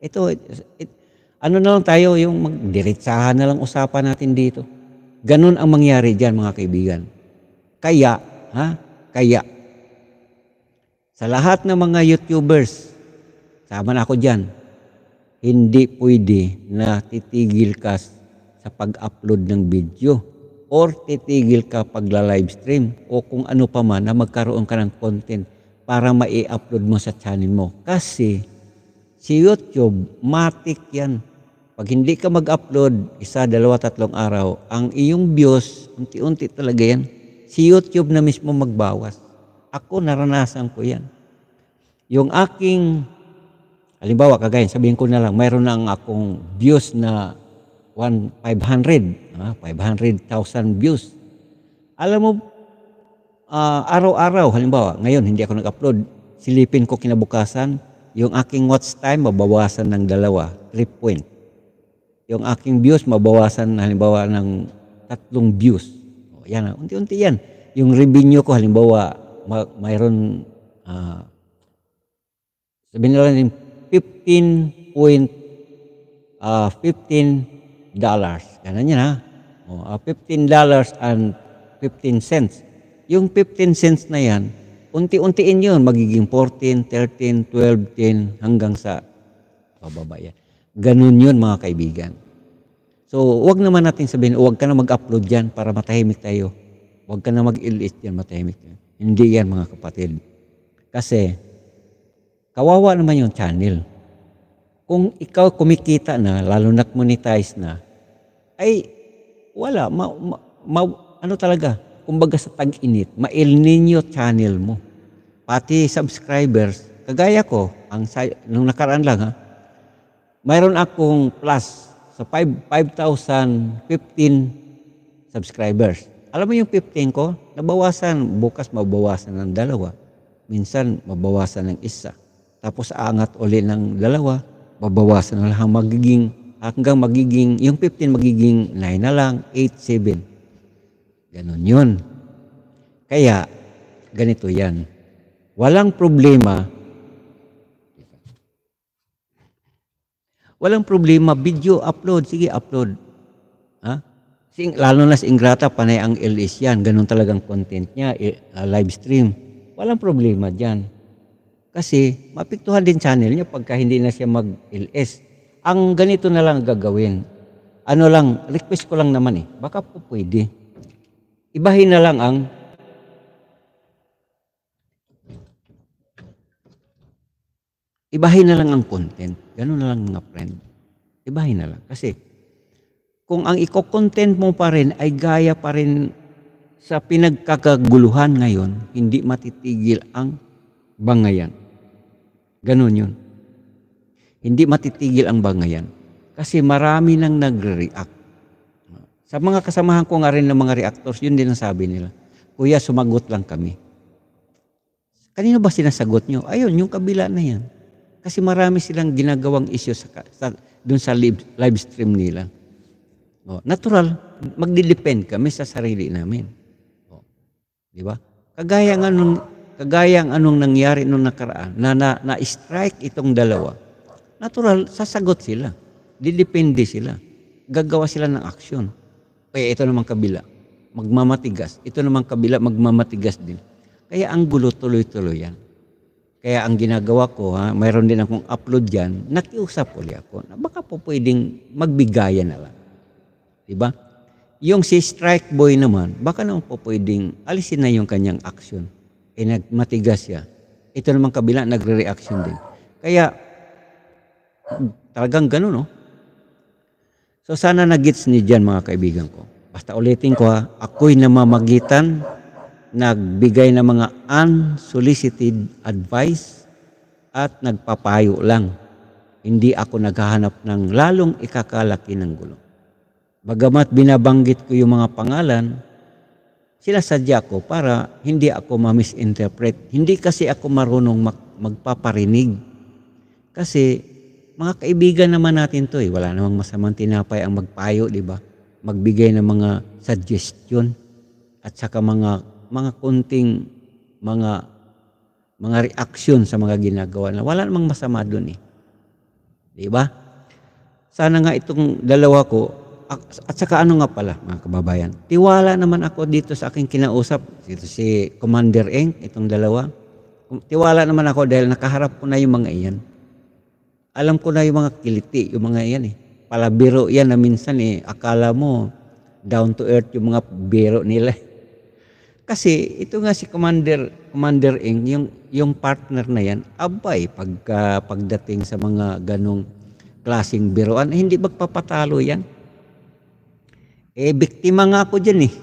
Ito, it, it, ano na lang tayo, yung magdiretsahan na lang usapan natin dito. Ganon ang mangyari dyan mga kaibigan. Kaya, ha? Kaya, sa lahat ng mga YouTubers, sama na ako dyan, hindi pwede na titigil ka sa pag-upload ng video or titigil ka pagla-livestream o kung ano pa man na magkaroon ka ng content para ma-upload mo sa channel mo. Kasi si YouTube, matik yan. Pag hindi ka mag-upload, isa, dalawa, tatlong araw, ang iyong views, unti-unti talaga yan. Si YouTube na mismo magbawas. Ako, naranasan ko yan. Yung aking Halimbawa, kagaya, sabihin ko na lang, mayroon na akong views na 1, 500, 500,000 views. Alam mo, uh, araw-araw, halimbawa, ngayon hindi ako nag-upload, silipin ko kinabukasan, yung aking watch time mabawasan ng dalawa, 3 point. Yung aking views mabawasan halimbawa ng tatlong views. O, yan, ah, unti-unti yan. Yung revenue ko halimbawa, ma- mayroon uh, sabihin nila 15 point uh, 15 dollars. Ganun yun ha. O, uh, 15 dollars and 15 cents. Yung 15 cents na yan, unti-untiin yun. Magiging 14, 13, 12, 10, hanggang sa pababa yan. Ganun yun mga kaibigan. So, wag naman natin sabihin, wag ka na mag-upload yan para matahimik tayo. Wag ka na mag-ilit yan, matahimik yan. Hindi yan mga kapatid. Kasi, kawawa naman yung channel kung ikaw kumikita na, lalo na monetize na, ay wala, ma, ma, ma, ano talaga, kumbaga sa tag-init, ma-El Nino channel mo. Pati subscribers, kagaya ko, ang, nung nakaraan lang ha, mayroon akong plus sa 5,015 subscribers. Alam mo yung 15 ko, nabawasan, bukas mabawasan ng dalawa. Minsan, mabawasan ng isa. Tapos aangat uli ng dalawa babawasan na lang magiging hanggang magiging yung 15 magiging 9 na lang 8 7 ganun yun kaya ganito yan walang problema walang problema video upload sige upload ha Sing, lalo na si Ingrata, panay ang LS yan. Ganun talagang content niya, eh, live stream. Walang problema dyan. Kasi mapiktuhan din channel niya pagka hindi na siya mag-LS. Ang ganito na lang gagawin. Ano lang, request ko lang naman eh. Baka po pwede. Ibahin na lang ang Ibahin na lang ang content. Ganun na lang mga friend. Ibahin na lang. Kasi kung ang i-content mo pa rin ay gaya pa rin sa pinagkakaguluhan ngayon, hindi matitigil ang bangayan. Ganun yun. Hindi matitigil ang bangayan. Kasi marami nang nagre-react. Sa mga kasamahan ko nga rin ng mga reactors, yun din ang sabi nila. Kuya, sumagot lang kami. Kanino ba sinasagot nyo? Ayun, yung kabila na yan. Kasi marami silang ginagawang issue sa, sa, dun sa live, live stream nila. O, oh, natural, magdidepend kami sa sarili namin. O, oh, di ba? Kagaya nga nun, kagayang anong nangyari nung nakaraan, na, na, na-strike itong dalawa, natural, sasagot sila. Didepende sila. Gagawa sila ng aksyon. Kaya ito naman kabila, magmamatigas. Ito naman kabila, magmamatigas din. Kaya ang gulo tuloy-tuloy yan. Kaya ang ginagawa ko, ha, mayroon din akong upload dyan, nakiusap ulit ako na baka po pwedeng magbigayan na lang. Diba? Yung si Strike Boy naman, baka naman po pwedeng alisin na yung kanyang aksyon eh nagmatigas siya. Ito naman kabila, nagre-reaction din. Kaya, talagang ganun, no? So, sana nagits ni Jan, mga kaibigan ko. Basta ulitin ko ha, ako'y namamagitan, nagbigay ng mga unsolicited advice, at nagpapayo lang. Hindi ako naghahanap ng lalong ikakalaki ng gulo. Bagamat binabanggit ko yung mga pangalan, sinasadya ko para hindi ako ma-misinterpret. Hindi kasi ako marunong magpaparinig. Kasi mga kaibigan naman natin to eh. Wala namang masamang tinapay ang magpayo, di ba? Magbigay ng mga suggestion at saka mga mga kunting mga mga reaksyon sa mga ginagawa na wala namang masama doon eh. Di ba? Sana nga itong dalawa ko at saka ano nga pala mga kababayan, tiwala naman ako dito sa aking kinausap, dito si Commander Eng, itong dalawa. Tiwala naman ako dahil nakaharap ko na yung mga iyan. Alam ko na yung mga kiliti, yung mga iyan eh. Palabiro yan na minsan eh, akala mo down to earth yung mga biro nila. Kasi ito nga si Commander Commander Eng, yung yung partner na yan, abay pagka pagdating sa mga ganong klasing biroan, hindi magpapatalo yan eh, biktima nga ako dyan eh.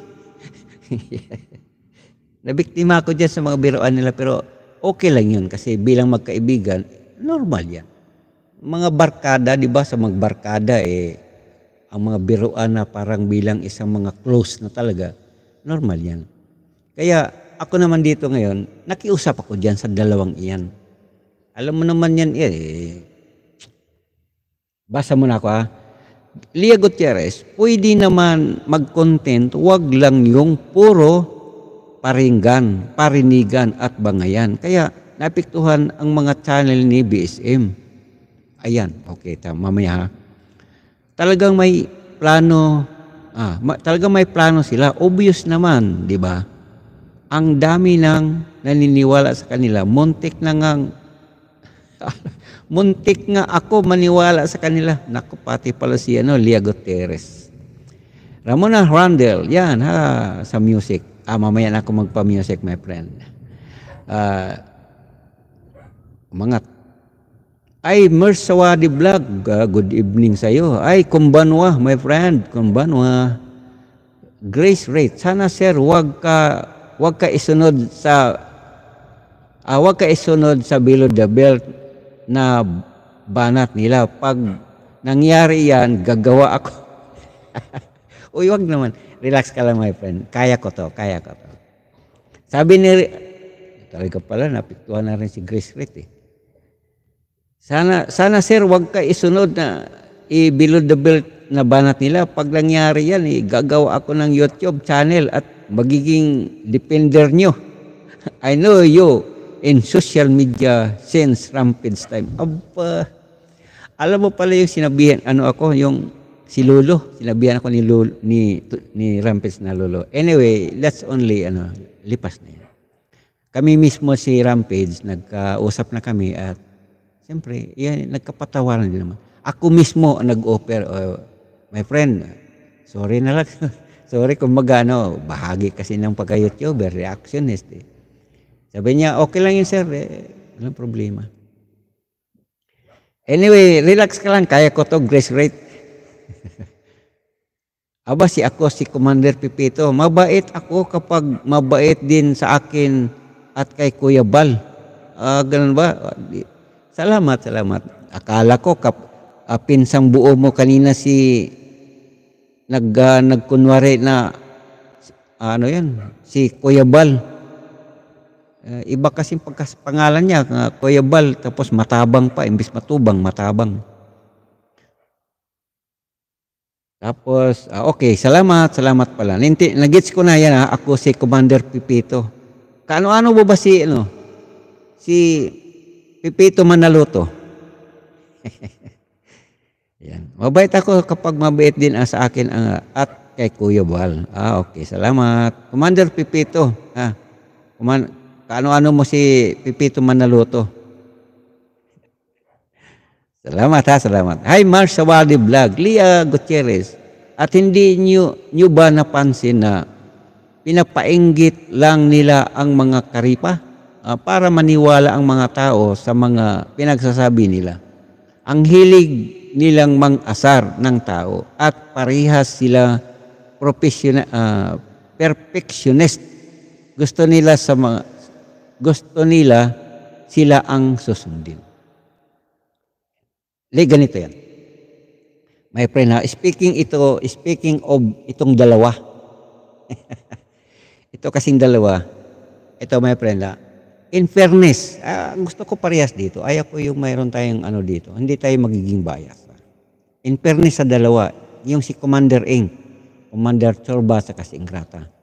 Nabiktima ako dyan sa mga biroan nila pero okay lang yun kasi bilang magkaibigan, normal yan. Mga barkada, di ba sa magbarkada eh, ang mga biroan na parang bilang isang mga close na talaga, normal yan. Kaya ako naman dito ngayon, nakiusap ako dyan sa dalawang iyan. Alam mo naman yan eh, basa mo na ako ah Lia Gutierrez, pwede naman mag-content, wag lang yung puro paringgan, parinigan at bangayan. Kaya napiktuhan ang mga channel ni BSM. Ayan, okay, tama, mamaya ha. Talagang may plano, ah, ma- talagang may plano sila. Obvious naman, di ba? Ang dami nang naniniwala sa kanila. Montek na ngang Muntik nga ako maniwala sa kanila. Naku, pati pala si ano, Lia Gutierrez. Ramona Randall, yan ha, sa music. Ah, mamaya na ako magpa-music, my friend. Uh, umangat. Ay, Mersawa di Vlog, uh, good evening sa iyo. Ay, kumbanwa, my friend, kumbanwa. Grace rate, sana sir, wag ka, wag ka isunod sa, uh, wag ka isunod sa below the belt na banat nila. Pag nangyari yan, gagawa ako. Uy, wag naman. Relax ka lang, my friend. Kaya ko to, kaya ko to. Sabi ni... Talaga pala, napiktuhan na rin si Grace Rit eh. Sana, sana sir, wag ka isunod na i below the belt na banat nila. Pag nangyari yan, eh, gagawa ako ng YouTube channel at magiging defender nyo. I know you in social media since rampage time. Aba, alam mo pala yung sinabihan, ano ako, yung si Lolo, sinabihan ako ni Lolo, ni, ni rampage na Lolo. Anyway, let's only, ano, lipas na yan. Kami mismo si Rampage, nagkausap na kami at siyempre, yan, nagkapatawaran din naman. Ako mismo nag-offer, oh, my friend, sorry na lang. sorry, kung magano, bahagi kasi ng pagka-YouTuber, reactionist eh. Sabi niya, okay lang yun sir, eh, walang problema. Anyway, relax ka lang, kaya ko to, grace rate. Aba si ako, si Commander Pipito, mabait ako kapag mabait din sa akin at kay Kuya Bal. Uh, ganun ba? Salamat, salamat. Akala ko, kap, uh, pinsang buo mo kanina si nag, uh, nagkunwari na ano yan, si Kuya Bal. Uh, iba kasi pagkas pangalan niya, uh, Kuya Bal, tapos matabang pa, imbis matubang, matabang. Tapos, uh, okay, salamat, salamat pala. Ninti, nagits ko na yan, ha? Ah, ako si Commander Pipito. Kaano-ano ba ba si, ano, si Pipito Manaluto? yan. Mabait ako kapag mabait din uh, sa akin ang, uh, at kay Kuya Bal. Ah, okay, salamat. Commander Pipito, ha? Commander, Kaano-ano mo si Pipito Manaluto. Salamat ha, salamat. Hi Mars Sawali Vlog, Lia Gutierrez. At hindi nyo, nyo ba napansin na pinapainggit lang nila ang mga karipa uh, para maniwala ang mga tao sa mga pinagsasabi nila. Ang hilig nilang mang-asar ng tao at parihas sila professional, uh, ah, perfectionist. Gusto nila sa mga gusto nila, sila ang susundin. Like ganito yan. My friend, ha? speaking ito, speaking of itong dalawa. ito kasing dalawa. Ito, my friend, ha? in fairness, ah, gusto ko parehas dito. Ayaw ko yung mayroon tayong ano dito. Hindi tayo magiging bias. Ha? In fairness sa dalawa, yung si Commander Ing, Commander Chorba sa kasing Ingrata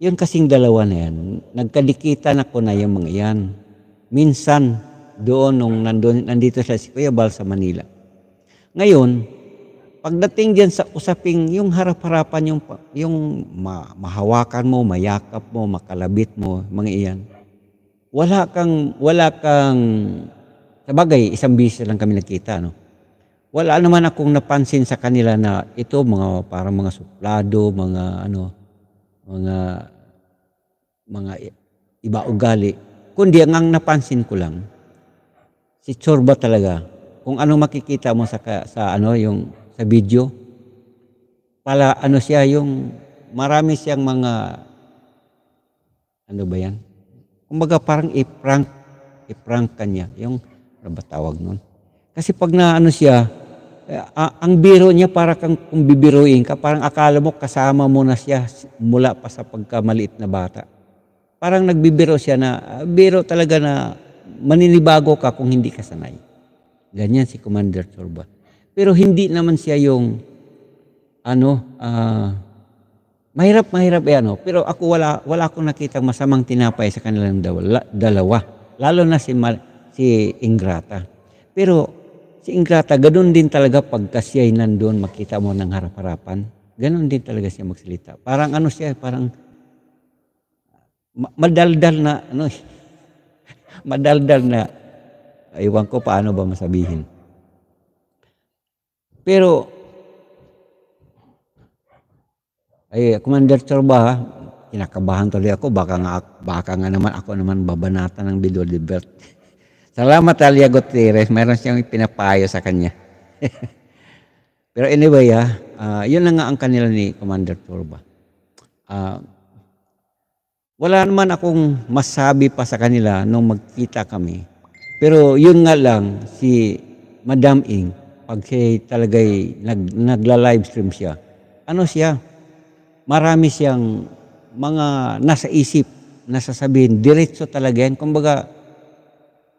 yun kasing dalawa na yan, nagkadikitan ako na yung mga yan. Minsan, doon nung nandun, nandito siya si Kuya Bal sa Manila. Ngayon, pagdating diyan sa usaping yung harap-harapan, yung, yung ma- mahawakan mo, mayakap mo, makalabit mo, mga iyan, wala kang, wala kang, sabagay, isang bisis lang kami nakita, no? Wala naman akong napansin sa kanila na ito, mga, parang mga suplado, mga ano, mga mga iba ugali. Kundi ang, ang napansin ko lang, si Chorba talaga, kung ano makikita mo sa, sa ano yung sa video, pala ano siya yung marami siyang mga ano ba yan? Kumbaga parang i-prank, i-prank kanya. Yung, ano ba tawag nun? Kasi pag na ano siya, uh, ang biro niya para kang kung bibiruin ka, parang akala mo kasama mo na siya mula pa sa pagkamaliit na bata. Parang nagbibiro siya na, uh, biro talaga na maninibago ka kung hindi ka sanay. Ganyan si Commander Turban. Pero hindi naman siya yung, ano, uh, mahirap, mahirap eh, ano. Pero ako wala, wala akong nakita masamang tinapay sa kanilang dalawa. Lalo na si, Mar- si Ingrata. Pero Si Ingrata, ganun din talaga pagka siya'y nandun, makita mo ng harap-harapan. Ganun din talaga siya magsalita. Parang ano siya, parang madaldal na, ano, madaldal na, iwan ko paano ba masabihin. Pero, ay, Commander Chorba, kinakabahan tuloy ako, baka nga, baka nga naman ako naman babanata ng Bidol Libert. Salamat Alia Gutierrez, meron siyang pinapayo sa kanya. Pero anyway, ah, uh, yun na nga ang kanila ni Commander Turba. Uh, wala naman akong masabi pa sa kanila nung magkita kami. Pero yun nga lang, si Madam Ing, pag siya talagay nag, nagla-livestream siya, ano siya, marami siyang mga nasa isip, nasasabihin, diretso talaga yan. Kumbaga,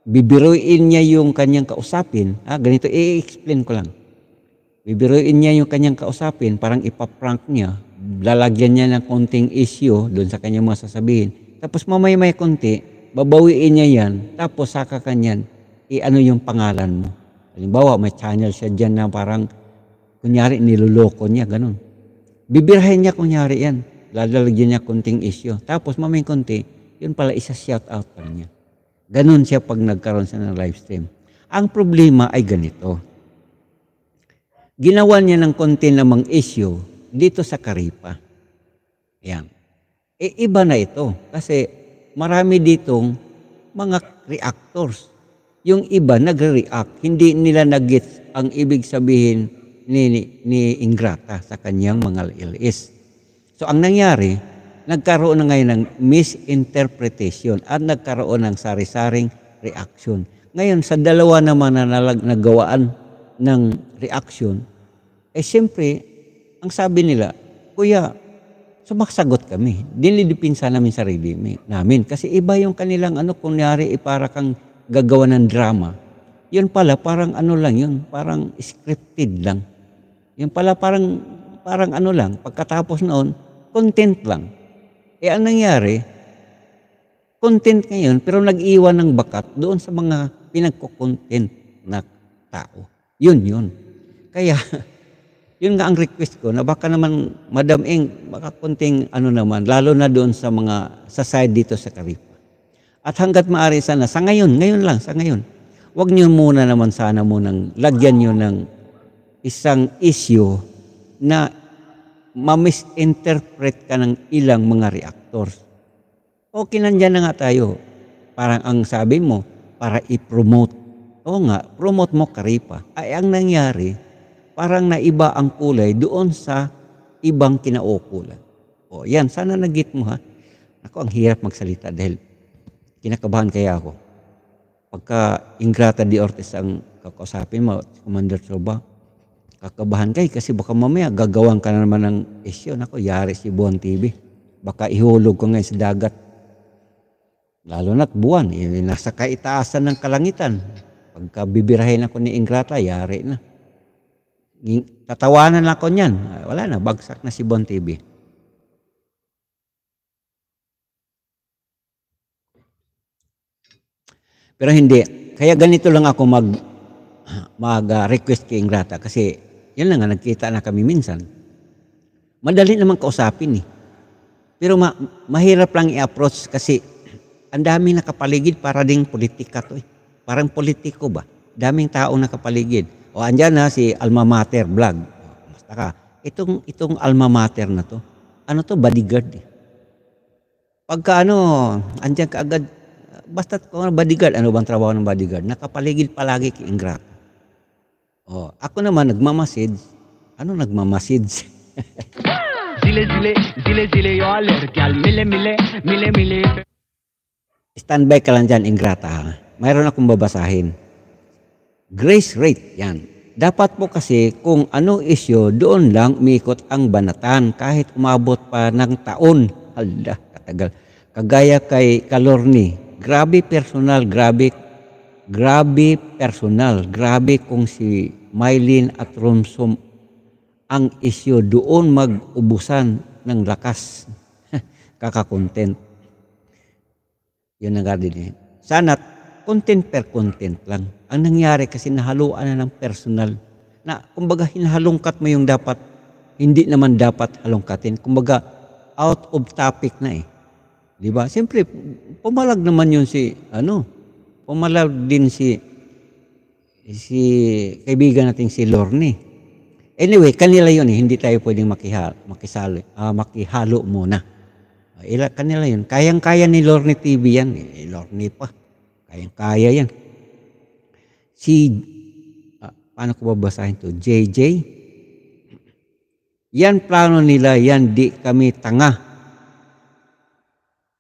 bibiruin niya yung kanyang kausapin, ah, ganito, i-explain ko lang. Bibiruin niya yung kanyang kausapin, parang ipaprank niya, lalagyan niya ng konting issue doon sa kanyang mga sasabihin. Tapos mamaya may konti, babawiin niya yan, tapos saka kanyan, i-ano yung pangalan mo. Halimbawa, may channel siya dyan na parang, kunyari, niloloko niya, ganun. Bibirahin niya kunyari yan, lalagyan niya konting issue. Tapos mamaya konti, yun pala isa shout out pa niya. Ganun siya pag nagkaroon siya ng live stream. Ang problema ay ganito. Ginawa niya ng konti namang issue dito sa Karipa. Yan. E iba na ito kasi marami ditong mga reactors. Yung iba nagre-react, hindi nila nag-gets ang ibig sabihin ni, ni, ni Ingrata sa kanyang mga LS. So ang nangyari, nagkaroon na ngayon ng misinterpretation at nagkaroon ng sari-saring reaction. Ngayon, sa dalawa naman na nagawaan ng reaction, eh siyempre, ang sabi nila, Kuya, sumasagot kami. Dinidipinsa namin sarili namin. Kasi iba yung kanilang ano, kunyari, eh, para kang gagawa ng drama. Yun pala, parang ano lang yun, parang scripted lang. Yun pala, parang, parang ano lang, pagkatapos noon, content lang. Eh ang nangyari, content ngayon pero nag-iwan ng bakat doon sa mga pinagko-content na tao. Yun yun. Kaya yun nga ang request ko na baka naman Madam Eng baka konting ano naman lalo na doon sa mga sa side dito sa Karipa. At hanggat maaari sana sa ngayon, ngayon lang sa ngayon. Huwag niyo muna naman sana munang lagyan niyo ng isang issue na ma-misinterpret ka ng ilang mga reactors. Okay, nandyan na nga tayo. Parang ang sabi mo, para i-promote. Oo nga, promote mo karipa. Ay, ang nangyari, parang naiba ang kulay doon sa ibang kinaukulan. O, yan, sana nagit mo ha. Ako, ang hirap magsalita dahil kinakabahan kaya ako. Pagka Ingrata de Ortiz ang kakausapin mo, Commander Soba, kakabahan kay kasi baka mamaya gagawan ka na naman ng isyo. Nako, yari si Buwan TV. Baka ihulog ko ngayon sa dagat. Lalo na't buwan, Yung eh, nasa kaitaasan ng kalangitan. Pagka bibirahin ako ni Ingrata, yari na. Tatawanan ako niyan. Ah, wala na, bagsak na si Buwan TV. Pero hindi. Kaya ganito lang ako mag mag-request ah, uh, kay Ingrata kasi yan lang nga, nagkita na kami minsan. Madali naman kausapin eh. Pero ma- mahirap lang i-approach kasi ang daming nakapaligid para ding politika to eh. Parang politiko ba? Daming tao nakapaligid. O andyan na si Alma Mater Vlog. Basta ka. Itong, itong Alma Mater na to, ano to, bodyguard eh. Pagka ano, andyan ka agad, basta kung ano, bodyguard, ano bang trabaho ng bodyguard? Nakapaligid palagi kay Ingrato. Oh, ako naman nagmamasid. Ano nagmamasid? zile zile, zile zile yo alergial, mile mile, mile mile. Standby ka lang dyan, Ingrata. Mayroon akong babasahin. Grace rate, yan. Dapat po kasi kung ano isyo, doon lang umikot ang banatan kahit umabot pa ng taon. Hala, katagal. Kagaya kay Kalorni, grabe personal, grabe grabe personal, grabe kung si Mylene at Romsom ang isyo doon mag-ubusan ng lakas. Kaka-content. Yun ang garden. Sana content per content lang. Ang nangyari kasi nahaluan na ng personal na kumbaga hinahalongkat mo yung dapat hindi naman dapat halongkatin. Kumbaga out of topic na eh. 'Di ba? Siyempre pumalag naman yun si ano, pumalawag din si si kaibigan natin si Lorne. Anyway, kanila yun eh. Hindi tayo pwedeng makihal, makisalo, uh, makihalo muna. Ila, kanila yun. Kayang-kaya ni Lorne TV yan. Eh. eh, Lorne pa. Kayang-kaya yan. Si, uh, paano ko babasahin to? JJ? Yan plano nila, yan di kami tanga.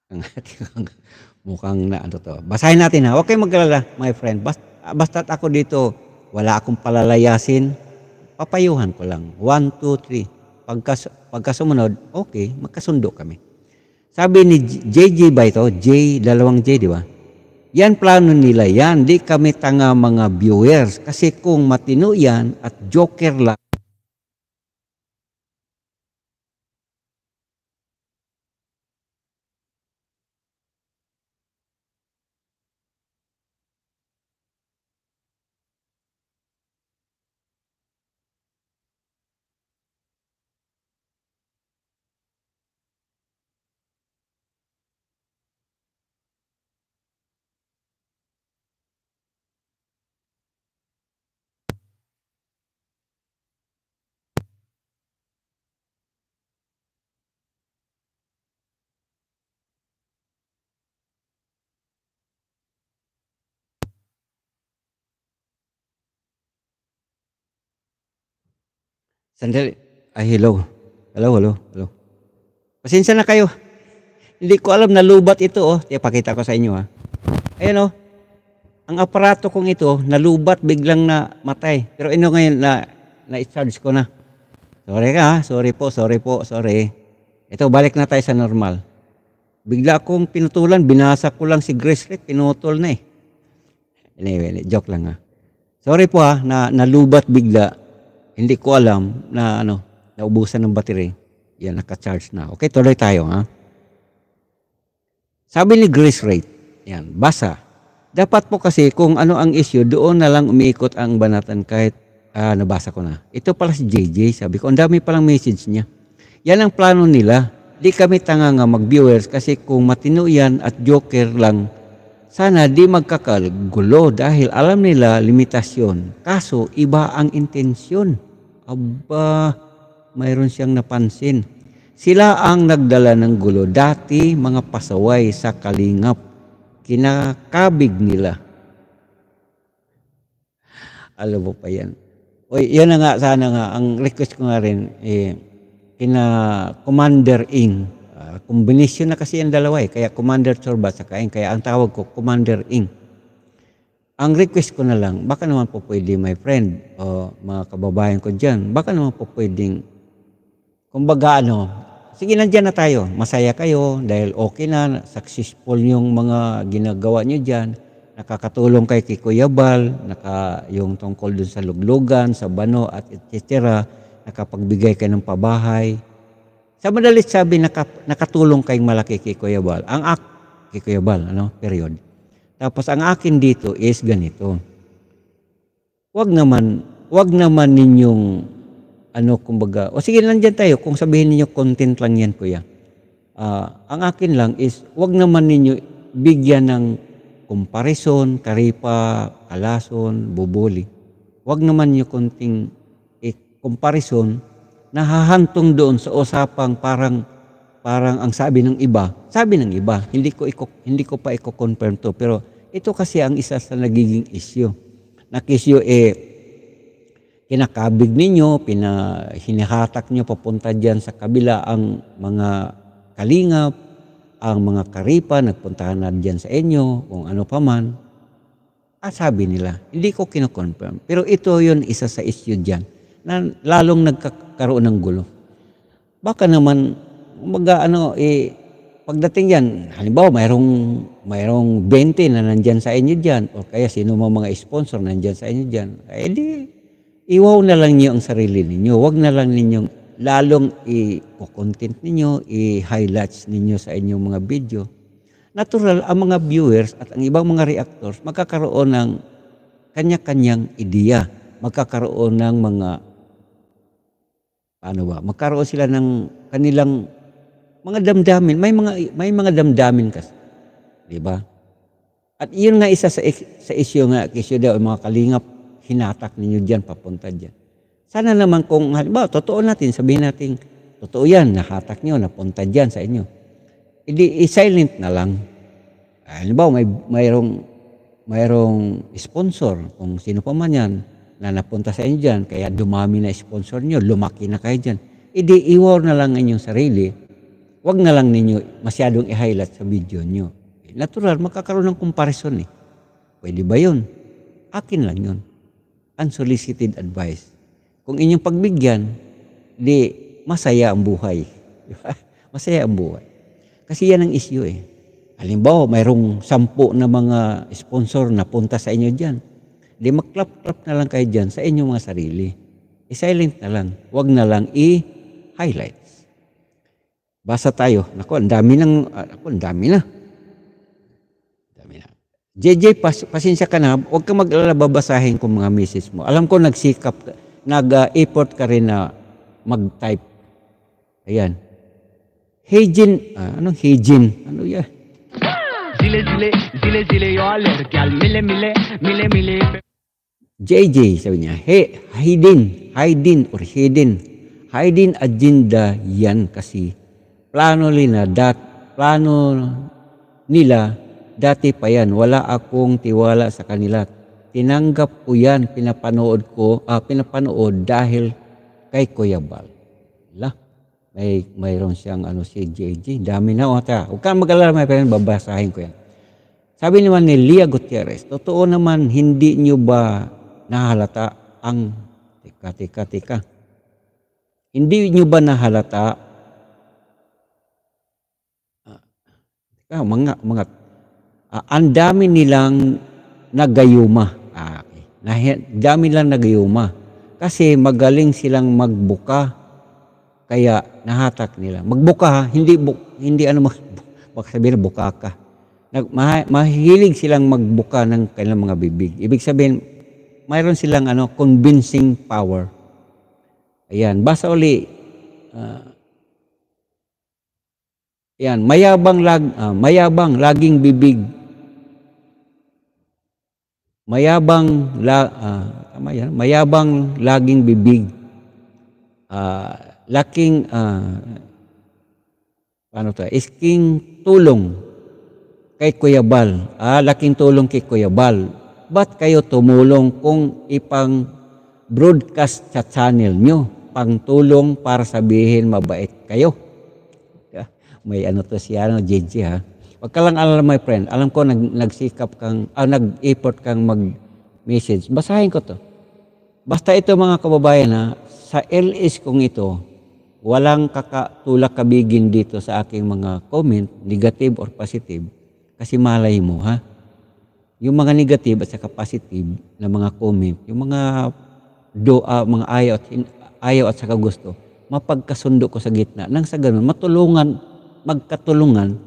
Tanga, tanga. Mukhang na ano to. Basahin natin ha. Huwag kayong magkalala, my friend. Basta, ah, basta't ako dito, wala akong palalayasin. Papayuhan ko lang. One, two, three. Pagkas, pagkasumunod, okay, magkasundo kami. Sabi ni JJ ba ito? J, dalawang J, di ba? Yan plano nila yan. Di kami tanga mga viewers. Kasi kung matino yan at joker lang, Sandali. Ay, hello. Hello, hello, hello. Pasensya na kayo. Hindi ko alam na lubat ito, oh. Tiyo, pakita ko sa inyo, ah. Ayan, oh. Ang aparato kong ito, nalubat, biglang na matay. Pero ino ngayon, na, na-charge ko na. Sorry ka, ah. Sorry po, sorry po, sorry. Ito, balik na tayo sa normal. Bigla akong pinutulan, binasa ko lang si Gracelet, pinutol na eh. Anyway, joke lang ha. Ah. Sorry po ha, ah, na, nalubat bigla hindi ko alam na ano, naubusan ng battery. Yan, naka-charge na. Okay, tuloy tayo ha. Sabi ni Grace Rate, yan, basa. Dapat po kasi kung ano ang issue, doon na lang umiikot ang banatan kahit ah, nabasa ko na. Ito pala si JJ, sabi ko, ang dami palang message niya. Yan ang plano nila. Di kami tanga nga mag-viewers kasi kung matino yan at joker lang sana di magkakagulo dahil alam nila limitasyon. Kaso iba ang intensyon. Aba, mayroon siyang napansin. Sila ang nagdala ng gulo. Dati mga pasaway sa kalingap. Kinakabig nila. Alam mo pa yan. Oy, yan na nga sana nga. Ang request ko nga rin, eh, kina Commander Ing Uh, kombinasyon na kasi ang dalawa eh. Kaya Commander Chorba sa kain. Kaya ang tawag ko, Commander Ing. Ang request ko na lang, baka naman po pwede, my friend, o mga kababayan ko dyan, baka naman po pwedeng, kumbaga ano, sige, nandyan na tayo. Masaya kayo dahil okay na, successful yung mga ginagawa nyo dyan. Nakakatulong kay Kuya Bal, naka, yung tungkol dun sa luglugan, sa bano, at etc. Nakapagbigay kayo ng pabahay sa madalit sabi, naka, nakatulong kayong malaki kay Kuya Bal. Ang ak, kay Kuya Bal, ano, period. Tapos ang akin dito is ganito. Huwag naman, huwag naman ninyong, ano, kumbaga, o sige, nandiyan tayo, kung sabihin niyo content lang yan, Kuya. Uh, ang akin lang is, huwag naman ninyo bigyan ng comparison, taripa, kalason, bubuli. Huwag naman niyo konting eh, comparison nahahantong doon sa usapang parang parang ang sabi ng iba, sabi ng iba, hindi ko iko, hindi ko pa iko-confirm to, pero ito kasi ang isa sa nagiging issue. Nakisyo eh kinakabig ninyo, pina hinihatak niyo papunta diyan sa kabila ang mga kalingap, ang mga karipa nagpuntahan na diyan sa inyo, kung ano pa man. At ah, sabi nila, hindi ko kinoconfirm. Pero ito yon isa sa issue diyan na lalong nagkakaroon ng gulo. Baka naman, umaga ano, eh, pagdating yan, halimbawa mayroong, mayroong 20 na nandyan sa inyo dyan, o kaya sino mga mga sponsor nandyan sa inyo dyan, eh di, iwaw na lang niyo ang sarili ninyo. Huwag na lang ninyong lalong i-content ninyo, i-highlights ninyo sa inyong mga video. Natural, ang mga viewers at ang ibang mga reactors magkakaroon ng kanya-kanyang ideya, magkakaroon ng mga paano ba, magkaroon sila ng kanilang mga damdamin. May mga, may mga damdamin kasi. Di ba? At iyon nga isa sa, sa isyo nga, kisyo daw, mga kalingap, hinatak ninyo diyan papunta diyan. Sana naman kung, halimbawa, totoo natin, sabihin natin, totoo yan, nahatak niyo napunta diyan sa inyo. Hindi, silent na lang. Halimbawa, may, mayroong, mayroong sponsor, kung sino pa man yan, na napunta sa inyo dyan, kaya dumami na sponsor nyo, lumaki na kayo dyan. Idi iwar na lang inyong sarili, wag na lang ninyo masyadong i-highlight sa video nyo. Eh, natural, makakaroon ng comparison eh. Pwede ba yun? Akin lang yun. Unsolicited advice. Kung inyong pagbigyan, di masaya ang buhay. Masaya ang buhay. Kasi yan ang issue eh. Halimbawa, mayroong sampu na mga sponsor na punta sa inyo dyan Di maklap-klap na lang kayo dyan sa inyong mga sarili. I-silent na lang. Huwag na lang i highlight Basa tayo. Naku, ang dami ng, ako, ah, ang dami na. Dami na. JJ, pas, pasensya ka na. Huwag ka mag-alala ko mga message mo. Alam ko nagsikap, nag-effort ka rin na mag-type. Ayan. Heijin. Ah, anong Heijin? Ano yan? zile zile zile zile yo alert gel mile mile mile mile JJ, sabi niya, hey, hidden, hidden or hidden. Hidden agenda yan kasi plano nila, dat, plano nila, dati pa yan, wala akong tiwala sa kanila. Tinanggap ko yan, pinapanood ko, ah, pinapanood dahil kay Kuya Bal. La, may, mayroon siyang ano, si JJ, dami na ata. Oh, Huwag kang mag-alala, may pa babasahin ko yan. Sabi naman ni Lia Gutierrez, totoo naman, hindi nyo ba nahalata ang, tika, tika, tika. Hindi nyo ba nahalata? Ah, tika, mga, mga, uh, ang dami nilang nagayuma. Ah, okay. Nah, dami lang nagayuma. Kasi magaling silang magbuka. Kaya nahatak nila. Magbuka ha, hindi, bu, hindi ano, baka sabihin buka ka. Nag, mahilig silang magbuka ng kanilang mga bibig. Ibig sabihin, mayroon silang ano, convincing power. Ayan, basa uli. Uh, ayan, mayabang, lag, uh, mayabang laging bibig. Mayabang, la, uh, tama yan, mayabang laging bibig. Uh, laking, uh, ano to, isking tulong kay Kuya Bal. Ah, laking tulong kay Kuya Bal ba't kayo tumulong kung ipang broadcast sa channel nyo? Pangtulong para sabihin mabait kayo. Ah, may ano to si ano, JJ ha. Wag ka lang alam my friend. Alam ko nag, nagsikap kang, ah, nag-effort kang mag-message. Basahin ko to. Basta ito mga kababayan ha, sa LS kong ito, walang kakatulak kabigin dito sa aking mga comment, negative or positive. Kasi malay mo ha yung mga negative at saka positive na mga comment, yung mga do, uh, mga ayaw at, in, ayaw at saka gusto, mapagkasundo ko sa gitna. Nang sa ganun, matulungan, magkatulungan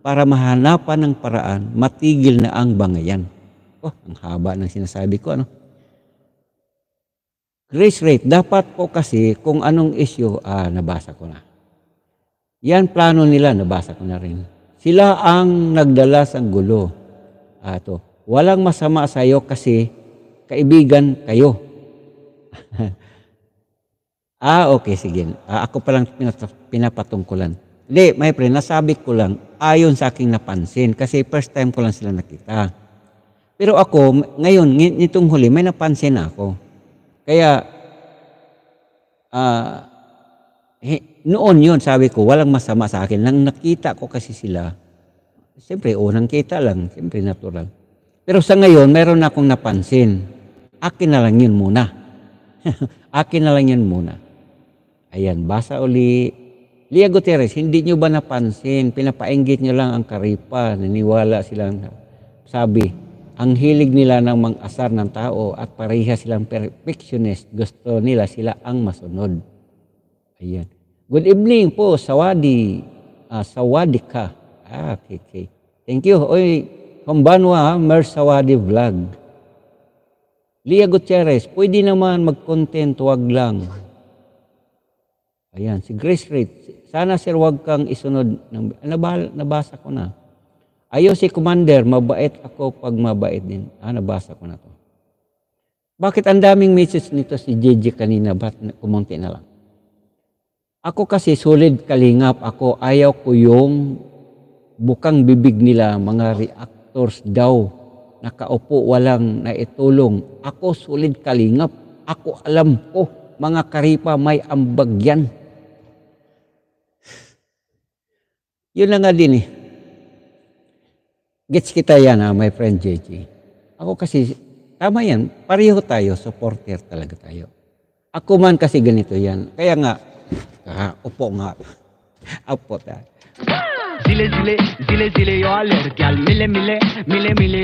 para mahanapan ng paraan, matigil na ang bangayan. Oh, ang haba ng sinasabi ko, ano? Grace rate, dapat po kasi kung anong issue, ah, nabasa ko na. Yan plano nila, nabasa ko na rin. Sila ang nagdala sa gulo ato. Walang masama sa iyo kasi kaibigan kayo. ah, okay, sige. Ah, ako palang pinapatungkulan. Hindi, my friend, nasabi ko lang ayon sa aking napansin kasi first time ko lang sila nakita. Pero ako, ngayon, nitong huli, may napansin ako. Kaya, ah, uh, noon yun, sabi ko, walang masama sa akin. Nang nakita ko kasi sila, siyempre, unang kita lang. Siyempre, natural. Pero sa ngayon, meron akong napansin. Akin na lang yun muna. Akin na lang yun muna. Ayan, basa uli. Lia Gutierrez, hindi nyo ba napansin? Pinapaingit nyo lang ang karipa. Naniwala silang sabi. Ang hilig nila ng mang-asar ng tao at pareha silang perfectionist. Gusto nila sila ang masunod. Ayan. Good evening po, Sawadi. Uh, Sawadika. Ah, okay, okay. Thank you. Oy, kumbanwa, Mersawadi Vlog. Lia Gutierrez, pwede naman mag-content, wag lang. Ayan, si Grace Reid, sana sir wag kang isunod. Ng, nabal, nabasa ko na. Ayaw si Commander, mabait ako pag mabait din. Ah, nabasa ko na to. Bakit ang daming message nito si JJ kanina? Ba't kumunti na lang? Ako kasi solid kalingap ako. Ayaw ko yung bukang bibig nila, mga reactors daw, nakaupo walang naitulong. Ako sulit kalingap, ako alam ko, mga karipa may ambag yan. Yun na nga din eh. Gets kita yan ha, ah, my friend JJ. Ako kasi, tama yan, pareho tayo, supporter talaga tayo. Ako man kasi ganito yan. Kaya nga, ah, upo nga. Apo tayo. Zile zile, zile zile yo alergyal, mile mile, mile mile.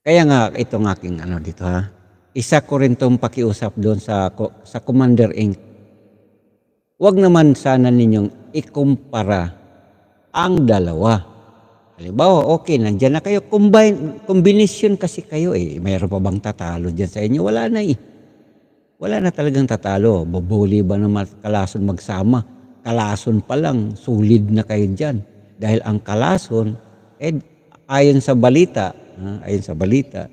Kaya nga ito ng aking ano dito ha. Isa ko rin tong pakiusap doon sa sa Commander Inc. Huwag naman sana ninyong ikumpara ang dalawa. Halimbawa, okay, nandiyan na kayo. Combine, combination kasi kayo eh. Mayroon pa bang tatalo dyan sa inyo? Wala na eh. Wala na talagang tatalo. Babuli ba naman kalason magsama? Kalason pa lang, solid na kayo dyan dahil ang kalason eh, ayon sa balita, ha, ayon sa balita,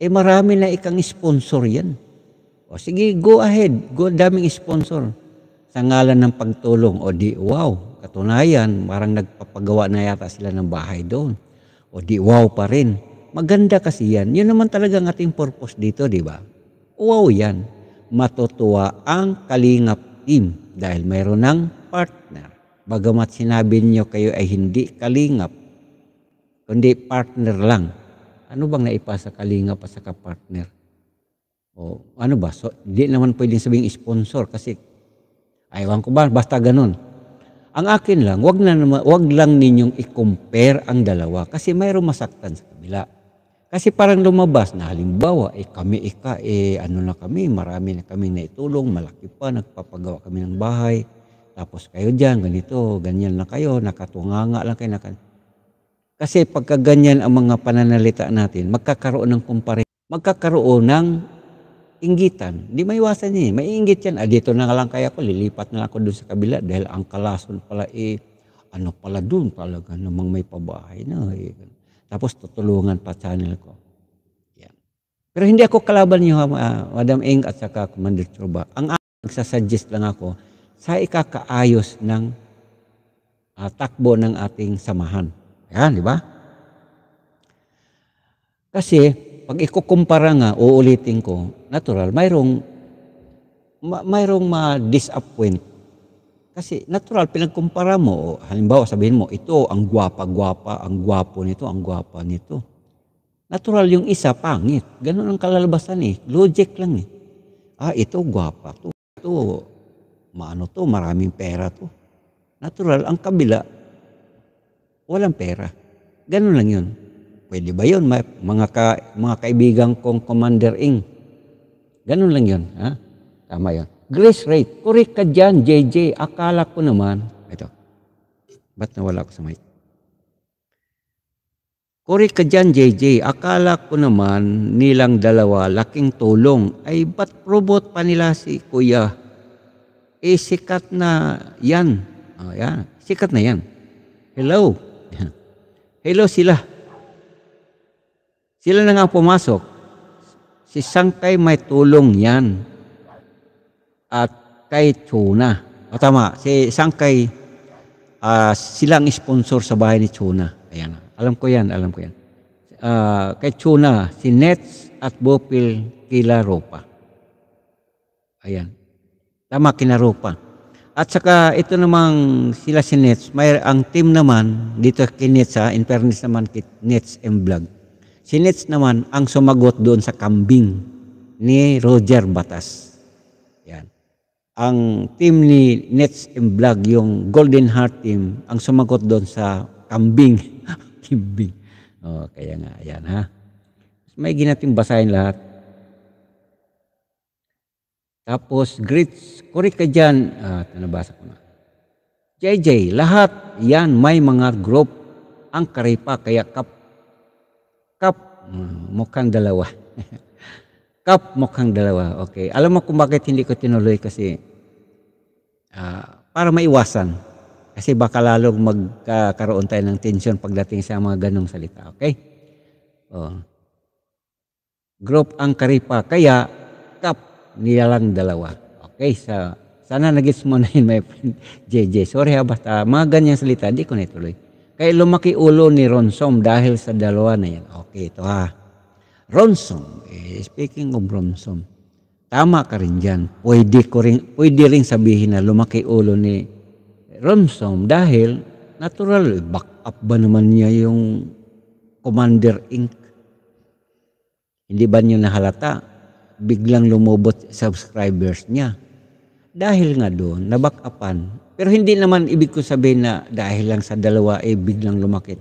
eh marami na ikang sponsor yan. O sige, go ahead. Go, daming sponsor. Sa ngalan ng pagtulong. O di, wow. Katunayan, marang nagpapagawa na yata sila ng bahay doon. O di, wow pa rin. Maganda kasi yan. Yun naman talaga ang ating purpose dito, di ba? Wow yan. Matutuwa ang kalingap team dahil mayroon ng partner. Bagamat sinabi niyo kayo ay hindi kalingap, kundi partner lang. Ano bang naipa sa kalingap pa sa kapartner? O ano ba? So, di naman pwedeng sabing sponsor kasi ayawan ko ba? Basta ganun. Ang akin lang, wag, na, wag lang ninyong i-compare ang dalawa kasi mayroong masaktan sa kabila. Kasi parang lumabas na halimbawa, eh kami ika, eh ano na kami, marami na kami na itulong, malaki pa, nagpapagawa kami ng bahay, tapos kayo dyan, ganito, ganyan lang kayo, nakatunganga lang kayo. Nakan Kasi pagka ganyan ang mga pananalita natin, magkakaroon ng kumpare, magkakaroon ng inggitan. Hindi maiwasan niya. Eh. May inggit yan. Ah, dito na lang kaya ko, lilipat na ako doon sa kabila dahil ang kalason pala eh, ano pala doon talaga namang may pabahay na. Eh. Tapos tutulungan pa channel ko. Yan. Pero hindi ako kalaban niyo, uh, ah, Madam Eng at saka Commander Churba. Ang nagsasuggest lang ako, sa ikakaayos ng uh, takbo ng ating samahan. Yan, di ba? Kasi pag ikukumpara nga, uulitin ko, natural, mayroong ma- mayroong ma-disappoint. Kasi natural, pinagkumpara mo, halimbawa sabihin mo, ito ang gwapa-gwapa, ang gwapo nito, ang gwapa nito. Natural yung isa, pangit. Ganun ang kalalabasan eh. Logic lang eh. Ah, ito gwapa. Ito, ito maano to, maraming pera to. Natural, ang kabila, walang pera. Ganun lang yun. Pwede ba yun, mga, ka, mga kaibigan kong Commander Ing? Ganun lang yun. Ha? Tama yun. Grace rate. Correct ka dyan, JJ. Akala ko naman. Ito. Ba't nawala ko sa mic? Correct ka dyan, JJ. Akala ko naman nilang dalawa laking tulong. Ay, ba't robot pa nila si Kuya eh sikat na yan. Oh, yan. Sikat na yan. Hello. Hello sila. Sila na nga pumasok. Si Sangkay may tulong yan. At kay Chuna. O tama, si Sangkay uh, ah, silang sponsor sa bahay ni Chuna. Ayan. Alam ko yan, alam ko yan. Uh, kay Chuna, si Nets at Bopil Kila Ropa. Ayan. Tama, kinaropa. At saka ito namang sila si Nets, may ang team naman, dito kay Nets ha, in fairness naman kay Nets and Vlog. Si Nets naman ang sumagot doon sa kambing ni Roger Batas. Yan. Ang team ni Nets and Vlog, yung Golden Heart team, ang sumagot doon sa kambing. kambing. Oh, kaya nga, ayan ha. May ginating basahin lahat. Tapos, grits, correct ka dyan. At ah, nabasa ko na. JJ, lahat yan may mga group ang karipa kaya kap kap mm, mukhang dalawa. kap mukhang dalawa. Okay. Alam mo kung bakit hindi ko tinuloy kasi uh, para maiwasan. Kasi baka lalong magkakaroon tayo ng tension pagdating sa mga ganong salita. Okay? Oh. Group ang karipa. Kaya nilang dalawa. Okay, so sana nagis mo na yun, my friend JJ. Sorry ha, basta mga ganyang salita, di ko na Kaya lumaki ulo ni Ronsom dahil sa dalawa na yan. Okay, ito ha. Ronsom, eh, speaking of Ronsom, tama ka rin dyan. Pwede, ko rin, pwede rin sabihin na lumaki ulo ni Ronsom dahil natural, eh, back up ba naman niya yung Commander Inc. Hindi ba niyo nahalata? biglang lumubot subscribers niya. Dahil nga doon, nabakapan. Pero hindi naman ibig ko sabihin na dahil lang sa dalawa, eh biglang lumakit.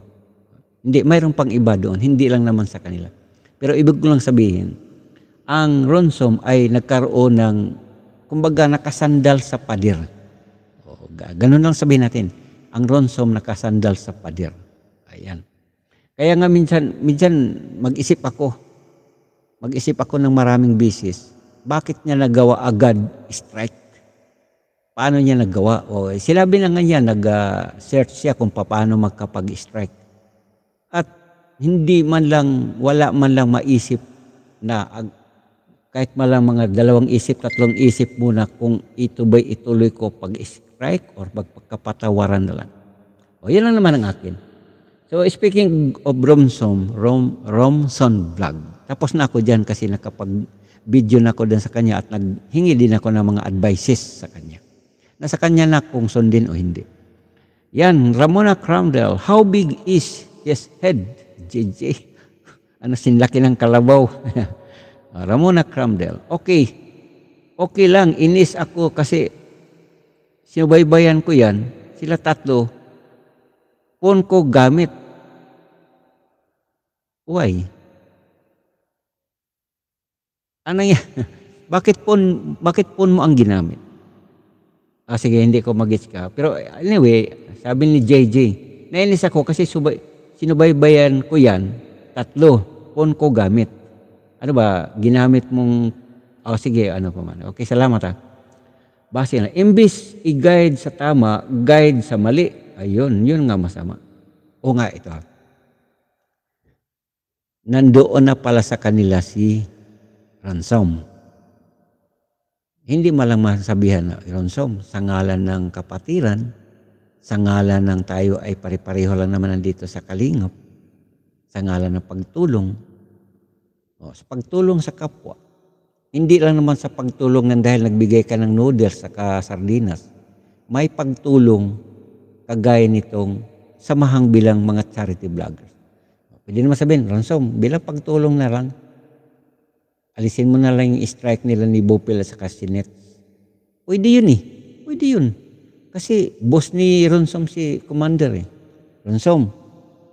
Hindi, mayroong pang iba doon. Hindi lang naman sa kanila. Pero ibig ko lang sabihin, ang ransom ay nagkaroon ng, kumbaga nakasandal sa padir. O, ganun lang sabihin natin. Ang ransom nakasandal sa padir. Ayan. Kaya nga minsan, minsan mag-isip ako, mag-isip ako ng maraming bisis, bakit niya nagawa agad strike? Paano niya nagawa? O, eh, sinabi na nga niya, nag-search siya kung paano magkapag-strike. At hindi man lang, wala man lang maisip na kahit malang mga dalawang isip, tatlong isip muna kung ito ba ituloy ko pag-strike or pagpagkapatawaran na lang. O yun lang naman ang akin. So speaking of Romson, Rom, Romson vlog, tapos na ako dyan kasi nakapag-video na ako dyan sa kanya at naghingi din ako ng mga advices sa kanya. Nasa kanya na kung sundin o hindi. Yan, Ramona Cromwell, how big is his head? JJ. Ano sinlaki ng kalabaw? Ramona Cromwell, okay. Okay lang, inis ako kasi sinubaybayan ko yan. Sila tatlo, phone ko gamit. Why? Ano yan? bakit po, bakit po mo ang ginamit? Ah, sige, hindi ko mag ka. Pero anyway, sabi ni JJ, nainis ako kasi subay, sinubaybayan ko yan, tatlo, phone ko gamit. Ano ba, ginamit mong, oh sige, ano pa man. Okay, salamat ha. Ah. Base na, imbis i-guide sa tama, guide sa mali. Ayun, yun nga masama. O nga ito ha. Ah. Nandoon na pala sa kanila si ransom. Hindi malang masabihan na ransom sa ngalan ng kapatiran, sa ngalan ng tayo ay pare-pareho lang naman nandito sa kalingap, sa ngalan ng pagtulong. O, sa pagtulong sa kapwa. Hindi lang naman sa pagtulong ng dahil nagbigay ka ng noodles sa sardinas. May pagtulong kagaya nitong samahang bilang mga charity vloggers. Pwede naman sabihin, ransom, bilang pagtulong na lang, Alisin mo na lang yung strike nila ni Bopil sa Castinet. Pwede yun eh. Pwede yun. Kasi boss ni Ronsom si Commander eh. Ronsom,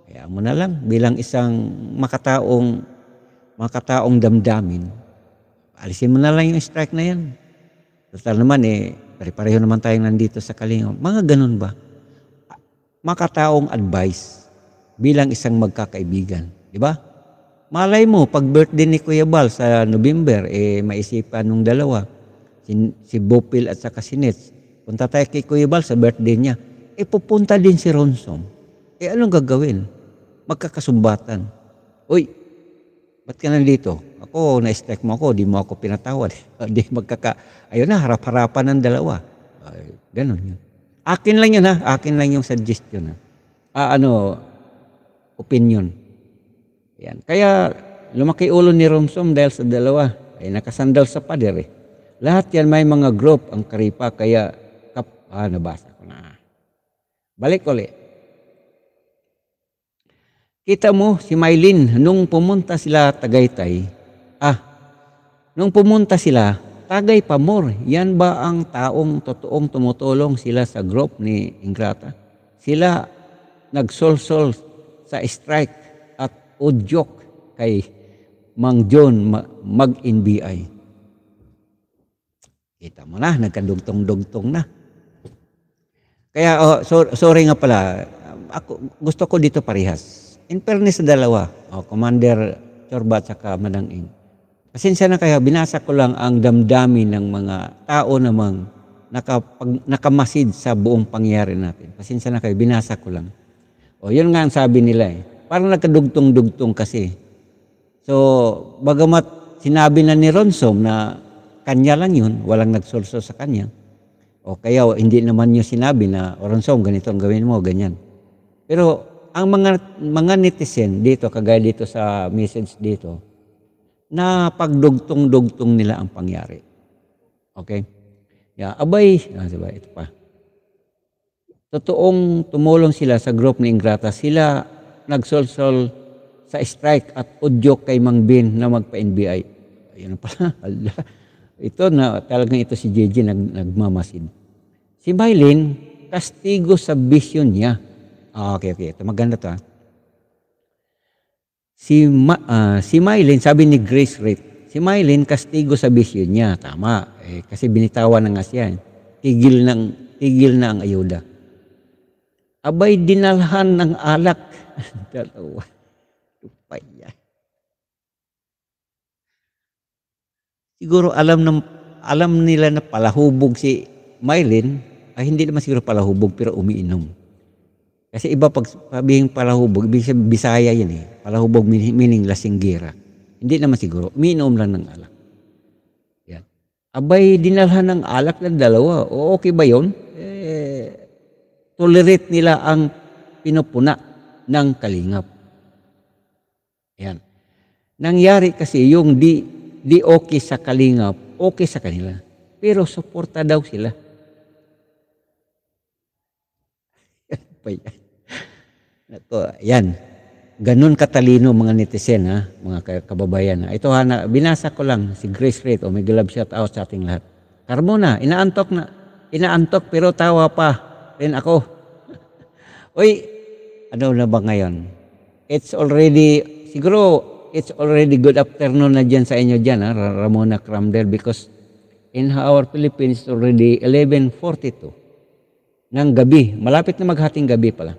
kaya mo na lang bilang isang makataong makataong damdamin, alisin mo na lang yung strike na yan. Total naman eh, pare-pareho naman tayong nandito sa kalinga. Mga ganun ba? Makataong advice bilang isang magkakaibigan. Di ba? malay mo, pag birthday ni Kuya Bal sa November, eh, maisipan nung dalawa, si, si Bopil at saka si Nets, punta tayo kay Kuya Bal sa birthday niya, eh, pupunta din si Ronsom. Eh, anong gagawin? Magkakasumbatan. Uy, ba't ka nandito? Ako, na stack mo ako, di mo ako pinatawad. di magkaka, ayun na, harap-harapan ng dalawa. Ay, ganun yun. Akin lang yun ha, akin lang yung suggestion ha. Ah, ano, opinion. Yan. Kaya lumaki ulo ni Romsom dahil sa dalawa ay nakasandal sa pader eh. Lahat yan may mga group ang karipa kaya kap ah, nabasa ko na. Balik ulit. Kita mo si Mylene nung pumunta sila Tagaytay. Ah, nung pumunta sila Tagay Pamor, yan ba ang taong totoong tumutulong sila sa group ni Ingrata? Sila nagsolsol sa strike udyok kay Mang John mag-NBI. Kita mo na, nagkadugtong-dugtong na. Kaya, oh, so, sorry nga pala, ako, gusto ko dito parihas. In fairness sa dalawa, oh, Commander Chorba at saka Manang Ing. Pasensya na kayo, binasa ko lang ang damdamin ng mga tao namang nakapag, nakamasid sa buong pangyari natin. Pasensya na kayo, binasa ko lang. O, oh, yun nga ang sabi nila eh parang nakadugtong-dugtong kasi. So, bagamat sinabi na ni Ronsom na kanya lang yun, walang nagsurso sa kanya, o kaya hindi naman niya sinabi na, o Ronsom, ganito ang gawin mo, ganyan. Pero ang mga, mga netizen dito, kagaya dito sa message dito, na pagdugtong-dugtong nila ang pangyari. Okay? Yeah, abay, ah, diba, ito pa. Totoong tumulong sila sa group ni Ingrata. Sila nagsolsol sa strike at udyo kay Mang Bin na magpa-NBI. Ayun pala. ito na talagang ito si JJ nag, nagmamasid. Si Mylene, kastigo sa vision niya. Ah, okay, okay. Ito maganda to. Ha? Ah. Si, Ma, uh, si Mylene, sabi ni Grace Rate, si Mylene kastigo sa vision niya. Tama. Eh, kasi binitawan na nga siya. Eh. Tigil ng, tigil na ang ayuda abay dinalhan ng alak Dalawa. Lupa Siguro alam ng alam nila na palahubog si Mylin, ay hindi naman siguro palahubog pero umiinom. Kasi iba pag sabihin palahubog, ibig sabihin Bisaya yun eh. Palahubog meaning, meaning lasinggera. Hindi naman siguro, umiinom lang ng alak. Yan. Abay, dinalhan ng alak ng dalawa. O okay ba yon? Eh, tolerate nila ang pinupuna ng kalingap. Ayan. Nangyari kasi yung di, di okay sa kalingap, okay sa kanila. Pero suporta daw sila. Ito, ayan. Ganun katalino mga netizen ha, mga kababayan. Ha. Ito ha, binasa ko lang si Grace Reid o oh, may glove shout out sa ating lahat. Carmona, inaantok na. Inaantok pero tawa pa rin ako. Uy, ano na ba ngayon? It's already, siguro, it's already good afternoon na dyan sa inyo dyan, ha? Ah, Ramona Cramder, because in our Philippines, it's already 11.42 ng gabi. Malapit na maghating gabi pala.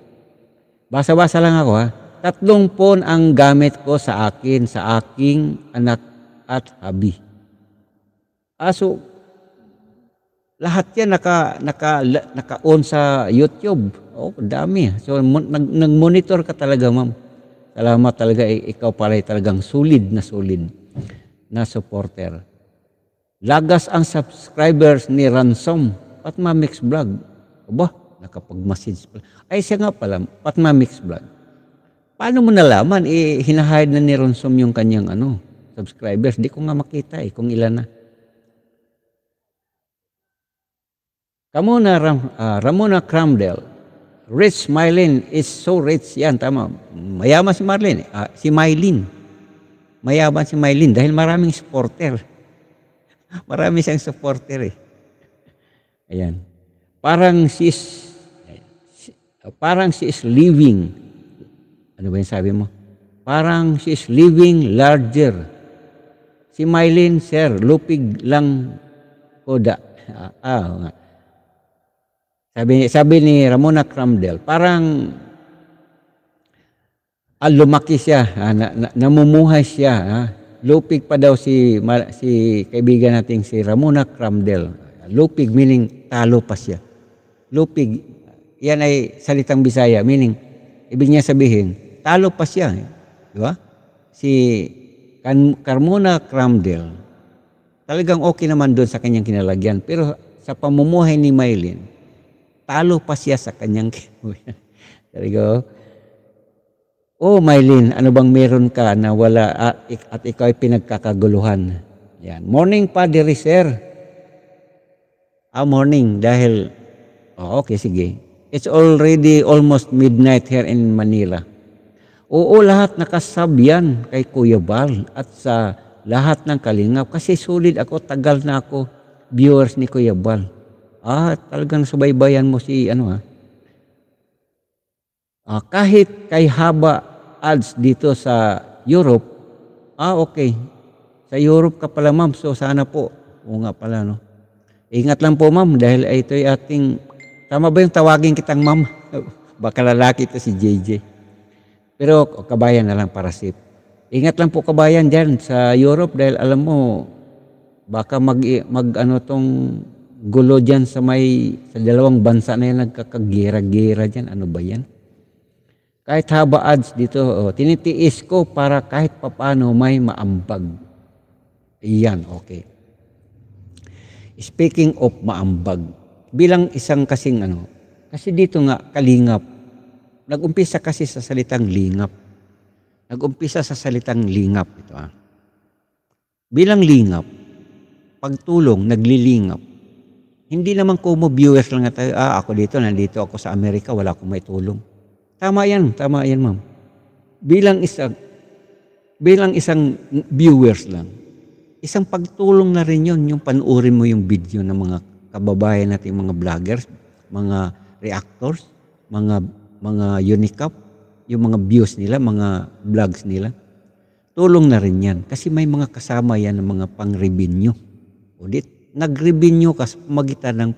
Basa-basa lang ako, ha? Ah. Tatlong pon ang gamit ko sa akin, sa aking anak at habi. Aso, lahat yan naka, naka, naka-on sa YouTube. Oh, dami. So, nag, nag-monitor ka talaga, ma'am. Salamat talaga. Eh, ikaw pala talagang solid na solid na supporter. Lagas ang subscribers ni Ransom. Patma Mix Vlog. Aba, nakapag-message pala. Ay, siya nga pala. Patma Mix Vlog. Paano mo nalaman? Eh, hinahide na ni Ransom yung kanyang ano, subscribers. Di ko nga makita eh kung ilan na. Ramona, Ram, uh, Ramona Cramdell, Rich Mylene is so rich. Yan, tama. Mayaman si Marlene. Uh, si Mylene. Mayaman si Mylene dahil maraming supporter. Marami siyang supporter eh. Ayan. Parang she's, ah, parang si is living. Ano ba yung sabi mo? Parang she is living larger. Si Mylene, sir, lupig lang koda. Ah, ah, sabi, sabi ni Ramona Cramdell, parang ah, lumaki siya, ah, na, na, namumuhay siya. Ah. Lupig pa daw si, ma, si kaibigan nating si Ramona Cramdell. Lupig meaning talo pa siya. Lupig, yan ay salitang Bisaya, meaning, ibig niya sabihin, talo pa siya. Eh. Di ba? Si Can, Carmona Cramdell, talagang okay naman doon sa kanyang kinalagyan. Pero sa pamumuhay ni Maylin, talo pa siya sa kanyang kinuya. There you go. Oh, Mylene, ano bang meron ka na wala at, ah, at ikaw ay pinagkakaguluhan? Yan. Morning pa, diri sir. Ah, morning. Dahil, oh, okay, sige. It's already almost midnight here in Manila. Oo, lahat nakasab yan kay Kuya Bal at sa lahat ng kalingap. Kasi sulit ako, tagal na ako viewers ni Kuya Bal. Ah, talagang subaybayan mo si ano ah. ah kahit kay haba ads dito sa Europe, ah okay. Sa Europe ka pala ma'am, so sana po. O nga pala no. Ingat lang po ma'am dahil ito ay ating, tama ba yung tawagin kitang ma'am? Baka lalaki ito si JJ. Pero kabayan na lang para safe. Ingat lang po kabayan dyan sa Europe dahil alam mo, baka mag, mag ano tong gulo dyan sa may sa dalawang bansa na yan nagkakagira-gira dyan ano ba yan kahit haba ads dito oh, tinitiis ko para kahit papano may maambag iyan okay speaking of maambag bilang isang kasing ano kasi dito nga kalingap Nag-umpisa kasi sa salitang lingap Nag-umpisa sa salitang lingap ito ah bilang lingap pagtulong naglilingap hindi naman ko mo viewers lang tayo, ah ako dito, nandito ako sa Amerika, wala akong maitulong. Tama yan, tama yan ma'am. Bilang isang, bilang isang viewers lang, isang pagtulong na rin yun, yung panuuri mo yung video ng mga kababayan natin, mga vloggers, mga reactors, mga mga unicap, yung mga views nila, mga vlogs nila. Tulong na rin yan. Kasi may mga kasama yan ng mga pang-revenue. Ulit, nag-revenue ka sa magitan ng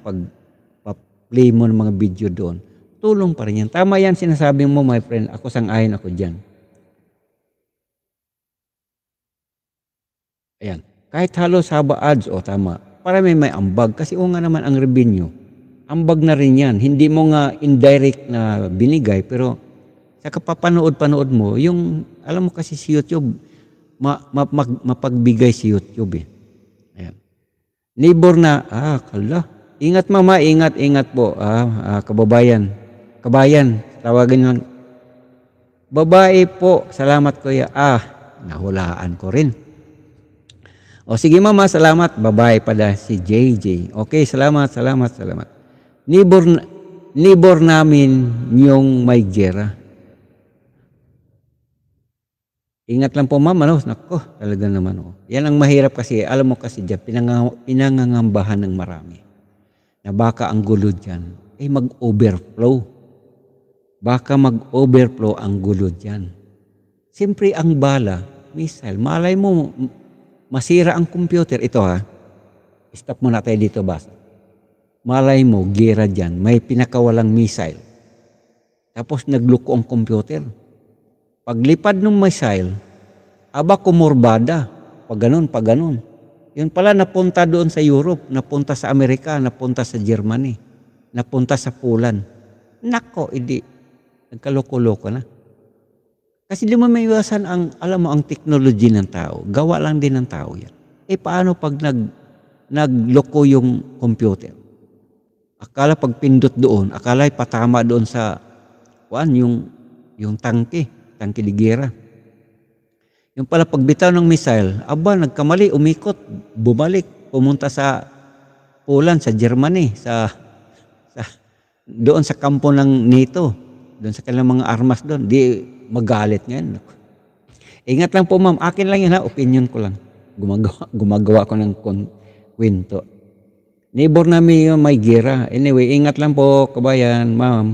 pag-play mo ng mga video doon, tulong pa rin yan. Tama yan sinasabi mo, my friend. Ako sang-ayon ako dyan. Ayan. Kahit halos haba ads, o oh, tama. Para may may ambag. Kasi o nga naman ang revenue. Ambag na rin yan. Hindi mo nga indirect na binigay, pero sa kapapanood-panood mo, yung, alam mo kasi si YouTube, ma, ma, ma, mapagbigay si YouTube eh. Neighbor na, ah, kala. Ingat mama, ingat, ingat po. Ah, ah kababayan. Kabayan, tawagin lang. Babae po, salamat kuya. Ah, nahulaan ko rin. O sige mama, salamat. Babae pala si JJ. Okay, salamat, salamat, salamat. Neighbor, neighbor namin yung may gera. Ingat lang po ma'am, ano? Nako, talaga naman oh. Yan ang mahirap kasi, alam mo kasi dyan, pinang, pinangangambahan ng marami. Na baka ang gulo dyan, ay eh mag-overflow. Baka mag-overflow ang gulo dyan. Siyempre ang bala, missile, malay mo, masira ang computer. Ito ha, stop muna tayo dito basta. Malay mo, gera dyan, may pinakawalang missile. Tapos nagluko ang computer Paglipad ng missile, aba kumurbada. Pag ganun, pag ganun. Yun pala napunta doon sa Europe, napunta sa Amerika, napunta sa Germany, napunta sa Poland. Nako, hindi. Nagkaloko-loko na. Kasi di mo may iwasan ang, alam mo, ang technology ng tao. Gawa lang din ng tao yan. Eh paano pag nag, nagloko yung computer? Akala pag pindot doon, akala patama doon sa, kuan, yung, yung tangke tangkiligera. Yung pala pagbitaw ng missile, aba nagkamali, umikot, bumalik, pumunta sa Poland, sa Germany, sa, sa doon sa kampo ng NATO, doon sa kanilang mga armas doon, di magalit ngayon. Ingat lang po ma'am, akin lang yun ha, opinion ko lang. Gumagawa, gumagawa ko ng kwento. Neighbor namin yung may gira. Anyway, ingat lang po, kabayan, ma'am.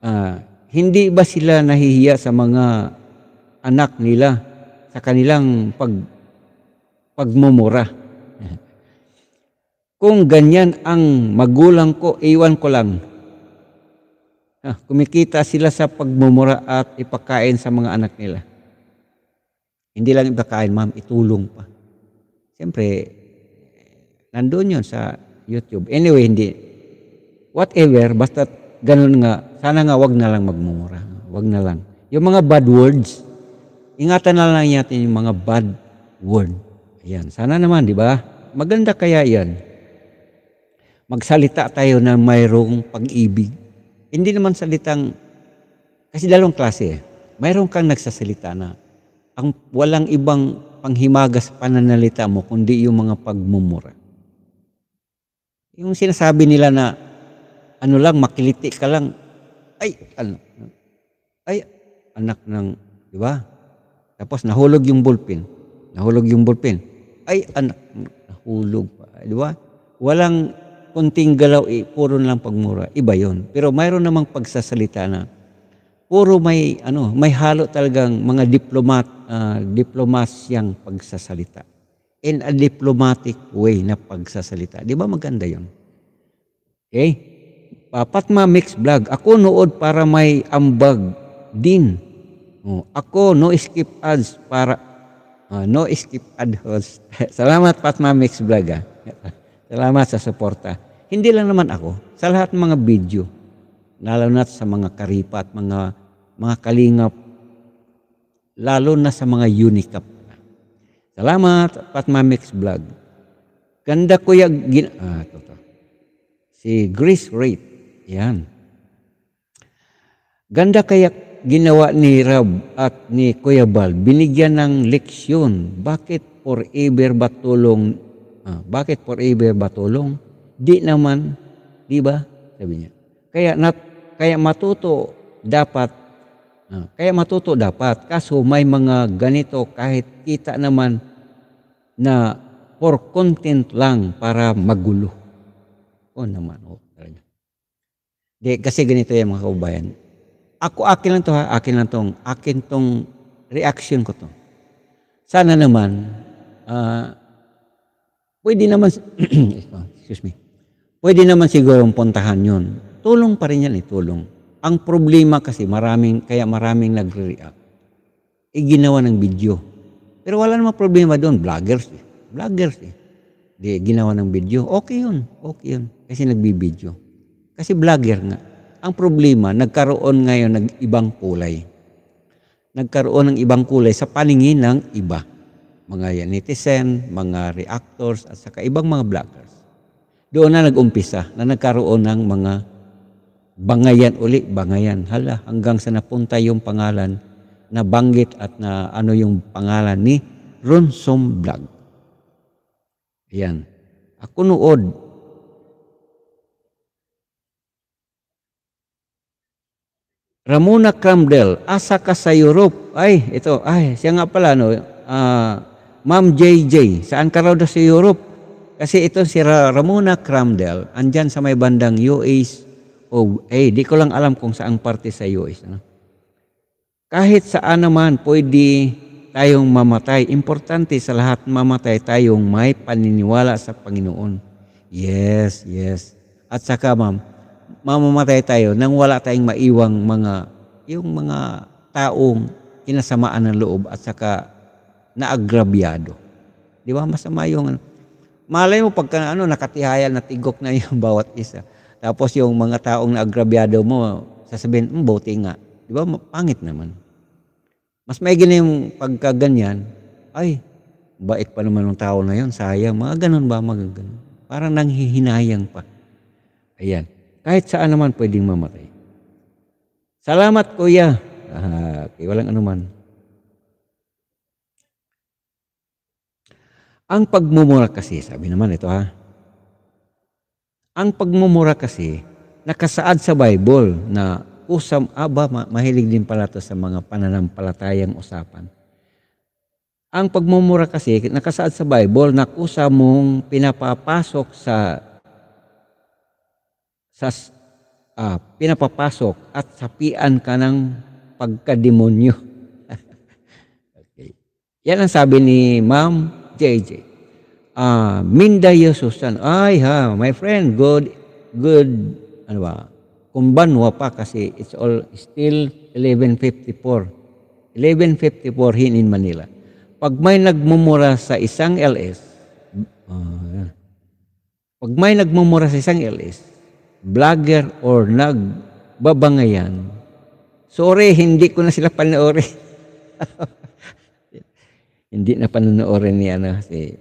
Ah, hindi ba sila nahihiya sa mga anak nila sa kanilang pag pagmumura? Kung ganyan ang magulang ko, iwan ko lang. Ha, ah, kumikita sila sa pagmumura at ipakain sa mga anak nila. Hindi lang ipakain, ma'am, itulong pa. Siyempre, nandoon yon sa YouTube. Anyway, hindi. Whatever, basta ganun nga sana nga wag na lang magmumura. Wag na lang. Yung mga bad words, ingatan na lang natin yung mga bad word. Ayan. Sana naman, di ba? Maganda kaya yan. Magsalita tayo na mayroong pag-ibig. Hindi naman salitang, kasi dalawang klase eh. Mayroon kang nagsasalita na ang walang ibang panghimagas pananalita mo kundi yung mga pagmumura. Yung sinasabi nila na ano lang, makiliti ka lang, ay, al, ay, anak ng, di ba? Tapos nahulog yung bullpen. Nahulog yung bullpen. Ay, anak, nahulog Di ba? Walang konting galaw, eh, puro lang pagmura. Iba yon Pero mayroon namang pagsasalita na puro may, ano, may halo talagang mga diplomat, uh, diplomasyang pagsasalita. In a diplomatic way na pagsasalita. Di ba maganda yon Okay? Patma ah, Mix Vlog. Ako nood para may ambag din. Oh, ako no skip ads para oh, no skip ads. Salamat Patma Mix Vlog. Ah. Salamat sa suporta. Hindi lang naman ako, sa lahat ng mga video, lalo na sa mga karipat, mga mga kalingap, lalo na sa mga unicap. Salamat Patma Mix Vlog. Ganda ko yung gin... Ah, to, to. Si Grace Rate. Yan. Ganda kaya ginawa ni Rab at ni Kuya Bal, binigyan ng leksyon. Bakit forever batulong? Ah, bakit forever batulong? Di naman, di ba? Sabi niya. Kaya, nat, kaya matuto dapat, ah, kaya matuto dapat. Kaso may mga ganito kahit kita naman na for content lang para magulo. O naman, o. Di, kasi ganito yan mga kaubayan. Ako, akin lang to ha. Akin lang tong, akin tong reaction ko to. Sana naman, uh, pwede naman, excuse me, pwede naman siguro puntahan yun. Tulong pa rin yan eh, tulong. Ang problema kasi maraming, kaya maraming nagre-react. E ginawa ng video. Pero wala namang problema doon, vloggers eh. Vloggers eh. Di, ginawa ng video. Okay yun, okay yun. Kasi nagbibideo. Kasi vlogger nga. Ang problema, nagkaroon ngayon ng ibang kulay. Nagkaroon ng ibang kulay sa paningin ng iba. Mga netizen, mga reactors, at saka ibang mga vloggers. Doon na nag-umpisa na nagkaroon ng mga bangayan uli, bangayan. Hala, hanggang sa napunta yung pangalan na banggit at na ano yung pangalan ni Ronsom Vlog. Ayan. Ako nood, Ramona Cramdell, asa ka sa Europe? Ay, ito, ay, siya nga pala, no, uh, Ma'am JJ, saan ka raw daw sa Europe? Kasi ito si Ramona Cramdell, andyan sa may bandang US o A, di ko lang alam kung saang parte sa US. No? Kahit saan naman pwede tayong mamatay. Importante sa lahat mamatay tayong may paniniwala sa Panginoon. Yes, yes. At saka ma'am, mamamatay tayo nang wala tayong maiwang mga, yung mga taong kinasamaan ng loob at saka naagrabyado. Di ba? Masama yung ano. Malay mo pagka ano, nakatihayan, natigok na yung bawat isa. Tapos yung mga taong naagrabyado mo, sasabihin, mm, buti nga. Di ba? Pangit naman. Mas may na yung pagka ganyan, ay, bait pa naman ng tao na yun, sayang, mga ganun ba, mga ganun. Parang nanghihinayang pa. Ayan. Kahit saan naman pwedeng mamatay. Salamat, kuya. Ah, okay, walang anuman. Ang pagmumura kasi, sabi naman ito ha, ang pagmumura kasi, nakasaad sa Bible na usam, aba, mahilig din pala to sa mga pananampalatayang usapan. Ang pagmumura kasi, nakasaad sa Bible na kusa mong pinapapasok sa sa uh, pinapapasok at sapian ka ng pagkademonyo. okay. Yan ang sabi ni Ma'am JJ. Uh, ah, Minda Yesusan. Ay ha, my friend, good, good, ano ba, kumbanwa pa kasi it's all still 1154. 1154 here in Manila. Pag may nagmumura sa isang LS, uh, ah, pag may nagmumura sa isang LS, blogger or nagbabangayan, sorry, hindi ko na sila panoorin. hindi na panoorin ni ano, si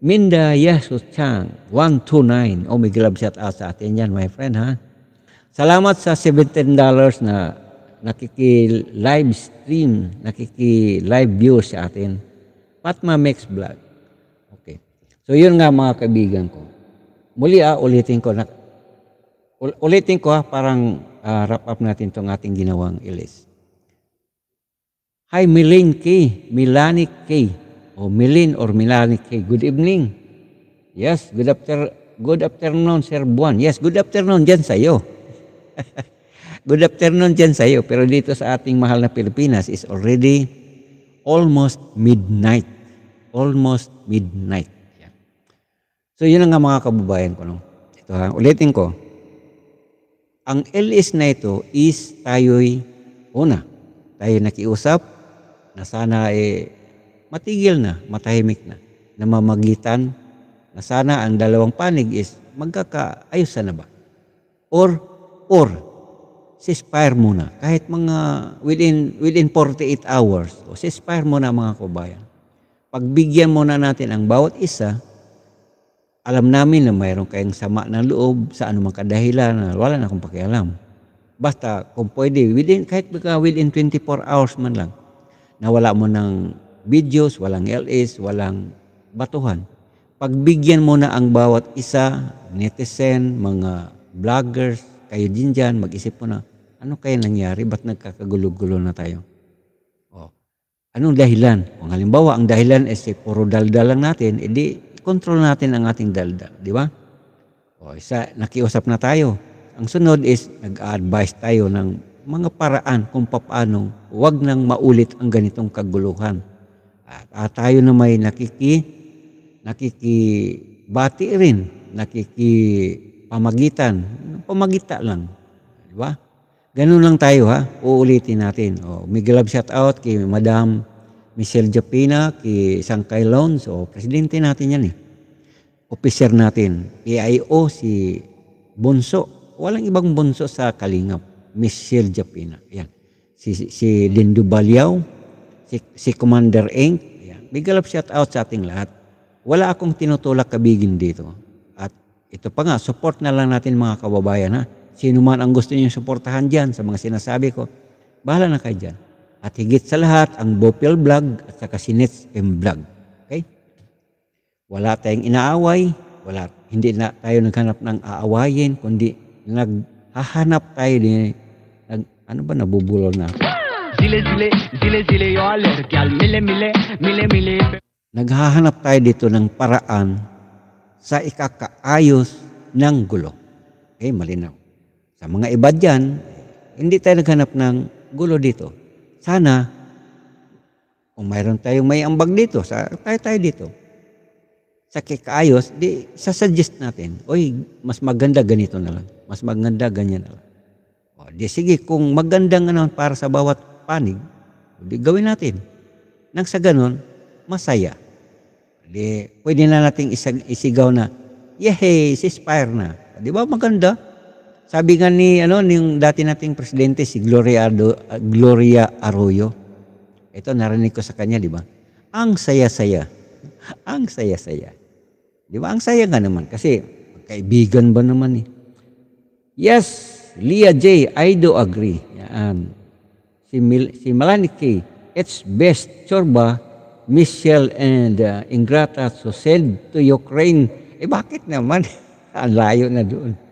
Minda Yesus Chang, 129. Oh, may glove shot out sa atin yan, my friend, ha? Salamat sa $17 na nakiki-live stream, nakiki-live view sa atin. Patma Mix Vlog. Okay. So, yun nga mga kaibigan ko. Muli ah, ulitin ko, na, ulitin ko ha, parang uh, wrap up natin itong ating ginawang ilis. Hi, Milin K. Milani K. O Milin or Milani K. Good evening. Yes, good after good afternoon, Sir Buwan. Yes, good afternoon dyan sa'yo. good afternoon dyan sa'yo. Pero dito sa ating mahal na Pilipinas is already almost midnight. Almost midnight. Yeah. So yun ang mga kababayan ko. No? Ito ha, ulitin ko ang LS na ito is tayo'y una, tayo nakiusap na sana eh, matigil na, matahimik na, namamagitan na sana ang dalawang panig is magkakaayos na ba? Or, or, ceasefire muna. Kahit mga within, within 48 hours, o ceasefire muna mga kabayan. Pagbigyan muna natin ang bawat isa alam namin na mayroon kayong sama ng loob sa anumang kadahilan na wala na akong pakialam. Basta kung pwede, within, kahit within 24 hours man lang, na wala mo ng videos, walang LS, walang batuhan. Pagbigyan mo na ang bawat isa, netizen, mga bloggers, kayo din dyan, mag-isip mo na, ano kaya nangyari? Ba't nagkakagulo-gulo na tayo? O, oh. anong dahilan? Kung halimbawa, ang dahilan ay eh, puro daldal lang natin, edi i-control natin ang ating daldal, di ba? O, isa, nakiusap na tayo. Ang sunod is, nag-advise tayo ng mga paraan kung paano wag nang maulit ang ganitong kaguluhan. At, at ah, tayo na may nakiki, nakikibati rin, nakikipamagitan, pamagita lang. Di ba? Ganun lang tayo ha, uulitin natin. O, may glove shout out kay Madam Michelle Japina, kay Sangkay Lounge, o presidente natin yan eh. Officer natin, PIO si Bonso. Walang ibang Bonso sa Kalingap. Michelle Japina. Yan. Si, si, si Lindo Balyaw, si, si Commander Inc. Yan. Big love shout out sa ating lahat. Wala akong tinutulak kabigin dito. At ito pa nga, support na lang natin mga kababayan ha. Sino man ang gusto niyong suportahan dyan sa mga sinasabi ko, bahala na kayo dyan at higit sa lahat ang Bopel Vlog at saka si Nets M Vlog. Okay? Wala tayong inaaway, wala, hindi na tayo naghanap ng aawayin, kundi naghahanap tayo din, nag, ano ba nabubulol na ako? Zile, zile, zile, zile, yo alergyal, mile, mile, mile, mile. Naghahanap tayo dito ng paraan sa ikakaayos ng gulo. Okay, malinaw. Sa mga iba dyan, hindi tayo naghanap ng gulo dito sana, kung mayroon tayong may ambag dito, sa, tayo tayo dito. Sa kikaayos, di, sasuggest natin, oy, mas maganda ganito na lang. Mas maganda ganyan na lang. O, di sige, kung magandang naman para sa bawat panig, di gawin natin. Nang sa ganun, masaya. Di, pwede na nating isigaw na, yehey, ceasefire na. Di ba maganda? Sabi nga ni ano yung dati nating presidente si Gloria Ardo, ah, Gloria Arroyo. Ito narinig ko sa kanya, di ba? Ang saya-saya. Ang saya-saya. Di ba? Ang saya nga naman kasi kaibigan ba naman eh. Yes, Leah J, I do agree. Yan. Si, Mil- si Melanie K, it's best chorba Michelle and uh, Ingrata to send to Ukraine. Eh bakit naman? Ang layo na doon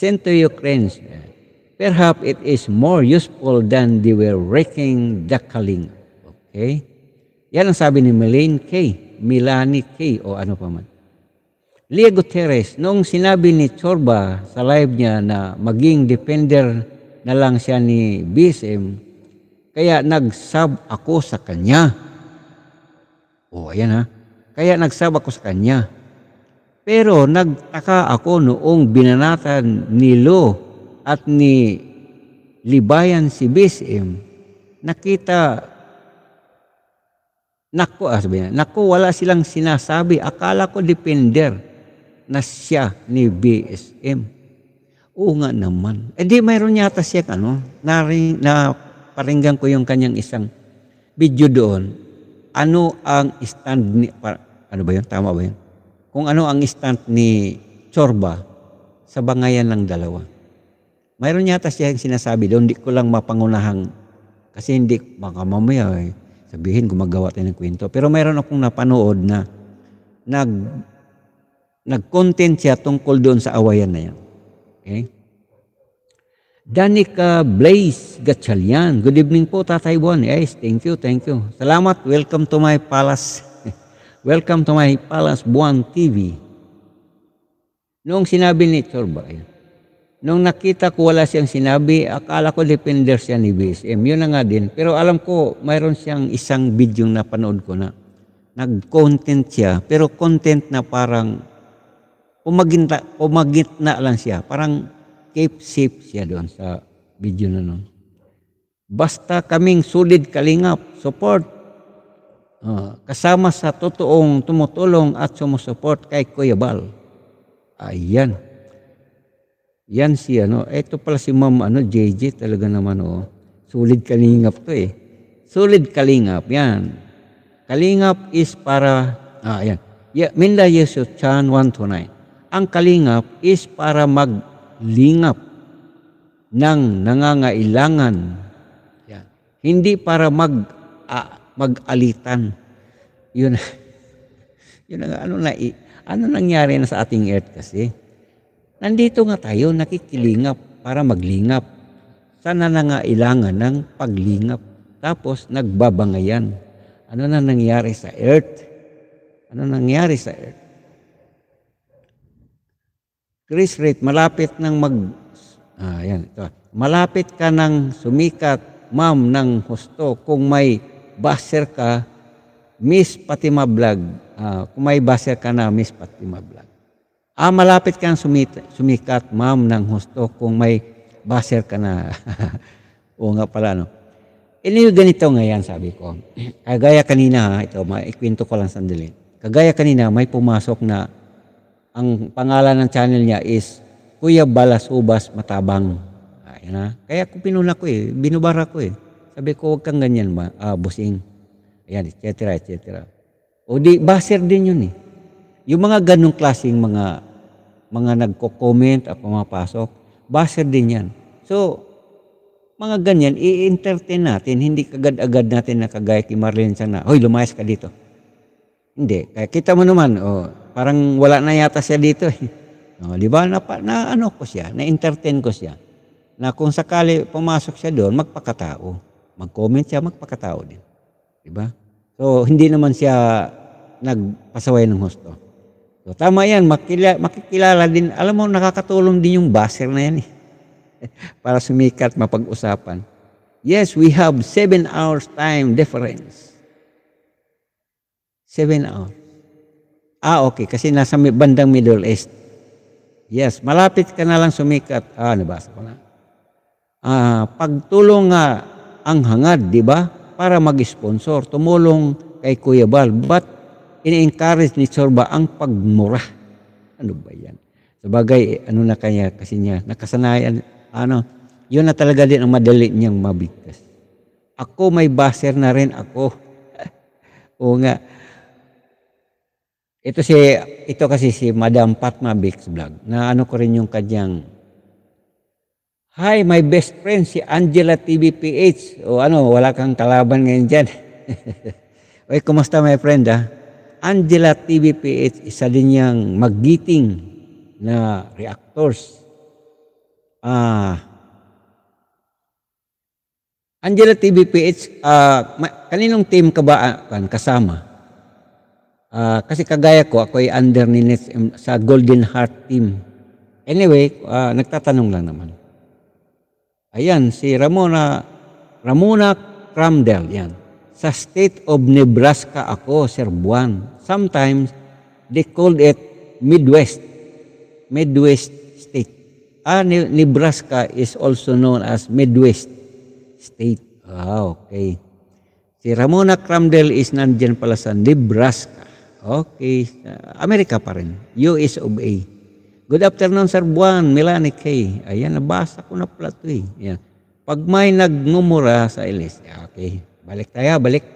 sent to Ukraine. Perhaps it is more useful than they were wrecking the Kalinga. Okay? Yan ang sabi ni Milane K. Milani K. o ano pa man. Lia Gutierrez, nung sinabi ni Chorba sa live niya na maging defender na lang siya ni BSM, kaya nagsab ako sa kanya. O, oh, ayan ha. Kaya nagsab ako sa kanya. Pero nagtaka ako noong binanatan ni Lo at ni Libayan si BSM. Nakita, naku, ah, sabihin, naku, wala silang sinasabi. Akala ko depender na siya ni BSM. Oo nga naman. E di mayroon yata siya, ano, naring, na paringgan ko yung kanyang isang video doon. Ano ang stand ni, para, ano ba yun? Tama ba yun? kung ano ang stunt ni Chorba sa bangayan ng dalawa. Mayroon yata siya yung sinasabi doon, hindi ko lang mapangunahang kasi hindi, baka mamaya eh, sabihin gumagawa tayo ng kwento. Pero mayroon akong napanood na nag nag-content siya tungkol doon sa awayan na yan. Okay? Danica Blaze Gatchalian. Good evening po, Tatay Bon. Yes, thank you, thank you. Salamat. Welcome to my palace. Welcome to my Palace Buang TV. Noong sinabi ni Sorbay, noong nakita ko wala siyang sinabi, akala ko defender siya ni BSM. Yun na nga din. Pero alam ko, mayroon siyang isang video na panood ko na nag-content siya. Pero content na parang pumaginta, pumagitna lang siya. Parang keep safe siya doon sa video na noon. Basta kaming solid kalingap, support, Uh, kasama sa totoong tumutulong at sumusuport kay Kuya Bal. Ayan. Yan si ano. Ito pala si Ma'am ano, JJ talaga naman oh. Sulid kalingap to eh. Sulid kalingap. Yan. Kalingap is para, ah, ayan. Yeah, Minda Yesu Chan 129. Ang kalingap is para maglingap ng nangangailangan. Yan. Hindi para mag, ah, mag-alitan. Yun. yun ang ano na ano nangyari na sa ating earth kasi. Nandito nga tayo nakikilingap para maglingap. Sana na nga ilangan ng paglingap. Tapos nagbabangayan. Ano na nangyari sa earth? Ano nangyari sa earth? Chris rate, malapit nang mag... Ah, yan, ito. Malapit ka nang sumikat, ma'am, ng husto kung may basher ka, Miss Fatima Vlog. Uh, kung may basher ka na, Miss Fatima Vlog. Ah, malapit kang sumita, sumikat, ma'am, ng husto kung may basher ka na. Oo nga pala, no? Iniyo eh, ganito ngayon, sabi ko. Kagaya ah, kanina, ha, ito, maikwento ko lang sandali. Kagaya kanina, may pumasok na ang pangalan ng channel niya is Kuya Balas Ubas Matabang. Ayan na. Kaya ko pinuna ko eh, binubara ko eh. Sabi ko, huwag kang ganyan ma, ah, busing. Ayan, et cetera, et cetera. O di, baser din yun eh. Yung mga ganong klaseng mga mga nagko-comment at pumapasok, baser din yan. So, mga ganyan, i-entertain natin. Hindi kagad-agad natin na kagaya kay Marlene sana, hoy, lumayas ka dito. Hindi. Kaya kita mo naman, oh, parang wala na yata siya dito eh. No, di ba? Na, na ano ko siya, na-entertain ko siya. Na kung sakali pumasok siya doon, magpakatao mag-comment siya, magpakatao din. Diba? So, hindi naman siya nagpasaway ng husto. So, tama yan, makila, makikilala din. Alam mo, nakakatulong din yung baser na yan eh. Para sumikat, mapag-usapan. Yes, we have seven hours time difference. Seven hours. Ah, okay. Kasi nasa bandang Middle East. Yes, malapit ka na lang sumikat. Ah, nabasa ko na. Ah, pagtulong nga ang hangad, di ba? Para mag-sponsor, tumulong kay Kuya Bal. But in-encourage ni Sorba ang pagmura. Ano ba yan? Sabagay, ano na kanya, kasi niya, nakasanayan, ano, yun na talaga din ang madali niyang mabigkas. Ako may baser na rin ako. Oo nga. Ito si ito kasi si Madam Patma Bix Vlog na ano ko rin yung kanyang Hi, my best friend si Angela TBPH. O ano, wala kang kalaban ngayon dyan. Uy, kumusta my friend ah? Angela TBPH, isa din niyang magiting na reactors. Ah, Angela TBPH, uh, ah, kaninong team ka ba uh, kasama? Ah, kasi kagaya ko, ako ay under ni sa Golden Heart team. Anyway, uh, nagtatanong lang naman. Ayan, si Ramona, Ramona Cramdell, yan. Sa state of Nebraska ako, Sir Buwan. Sometimes, they called it Midwest. Midwest state. Ah, Nebraska is also known as Midwest state. Ah, okay. Si Ramona Cramdell is nandyan pala sa Nebraska. Okay. Amerika pa rin. US of A. Good afternoon, Sir Buwan, Melanie Kay. Ayan, nabasa ko na pala ito eh. Ayan. Pag may nagnumura sa ilis, ah, okay, balik tayo, balik.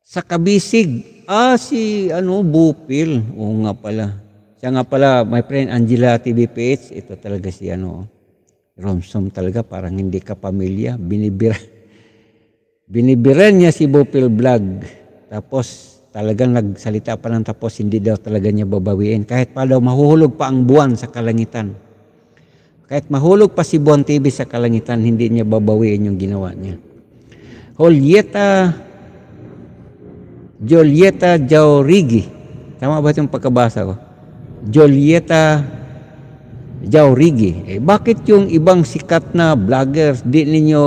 Sa kabisig, ah, si ano, Bupil. Oo nga pala. Siya nga pala, my friend Angela TV page. ito talaga si ano, Romsom talaga, parang hindi ka pamilya. Binibira, binibiran niya si Bupil Vlog. Tapos, talagang nagsalita pa lang tapos hindi daw talaga niya babawiin. Kahit pa daw mahuhulog pa ang buwan sa kalangitan. Kahit mahulog pa si Buwan TV sa kalangitan, hindi niya babawiin yung ginawa niya. Julieta Julieta Jaurigi. Tama ba itong pagkabasa ko? Julieta Jaurigi. Eh, bakit yung ibang sikat na vloggers di ninyo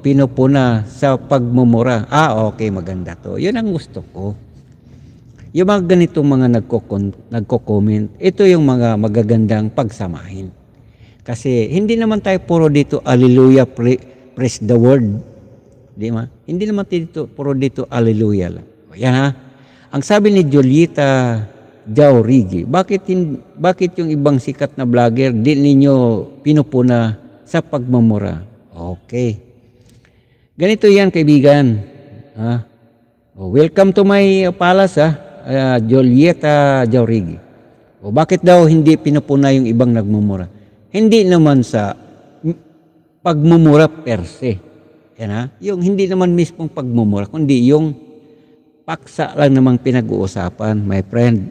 pinupuna sa pagmumura? Ah, okay, maganda to. Yun ang gusto ko. Yung mga ganitong mga nagko-comment, ito yung mga magagandang pagsamahin. Kasi hindi naman tayo puro dito, Alleluia, praise the word. Di ba? Hindi naman dito, puro dito, Alleluia lang. Yan ha. Ang sabi ni Julieta Jaurigi, bakit, bakit yung ibang sikat na vlogger, din ninyo pinupuna sa pagmamura? Okay. Ganito yan, kaibigan. Ha? Welcome to my palace, ha? uh, ah, Julieta Jaurigi. O bakit daw hindi pinupuna yung ibang nagmumura? Hindi naman sa pagmumura per se. Yan ha? Yung hindi naman mismong pagmumura, kundi yung paksa lang namang pinag-uusapan, my friend.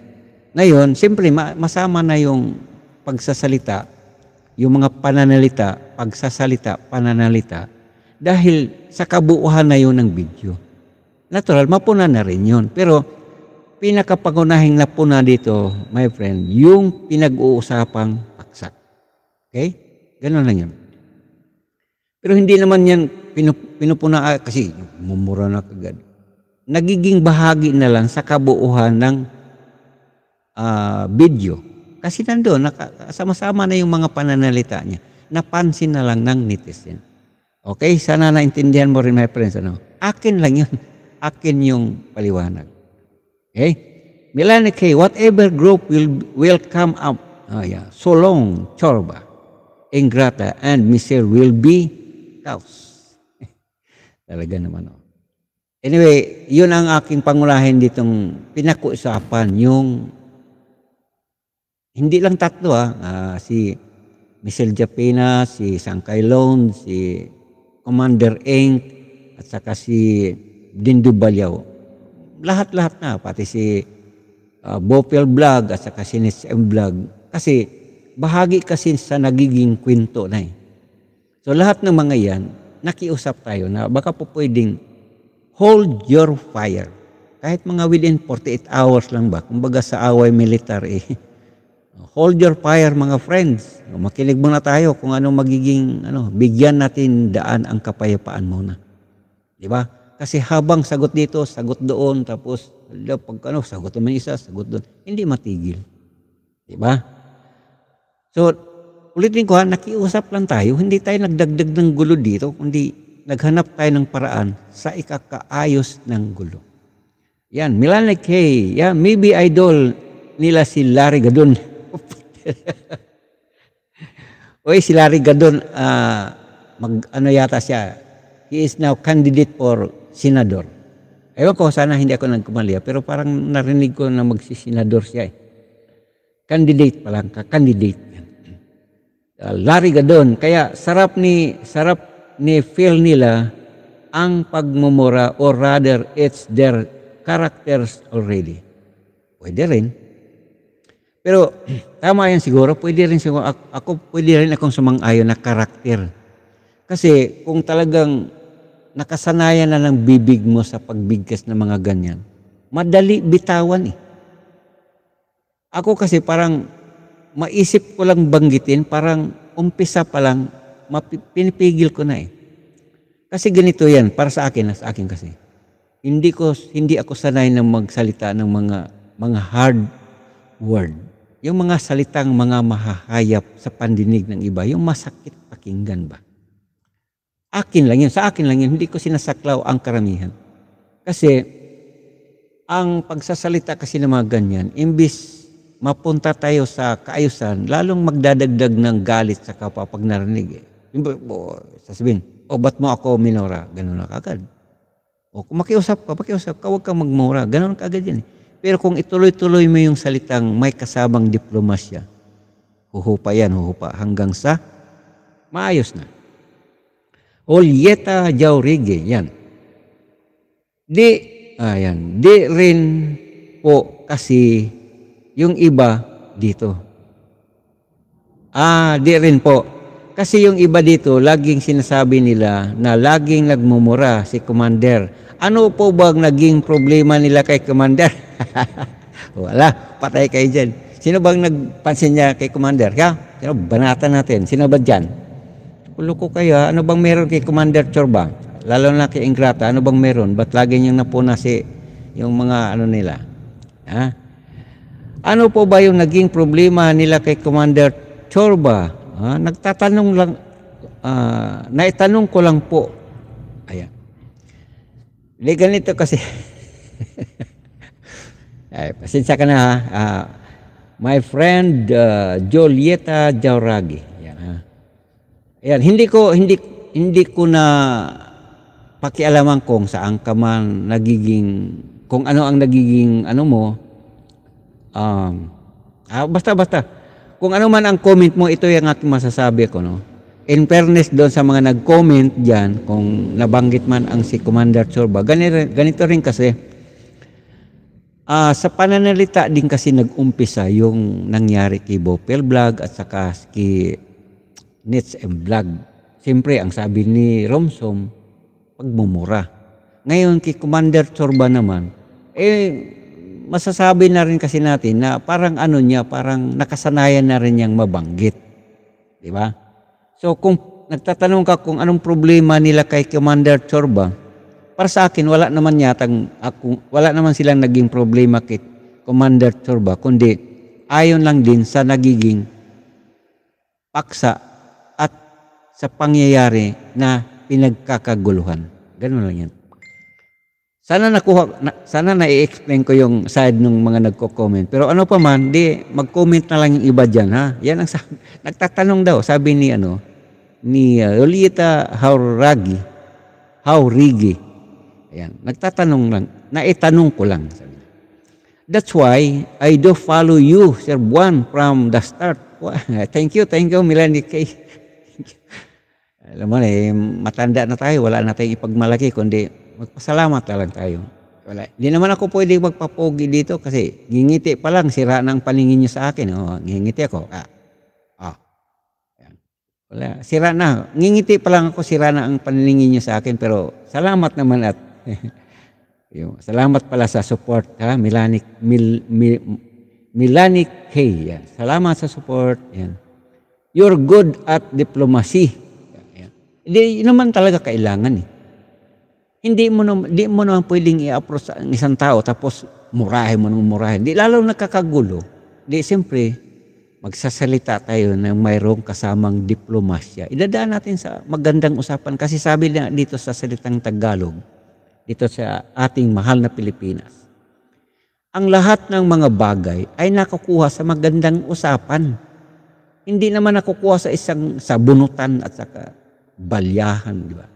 Ngayon, siyempre, masama na yung pagsasalita, yung mga pananalita, pagsasalita, pananalita, dahil sa kabuuhan na yun ng video. Natural, mapuna na rin yun. Pero pinakapangunahing lapuna dito, my friend, yung pinag-uusapang paksak. Okay? Ganun lang yan. Pero hindi naman yan pinup, pinupuna ah, kasi mumura na kagad. Nagiging bahagi na lang sa kabuuhan ng uh, video. Kasi nandoon, sama-sama na yung mga pananalita niya. Napansin na lang ng netizen. Okay, sana naintindihan mo rin my friends. Ano? Akin lang yun. Akin yung paliwanag. Okay? Milanike, whatever group will, will come up, oh yeah, so long, Chorba, Ingrata, and Miser will be Taos. Talaga naman, oh. Anyway, yun ang aking pangulahin ditong pinag yung hindi lang tatlo ah, uh, si Michelle Japina, si Sangkay Lone, si Commander Inc. at saka si Dindu Balyaw lahat-lahat na, pati si uh, Bopel Vlog at saka si NSM Vlog. Kasi bahagi kasi sa nagiging kwento na eh. So lahat ng mga yan, nakiusap tayo na baka po pwedeng hold your fire. Kahit mga within 48 hours lang ba, kumbaga sa away military, eh. hold your fire mga friends. Makinig muna tayo kung ano magiging, ano, bigyan natin daan ang kapayapaan muna. Di ba? Kasi habang sagot dito, sagot doon, tapos hala, pag ano, sagot naman isa, sagot doon. Hindi matigil. Di ba? So, ulitin ko ha, nakiusap lang tayo. Hindi tayo nagdagdag ng gulo dito, kundi naghanap tayo ng paraan sa ikakaayos ng gulo. Yan, Milana K. Yeah, maybe idol nila si Larry Gadon. Oy, si Larry Gadon, uh, ah, mag, ano yata siya, he is now candidate for senador. Ewan ko, sana hindi ako nagkumalya, ah, pero parang narinig ko na magsisenador siya eh. Candidate pa lang, candidate. Uh, Larry Gadon, kaya sarap ni, sarap ni feel nila ang pagmumura or rather it's their characters already. Pwede rin. Pero tama yan siguro, pwede rin siguro, ako, ako pwede rin akong sumang-ayon na karakter. Kasi kung talagang nakasanayan na ng bibig mo sa pagbigkas ng mga ganyan, madali bitawan eh. Ako kasi parang maisip ko lang banggitin, parang umpisa pa lang, pinipigil ko na eh. Kasi ganito yan, para sa akin, sa akin kasi. Hindi ko hindi ako sanay ng magsalita ng mga mga hard word. Yung mga salitang mga mahahayap sa pandinig ng iba, yung masakit pakinggan ba? Akin lang yan, sa akin lang yan, hindi ko sinasaklaw ang karamihan. Kasi, ang pagsasalita kasi ng mga ganyan, imbis mapunta tayo sa kaayusan, lalong magdadagdag ng galit sa kapwa pag narinig. Eh. Sasabihin, o oh, ba't mo ako minora? Ganun na kagad. O kung makiusap ka, makiusap ka, huwag kang magmura. Ganun ka agad yan. Eh. Pero kung ituloy-tuloy mo yung salitang may kasamang diplomasya, huhupa yan, huhupa hanggang sa maayos na. Julieta Jaurigi, yan. Di, ayan, di rin po kasi yung iba dito. Ah, di rin po. Kasi yung iba dito, laging sinasabi nila na laging nagmumura si Commander. Ano po bang naging problema nila kay Commander? Wala, patay kayo dyan. Sino bang nagpansin niya kay Commander? Ka? Sino, banatan natin. Sino ba dyan? Kulo ko kaya, ah. ano bang meron kay Commander Chorba? Lalo na kay Ingrata, ano bang meron? Ba't lagi niyang napuna si yung mga ano nila? Ha? Ano po ba yung naging problema nila kay Commander Chorba? Ha? Nagtatanong lang, uh, naitanong ko lang po. Ayan. Hindi ganito kasi. Ay, pasensya ka na ha. Uh, my friend uh, Jolieta Jauragi Ayan, hindi ko hindi hindi ko na pakialaman kung saan ka man nagiging kung ano ang nagiging ano mo um, ah, basta basta kung ano man ang comment mo ito yung aking masasabi ko no in fairness doon sa mga nag-comment diyan kung nabanggit man ang si Commander Chorba ganito, ganito rin kasi ah, sa pananalita din kasi nag-umpisa yung nangyari kay Bopel Vlog at saka kay nets and vlog. Siyempre, ang sabi ni Romsom, pagmumura. Ngayon, kay Commander Chorba naman, eh, masasabi na rin kasi natin na parang ano niya, parang nakasanayan na rin niyang mabanggit. Di ba? So kung nagtatanong ka kung anong problema nila kay Commander Chorba, para sa akin wala naman yatang ako, wala naman silang naging problema kay Commander Chorba kundi ayon lang din sa nagiging paksa sa pangyayari na pinagkakaguluhan. Ganun lang yan. Sana nakuha, na, sana na-explain ko yung side ng mga nagko-comment. Pero ano pa man, di mag-comment na lang yung iba diyan ha. Yan ang sabi, nagtatanong daw, sabi ni ano, ni uh, Lolita Hauragi, Haurigi. Ayan, nagtatanong lang, naitanong ko lang. Sabi. That's why I do follow you, Sir Juan, from the start. Thank you, thank you, Melanie K. alam mo eh, matanda na tayo, wala na tayong ipagmalaki, kundi magpasalamat na lang tayo. Wala. Hindi naman ako pwede magpapogi dito kasi gingiti pa lang, sira na ang paningin niyo sa akin. O, oh, gingiti ako. Ah. Ah. Wala. Sira na. Ngingiti pa lang ako, sira na ang paningin niyo sa akin. Pero salamat naman at yung, salamat pala sa support ha, Milanic, Mil, Mil, Milanic K. Yan. Salamat sa support. Yan. You're good at diplomacy. Hindi naman talaga kailangan eh. Hindi mo naman, hindi mo naman pwedeng i-approach ang isang tao tapos murahin mo nang murahin. Di lalo nakakagulo. Di siyempre, magsasalita tayo ng mayroong kasamang diplomasya. Idadaan natin sa magandang usapan kasi sabi na dito sa salitang Tagalog, dito sa ating mahal na Pilipinas, ang lahat ng mga bagay ay nakukuha sa magandang usapan. Hindi naman nakukuha sa isang sabunutan at saka balyahan, di ba?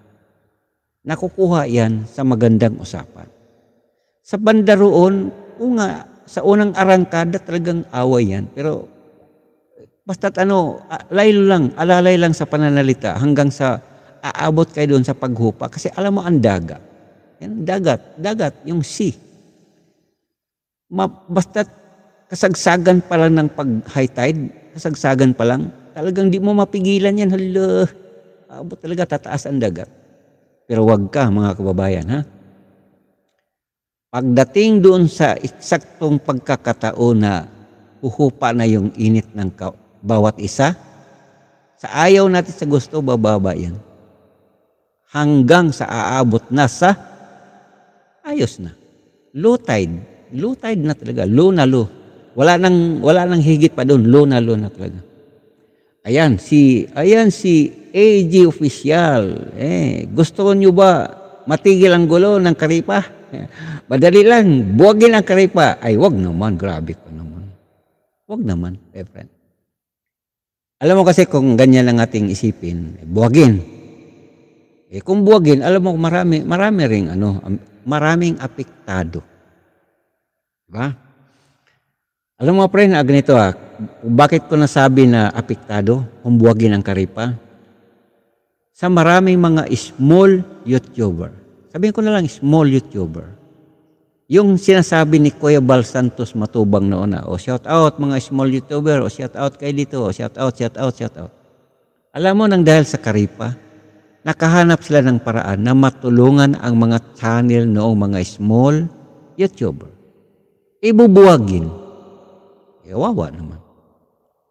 Nakukuha yan sa magandang usapan. Sa banda roon, o nga, sa unang arangkada talagang away yan. Pero basta't ano, laylo lang, alalay lang sa pananalita hanggang sa aabot kayo doon sa paghupa. Kasi alam mo ang dagat. Yan, dagat, dagat, yung sea. Ma, basta't kasagsagan pa lang ng pag high tide, kasagsagan pa lang, talagang di mo mapigilan yan. Hello, Abot talaga tataas ang dagat. Pero huwag ka mga kababayan ha. Pagdating doon sa eksaktong pagkakataon na uhupa na yung init ng bawat isa, sa ayaw natin sa gusto, bababa yan. Hanggang sa aabot na sa ayos na. Low tide. Low tide na talaga. Low na low. Wala nang, wala nang higit pa doon. Low na low na talaga. Ayan, si, ayan si AG official. Eh, gusto nyo ba matigil ang gulo ng karipa? Eh, madali lang, buwagin ang karipa. Ay, wag naman, grabe ko naman. Wag naman, my eh, friend. Alam mo kasi kung ganyan lang ating isipin, eh, buwagin. Eh, kung buwagin, alam mo, marami, marami ring ano, maraming apektado. Diba? Alam mo, friend, na ah, ganito ha, ah, bakit ko nasabi na apektado, kung buwagin ang karipa? sa maraming mga small YouTuber. Sabihin ko na lang small YouTuber. Yung sinasabi ni Kuya Bal Santos Matubang noon na, o oh, shout out mga small YouTuber, o oh, shout out kay dito, o oh, shout out, shout out, shout out. Alam mo nang dahil sa Karipa, nakahanap sila ng paraan na matulungan ang mga channel noong mga small YouTuber. Ibubuwagin. Iwawa naman.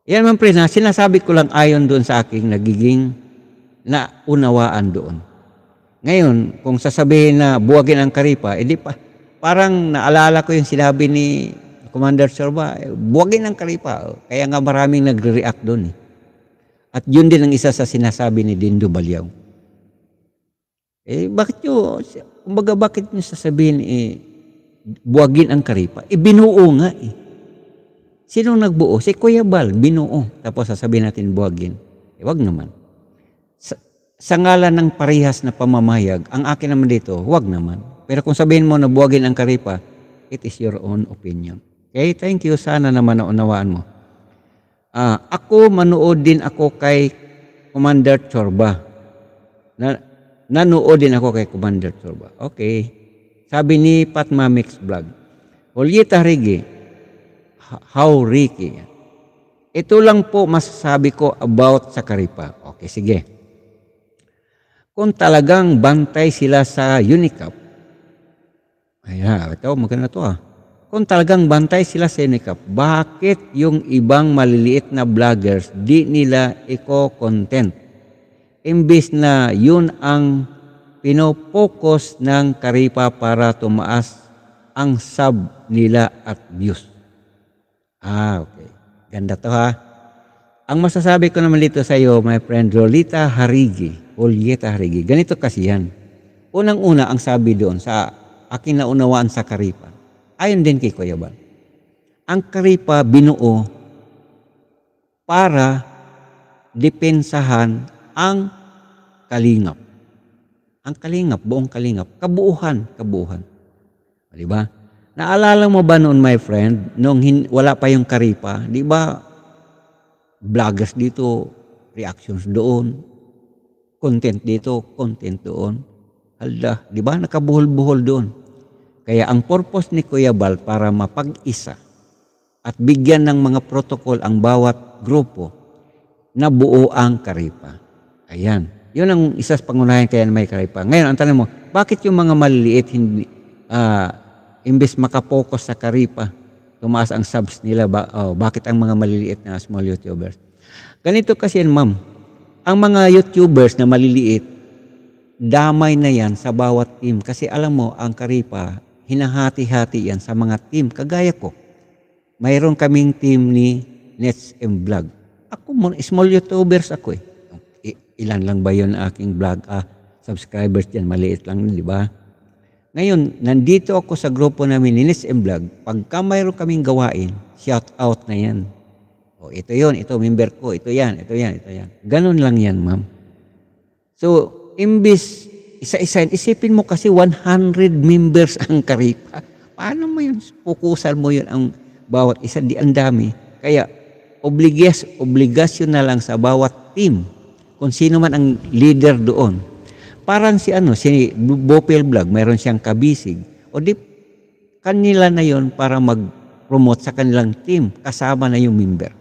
Yan man pre, na sinasabi ko lang ayon doon sa aking nagiging na unawaan doon. Ngayon, kung sasabihin na buwagin ang karipa, hindi eh, pa, parang naalala ko yung sinabi ni Commander Sorba, eh, buwagin ang karipa. Kaya nga maraming nagre-react doon. Eh. At yun din ang isa sa sinasabi ni Dindo Balyaw. Eh, bakit nyo, kumbaga bakit nyo sasabihin, eh, buwagin ang karipa? Eh, binuo nga eh. Sino nagbuo? Si Kuya Bal, binuo. Tapos sasabihin natin buwagin. Eh, wag naman sa ngalan ng parihas na pamamayag, ang akin naman dito, huwag naman. Pero kung sabihin mo na buwagin ang karipa, it is your own opinion. Okay, thank you. Sana naman naunawaan mo. Ah, ako, manood din ako kay Commander Chorba. Na, nanood din ako kay Commander Chorba. Okay. Sabi ni Patma Mix Vlog, Julieta Rigi, how Ricky. Ito lang po masasabi ko about sa Karipa. Okay, sige kung talagang bantay sila sa UNICAP. Ayan, ito, maganda to ah. Kung talagang bantay sila sa UNICAP, bakit yung ibang maliliit na vloggers di nila eco-content? Imbis na yun ang pinopokus ng karipa para tumaas ang sub nila at views. Ah, okay. Ganda to ha. Ang masasabi ko naman dito sa iyo, my friend Lolita Harigi ulyet ahrigi. Ganito kasi yan. Unang-una ang sabi doon sa akin na unawaan sa Karipa, ayon din kay Kuya Bal, ang Karipa binuo para depensahan ang kalingap. Ang kalingap, buong kalingap, kabuuhan, kabuuhan. Di ba? Naalala mo ba noon, my friend, nung hin- wala pa yung karipa, di ba, vloggers dito, reactions doon, Content dito, content doon. Hala, di ba? Nakabuhol-buhol doon. Kaya ang purpose ni Kuya Bal para mapag-isa at bigyan ng mga protocol ang bawat grupo na buo ang karipa. Ayan. Yun ang isa sa pangunahin kaya may karipa. Ngayon, ang tanong mo, bakit yung mga maliliit hindi, uh, imbes makapokus sa karipa, tumaas ang subs nila, ba, oh, bakit ang mga maliliit na small YouTubers? Ganito kasi yan, ma'am. Ang mga YouTubers na maliliit, damay na yan sa bawat team. Kasi alam mo, ang Karipa, hinahati-hati yan sa mga team. Kagaya ko, mayroon kaming team ni Nets and Vlog. Ako, small YouTubers ako eh. Ilan lang ba yun aking vlog? Ah, subscribers yan, maliit lang, di ba? Ngayon, nandito ako sa grupo namin ni Nets and Vlog. Pagka mayroon kaming gawain, shout out na yan. O oh, ito yon, ito member ko, ito yan, ito yan, ito yan. Ganun lang yan, ma'am. So, imbis isa-isa, isipin mo kasi 100 members ang Karipa. Paano mo yun? Pukusan mo yun ang bawat isa. Di ang dami. Kaya, obligas, obligasyon na lang sa bawat team kung sino man ang leader doon. Parang si ano, si Bopel Vlog, meron siyang kabisig. O di, kanila na yon para mag-promote sa kanilang team. Kasama na yung member.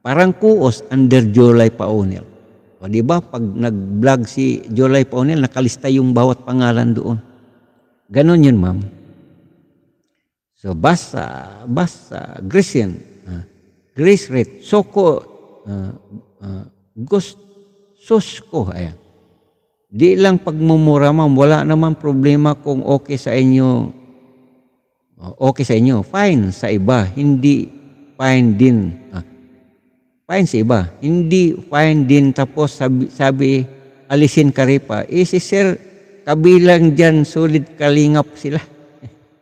Parang kuos under Jolay Paonel. O di ba pag nag-vlog si Jolay Paonel nakalista yung bawat pangalan doon. Ganon yun, ma'am. So basta basta Grecian uh, ah, Grace Rate, Soko uh, uh, Ghost Susko ayan. Di lang pagmumura ma'am, wala naman problema kung okay sa inyo okay sa inyo, fine sa iba, hindi fine din. Ah, fine sa iba. Hindi fine din tapos sabi, sabi alisin ka ripa. Eh si sir, kabilang dyan solid kalingap sila.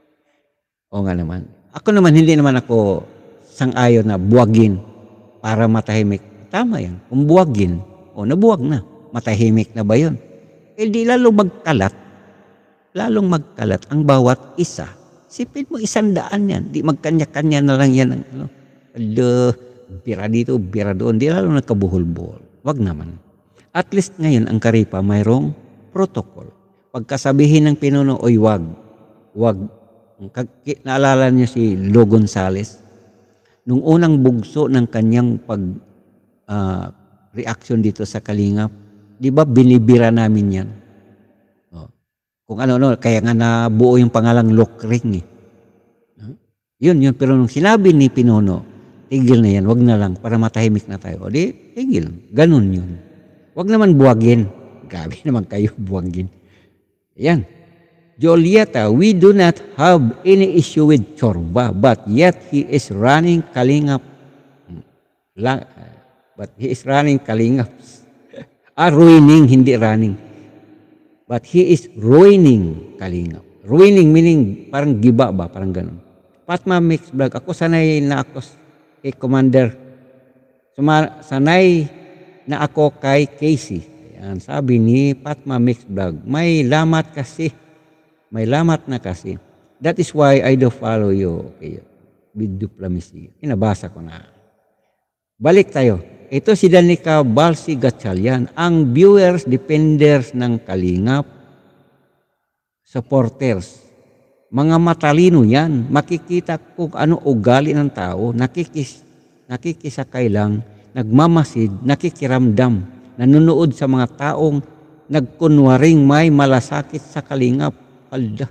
o nga naman. Ako naman, hindi naman ako sangayon na buwagin para matahimik. Tama yan. Kung buwagin, o nabuwag na, matahimik na ba yun? Eh di lalo magkalat, lalong magkalat ang bawat isa. Sipin mo, isang daan yan. Di magkanya-kanya na lang yan. Ang, ano, Aloh Pira dito, pira doon. Di lalo nagkabuhol-buhol. Wag naman. At least ngayon ang Karipa mayroong protocol. Pagkasabihin ng pinuno, oy wag. Wag. Naalala niyo si Lo Gonzales? Nung unang bugso ng kanyang pag uh, ah, reaction dito sa Kalingap, di ba binibira namin yan? Oh. Kung ano-ano, kaya nga nabuo yung pangalang Lokring eh. Yun, yun. Pero nung sinabi ni Pinuno, tigil na yan, wag na lang, para matahimik na tayo. O di, tigil. Ganun yun. Wag naman buwagin. Gabi naman kayo buwagin. Yan. Jolieta, we do not have any issue with Chorba, but yet he is running Kalingap. Hmm. La, but he is running Kalingap. Are ah, ruining, hindi running. But he is ruining Kalingap. Ruining meaning parang giba ba, parang ganun. Fatma mixed vlog. Ako sanay na ako kay Commander. Suma, sanay na ako kay Casey. Ayan, sabi ni Patma Mix Vlog, may lamat kasi. May lamat na kasi. That is why I do follow you. Okay. With diplomacy. Inabasa ko na. Balik tayo. Ito si Danica Balsi Gatchalian, ang viewers, defenders ng Kalingap, supporters mga matalino yan. Makikita kung ano ugali ng tao. Nakikis, nakikisakay lang, nagmamasid, nakikiramdam, nanonood sa mga taong nagkunwaring may malasakit sa kalingap. Palda.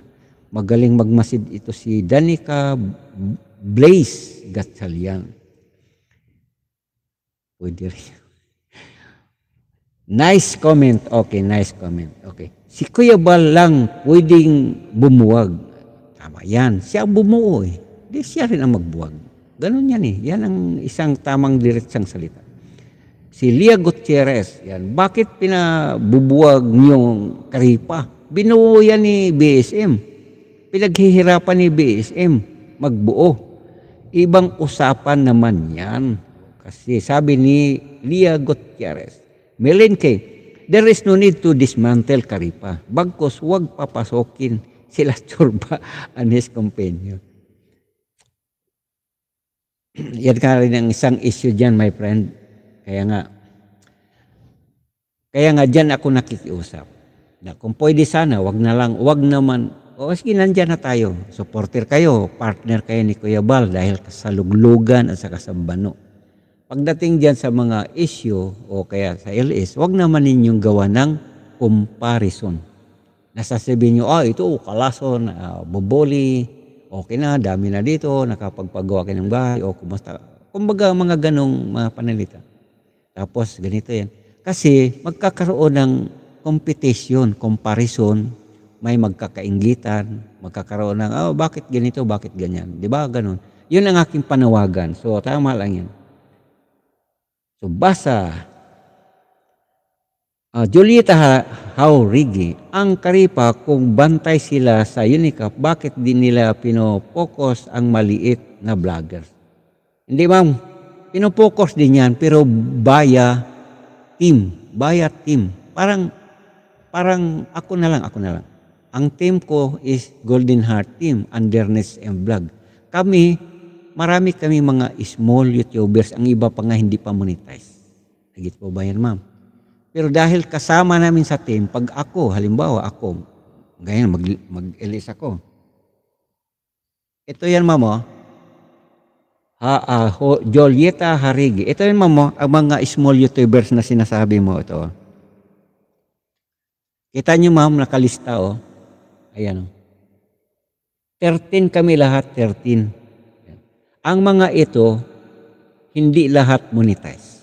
Magaling magmasid ito si Danica Blaze Gatsalian. Pwede rin. Nice comment. Okay, nice comment. Okay. Si Kuya Bal lang pwedeng bumuwag bayan. Siya bumuo eh. Di siya rin ang magbuwag. Ganun yan eh. Yan ang isang tamang diretsang salita. Si Lia Gutierrez, yan. Bakit pinabubuwag niyong karipa? Binuo yan ni BSM. Pinaghihirapan ni BSM magbuo. Ibang usapan naman yan. Kasi sabi ni Lia Gutierrez, Melenke, there is no need to dismantle Karipa. Bagkos, huwag papasokin sila Turba and his companion. Yan ka rin ang isang issue dyan, my friend. Kaya nga, kaya nga dyan ako nakikiusap. Na kung pwede sana, wag na lang, wag naman, o oh, sige, nandyan na tayo. Supporter kayo, partner kayo ni Kuya Bal dahil sa luglugan at sa kasambano. Pagdating dyan sa mga issue o kaya sa LS, wag naman ninyong gawa ng comparison nasasabihin nyo, ah, ito, kalason, uh, ah, boboli, okay na, dami na dito, nakapagpagawa ka ng bahay, o kumusta. Kumbaga, mga ganong mga panalita. Tapos, ganito yan. Kasi, magkakaroon ng competition, comparison, may magkakaingitan, magkakaroon ng, oh, bakit ganito, bakit ganyan. Di ba, ganun. Yun ang aking panawagan. So, tama lang yan. So, basa uh, Julieta Haurigi, ang Karipa kung bantay sila sa Unicap, bakit din nila pinopokus ang maliit na vlogger? Hindi ma'am, pinopokus din yan pero baya team, baya team. Parang parang ako na lang, ako na lang. Ang team ko is Golden Heart Team, Underness and Vlog. Kami, marami kami mga small YouTubers, ang iba pa nga hindi pa monetize. Nagit po ba yan, ma'am? Pero dahil kasama namin sa team, pag ako, halimbawa ako, ganyan, mag, mag-elis ako. Ito yan, mamo. Ha, ah, Jolieta Harigi. Ito yan, mamo, ang mga small YouTubers na sinasabi mo ito. Kita nyo, ma'am, nakalista, oh. Ayan, oh. 13 kami lahat, 13. Ang mga ito, hindi lahat monetize.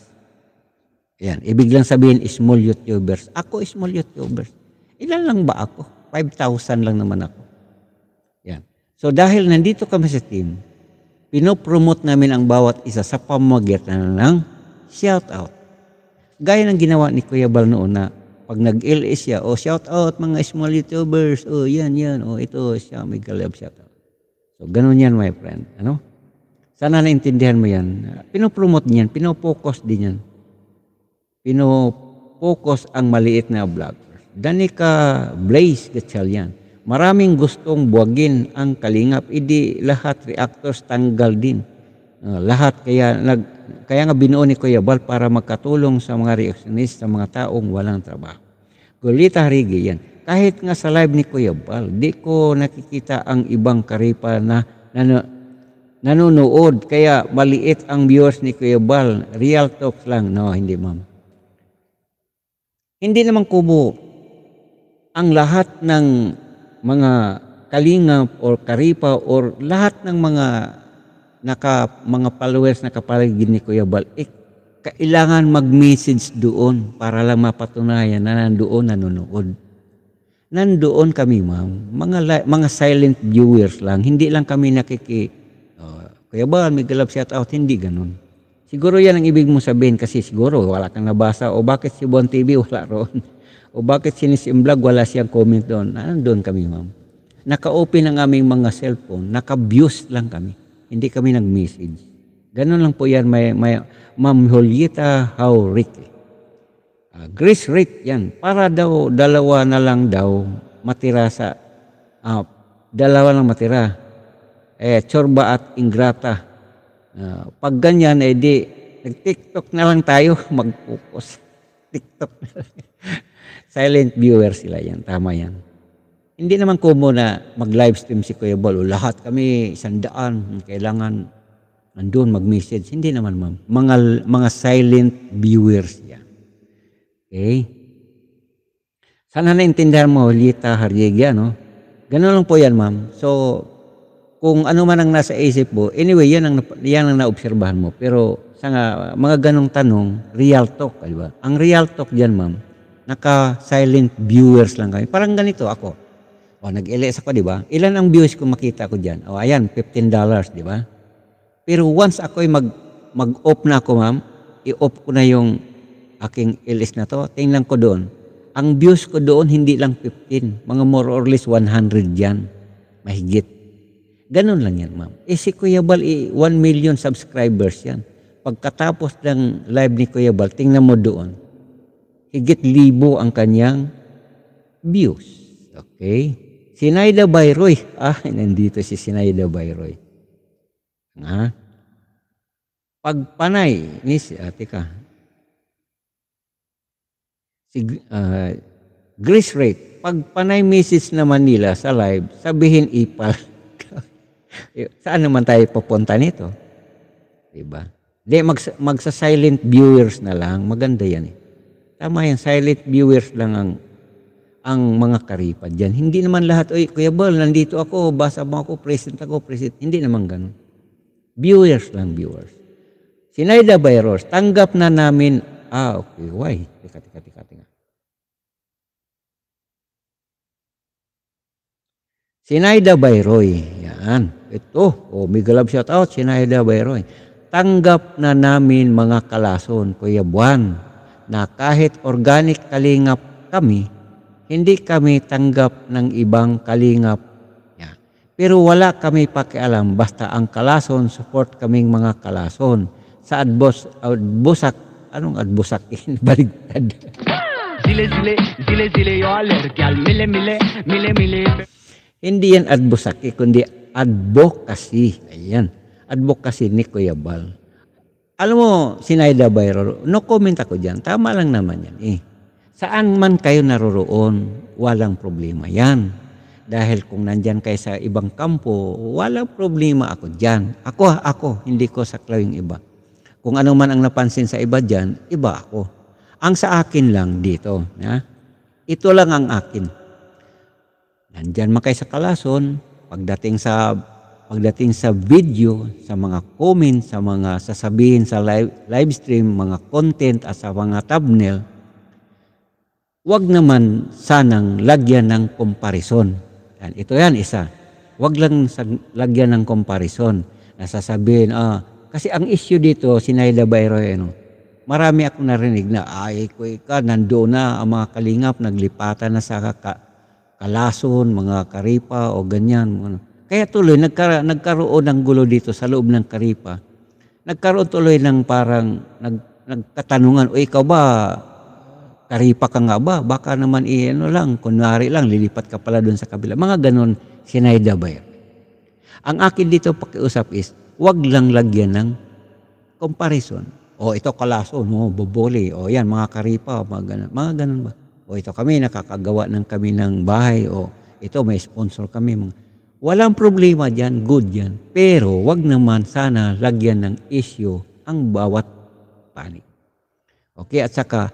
Yan. Ibig lang sabihin, small YouTubers. Ako, small YouTubers. Ilan lang ba ako? 5,000 lang naman ako. Yan. So, dahil nandito kami sa team, pinopromote namin ang bawat isa sa pamagitan ng shout-out. Gaya ng ginawa ni Kuya Bal noon na pag nag ls siya, o oh, shout-out mga small YouTubers, oh, yan, yan, oh, ito, siya, may galab shout-out. So, ganun yan, my friend. Ano? Sana naintindihan mo yan. Pinopromote niyan, pinofocus din yan pino-focus ang maliit na vlogger. Danica Blaze Gatchalian. Maraming gustong buwagin ang kalingap. Idi lahat reactors tanggal din. Uh, lahat kaya nag kaya nga binuo ni Kuya Bal para magkatulong sa mga reactionist sa mga taong walang trabaho. Kulita Rigi yan. Kahit nga sa live ni Kuya Bal, di ko nakikita ang ibang karipa na, na nanonood. Kaya maliit ang viewers ni Kuya Bal. Real talks lang. No, hindi ma'am. Hindi naman kubo ang lahat ng mga kalinga or karipa or lahat ng mga naka, mga followers na kapaligid ni Kuya Bal, eh, kailangan mag-message doon para lang mapatunayan na nandoon nanonood. Nandoon kami, ma'am. Mga, mga silent viewers lang. Hindi lang kami nakiki... Uh, Kuya Bal, may galap shout out. Hindi ganun. Siguro yan ang ibig mo sabihin kasi siguro wala kang nabasa o bakit si Bon TV wala roon o bakit si Nisim Vlog wala siyang comment doon. Ah, doon kami ma'am. Naka-open ang aming mga cellphone, naka-views lang kami. Hindi kami nag-message. Ganun lang po yan, may, may, Ma'am Julieta Haurike. Uh, ah, grace rate yan. Para daw, dalawa na lang daw matira sa, uh, dalawa lang matira. Eh, chorba at ingrata Ah, pag ganyan, edi, eh, nag-TikTok na lang tayo, mag-focus. TikTok Silent viewer sila yan, tama yan. Hindi naman ko na mag-livestream si Kuya Bal, lahat kami, sandaan, kailangan nandun mag-message. Hindi naman ma'am. Mga, mga silent viewers yan. Okay? Sana naintindihan mo, Lita Harjega, no? Ganun lang po yan, ma'am. So, kung ano man ang nasa isip mo, anyway, yan ang, yan ang naobserbahan mo. Pero sa nga, mga ganong tanong, real talk, di ba? Ang real talk dyan, ma'am, naka-silent viewers lang kami. Parang ganito ako. O, nag-LS ako, di ba? Ilan ang views ko makita ko dyan? O, ayan, $15, di ba? Pero once ako ay mag, mag-off na ako, ma'am, i-off ko na yung aking LS na to, tingnan ko doon. Ang views ko doon, hindi lang 15. Mga more or less 100 yan. Mahigit. Ganun lang yan, ma'am. Eh si Kuya Bal, eh, 1 million subscribers yan. Pagkatapos ng live ni Kuya Bal, tingnan mo doon, higit libo ang kanyang views. Okay? Si Bayroy. Ah, nandito si Sinaida Bayroy. Ha? Pagpanay ni si ate ah, Si uh, Grace Rate. Pagpanay Mrs. na Manila sa live, sabihin ipal. Eh, saan naman tayo pupunta nito? Diba? Hindi, mags- magsa-silent viewers na lang. Maganda yan eh. Tama yan, silent viewers lang ang ang mga karipad dyan. Hindi naman lahat, oy Kuya Bal, nandito ako, basa mo ako, present ako, present. Hindi naman ganun. Viewers lang, viewers. Si Naida Bayros, tanggap na namin, ah, okay, why? Teka, teka, teka, teka. Si Naida Bayroy, yan. Ito, oh, may galab shout out, si Naida Bayroy. Tanggap na namin mga kalason, Kuya Buwan, na kahit organic kalingap kami, hindi kami tanggap ng ibang kalingap niya. Pero wala kami pakialam, basta ang kalason, support kaming mga kalason. Sa adbos, adbosak, anong adbosak? Baligtad. Zile, zile, yo, alergyal, mile, mile, mile, mile. Hindi yan adbosaki, eh, kundi advocacy. Ayan. Advocacy ni Kuya Bal. Alam mo, Sinaida Bayro, no comment ako dyan. Tama lang naman yan eh. Saan man kayo naroroon, walang problema yan. Dahil kung nandyan kayo sa ibang kampo, walang problema ako dyan. Ako, ako, hindi ko saklaw yung iba. Kung ano man ang napansin sa iba dyan, iba ako. Ang sa akin lang dito, na? ito lang ang akin. Nandyan man kayo sa kalason, Pagdating sa pagdating sa video, sa mga comment, sa mga sasabihin sa live, live stream, mga content at sa mga thumbnail, wag naman sanang lagyan ng comparison. Yan, ito yan isa. Wag lang lagyan ng comparison. Nasasabihin, ah, kasi ang issue dito, si Naila Bayreno, marami akong narinig na, ay, kuy ka, nandoon na ang mga kalingap, naglipatan na sa ka, kalason, mga karipa o ganyan. Ano. Kaya tuloy nagka, nagkaroon ng gulo dito sa loob ng karipa. Nagkaroon tuloy ng parang nag, nagkatanungan, o ikaw ba, karipa ka nga ba? Baka naman i eh, ano lang, kunwari lang, lilipat ka pala doon sa kabila. Mga ganon, sinayda ba yan? Ang akin dito pakiusap is, wag lang lagyan ng comparison. O ito kalason, o oh, bobole, o yan, mga karipa, mga ganon. Mga ganon ba? o ito kami nakakagawa ng kami ng bahay o ito may sponsor kami walang problema diyan good yan pero wag naman sana lagyan ng issue ang bawat panig okay at saka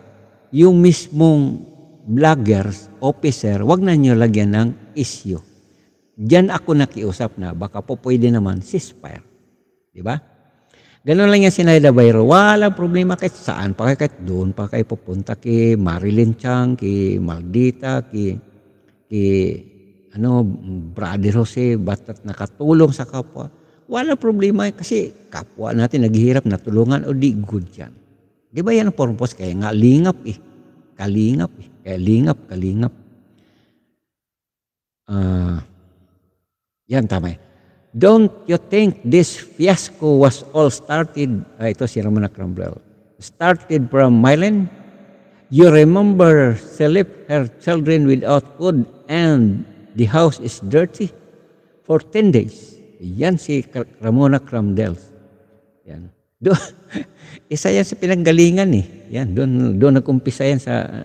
yung mismong vloggers officer wag na niyo lagyan ng issue diyan ako nakiusap na baka po pwede naman ceasefire di ba Ganun lang yan sinayda Bayro. Wala problema kahit saan pa kahit doon pa kay pupunta kay Marilyn Chang, kay Maldita, kay, kay ano, Brother Jose, basta't nakatulong sa kapwa. Wala problema kasi kapwa natin naghihirap, na tulungan o di good yan. Di ba yan ang purpose? Kaya nga lingap eh. Kalingap eh. Kaya lingap, kalingap. Uh, yan tama eh. Don't you think this fiasco was all started, uh, ito si Ramona Cromwell, started from Milan? You remember she left her children without food and the house is dirty for 10 days. Yan si Ramona Cromwell. Yan. Do, isa yan sa pinanggalingan eh. Yan, doon, doon nagkumpisa yan sa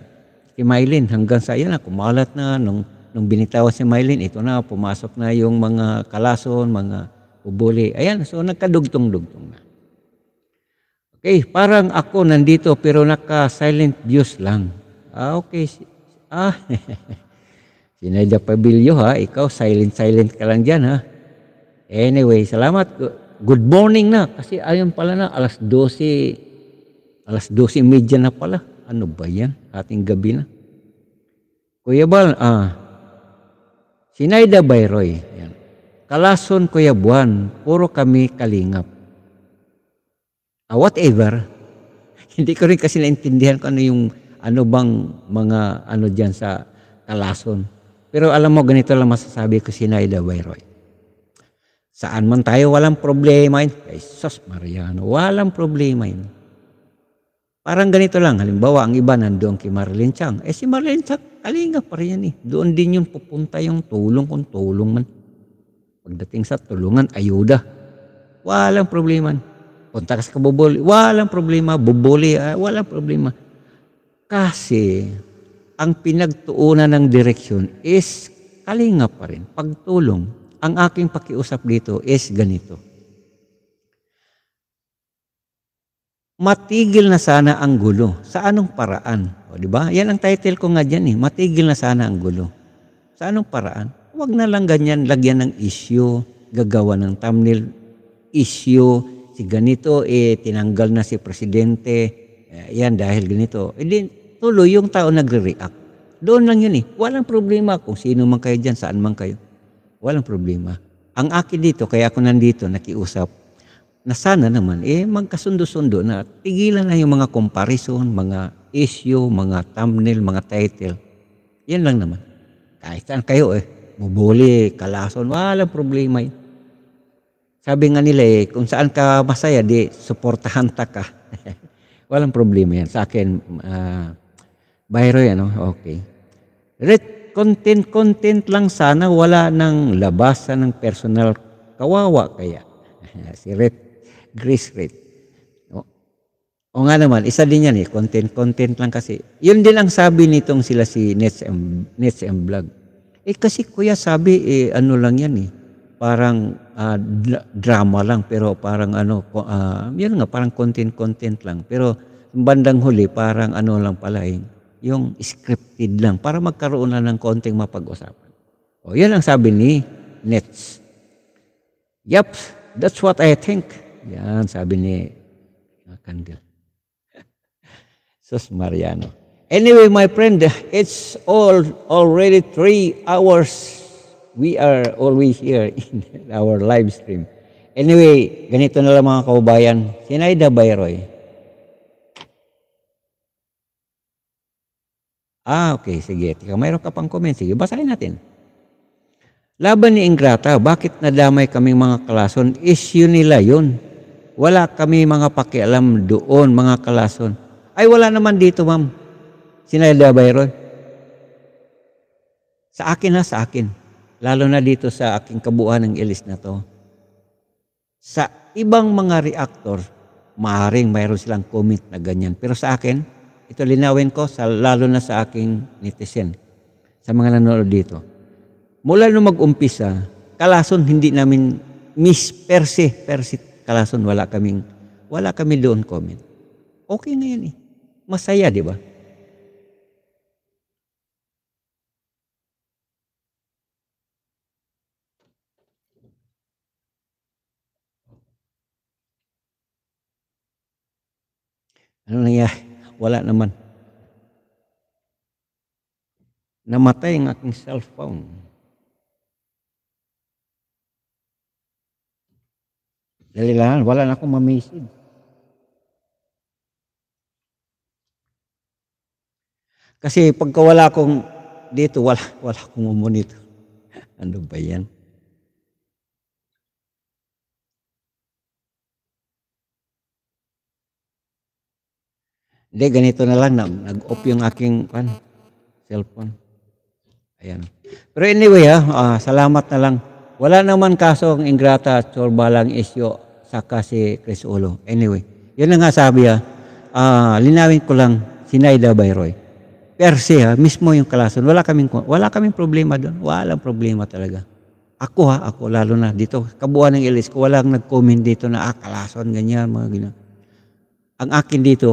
kay ah, Mylene hanggang sa yan, kumalat na nung nung binitawan si Mylene, ito na, pumasok na yung mga kalason, mga ubuli. Ayan, so nagkadugtong-dugtong na. Okay, parang ako nandito pero naka-silent views lang. Ah, okay. Ah, Sinedya Pabilyo ha, ikaw silent-silent ka lang dyan ha. Anyway, salamat. Good morning na kasi ayun pala na alas 12, alas 12 media na pala. Ano ba yan? Ating gabi na. Kuya Bal, ah, Sinayda Bayroy. Yan. Kalason Kuya Buwan, puro kami kalingap. Uh, whatever, hindi ko rin kasi naintindihan kung ano yung ano bang mga ano diyan sa kalason. Pero alam mo, ganito lang masasabi ko Sinayda Bayroy. Saan man tayo, walang problema yun. Ay, Mariano, walang problema yun. Parang ganito lang. Halimbawa, ang iba nandoon kay Marlene Chang. Eh si Marlene Chang, kalinga pa rin yan eh. Doon din yung pupunta yung tulong kung tulong man. Pagdating sa tulungan, ayuda. Walang problema. Punta ka sa kabubuli. Walang problema. Bubuli. Ah, walang problema. Kasi, ang pinagtuunan ng direksyon is kalinga pa rin. Pagtulong. Ang aking pakiusap dito is ganito Matigil na sana ang gulo. Sa anong paraan? O, di ba? Yan ang title ko nga dyan eh. Matigil na sana ang gulo. Sa anong paraan? Huwag na lang ganyan. Lagyan ng issue. Gagawa ng thumbnail issue. Si ganito eh, tinanggal na si presidente. Eh, yan dahil ganito. E eh, din, tuloy yung tao nagre-react. Doon lang yun eh. Walang problema kung sino man kayo dyan, saan man kayo. Walang problema. Ang akin dito, kaya ako nandito, nakiusap, na sana naman eh magkasundo-sundo na tigilan na yung mga comparison, mga issue, mga thumbnail, mga title. Yan lang naman. Kahit saan kayo eh. Bubuli, kalason, walang problema yun. Sabi nga nila eh, kung saan ka masaya, di suportahan ta ka. walang problema yan. Sa akin, uh, Bayro yan, oh? okay. Red content, content lang sana, wala nang labasan ng personal kawawa kaya. si Red grace rate. O, o nga naman, isa din yan eh, content-content lang kasi. Yun din ang sabi nitong sila si Nets and, Nets and Vlog. Eh kasi kuya sabi, eh, ano lang yan eh, parang uh, drama lang, pero parang ano, uh, yun nga, parang content-content lang. Pero bandang huli, parang ano lang pala eh, yung scripted lang, para magkaroon na ng konting mapag-usapan. O, yan ang sabi ni Nets. Yep, that's what I think. Yan, sabi ni Candil. Sus Mariano. Anyway, my friend, it's all already three hours we are always here in our live stream. Anyway, ganito na lang mga kaubayan. Sinaida Bayroy. Ah, okay. Sige. Tika, mayroon ka pang comment. Sige, basahin natin. Laban ni Ingrata, bakit nadamay kaming mga kalason? Issue nila yun wala kami mga pakialam doon, mga kalason. Ay, wala naman dito, ma'am. Sinayla Byron. Sa akin na sa akin. Lalo na dito sa aking kabuuan ng ilis na to. Sa ibang mga reactor, maaaring mayroon silang comment na ganyan. Pero sa akin, ito linawin ko, sa, lalo na sa aking netizen, sa mga nanonood dito. Mula nung mag-umpisa, kalason hindi namin miss per se, per se Kalason wala kaming wala kami doon comment. Okay na yan eh. Masaya, di ba? Ano nangyari? Wala naman. Namatay ang aking cellphone. Dalilahan, wala na akong mamisid. Kasi pagka wala akong dito, wala, wala akong monitor. ano ba yan? Hindi, ganito na lang. Nag-off yung aking pan, cellphone. Ayan. Pero anyway, ha, ah, ah, salamat na lang. Wala naman kaso ang ingrata at sorbalang isyo saka si Chris Ulo. Anyway, yun ang nga sabi ha. Uh, ah, linawin ko lang si Naida Bayroy. Per se ha, ah, mismo yung kalason. Wala kaming, wala kaming problema doon. Walang problema talaga. Ako ha, ah, ako lalo na dito. Kabuuan ng ilis ko, walang nag-comment dito na ah, kalason, ganyan, mga ganyan. Ang akin dito,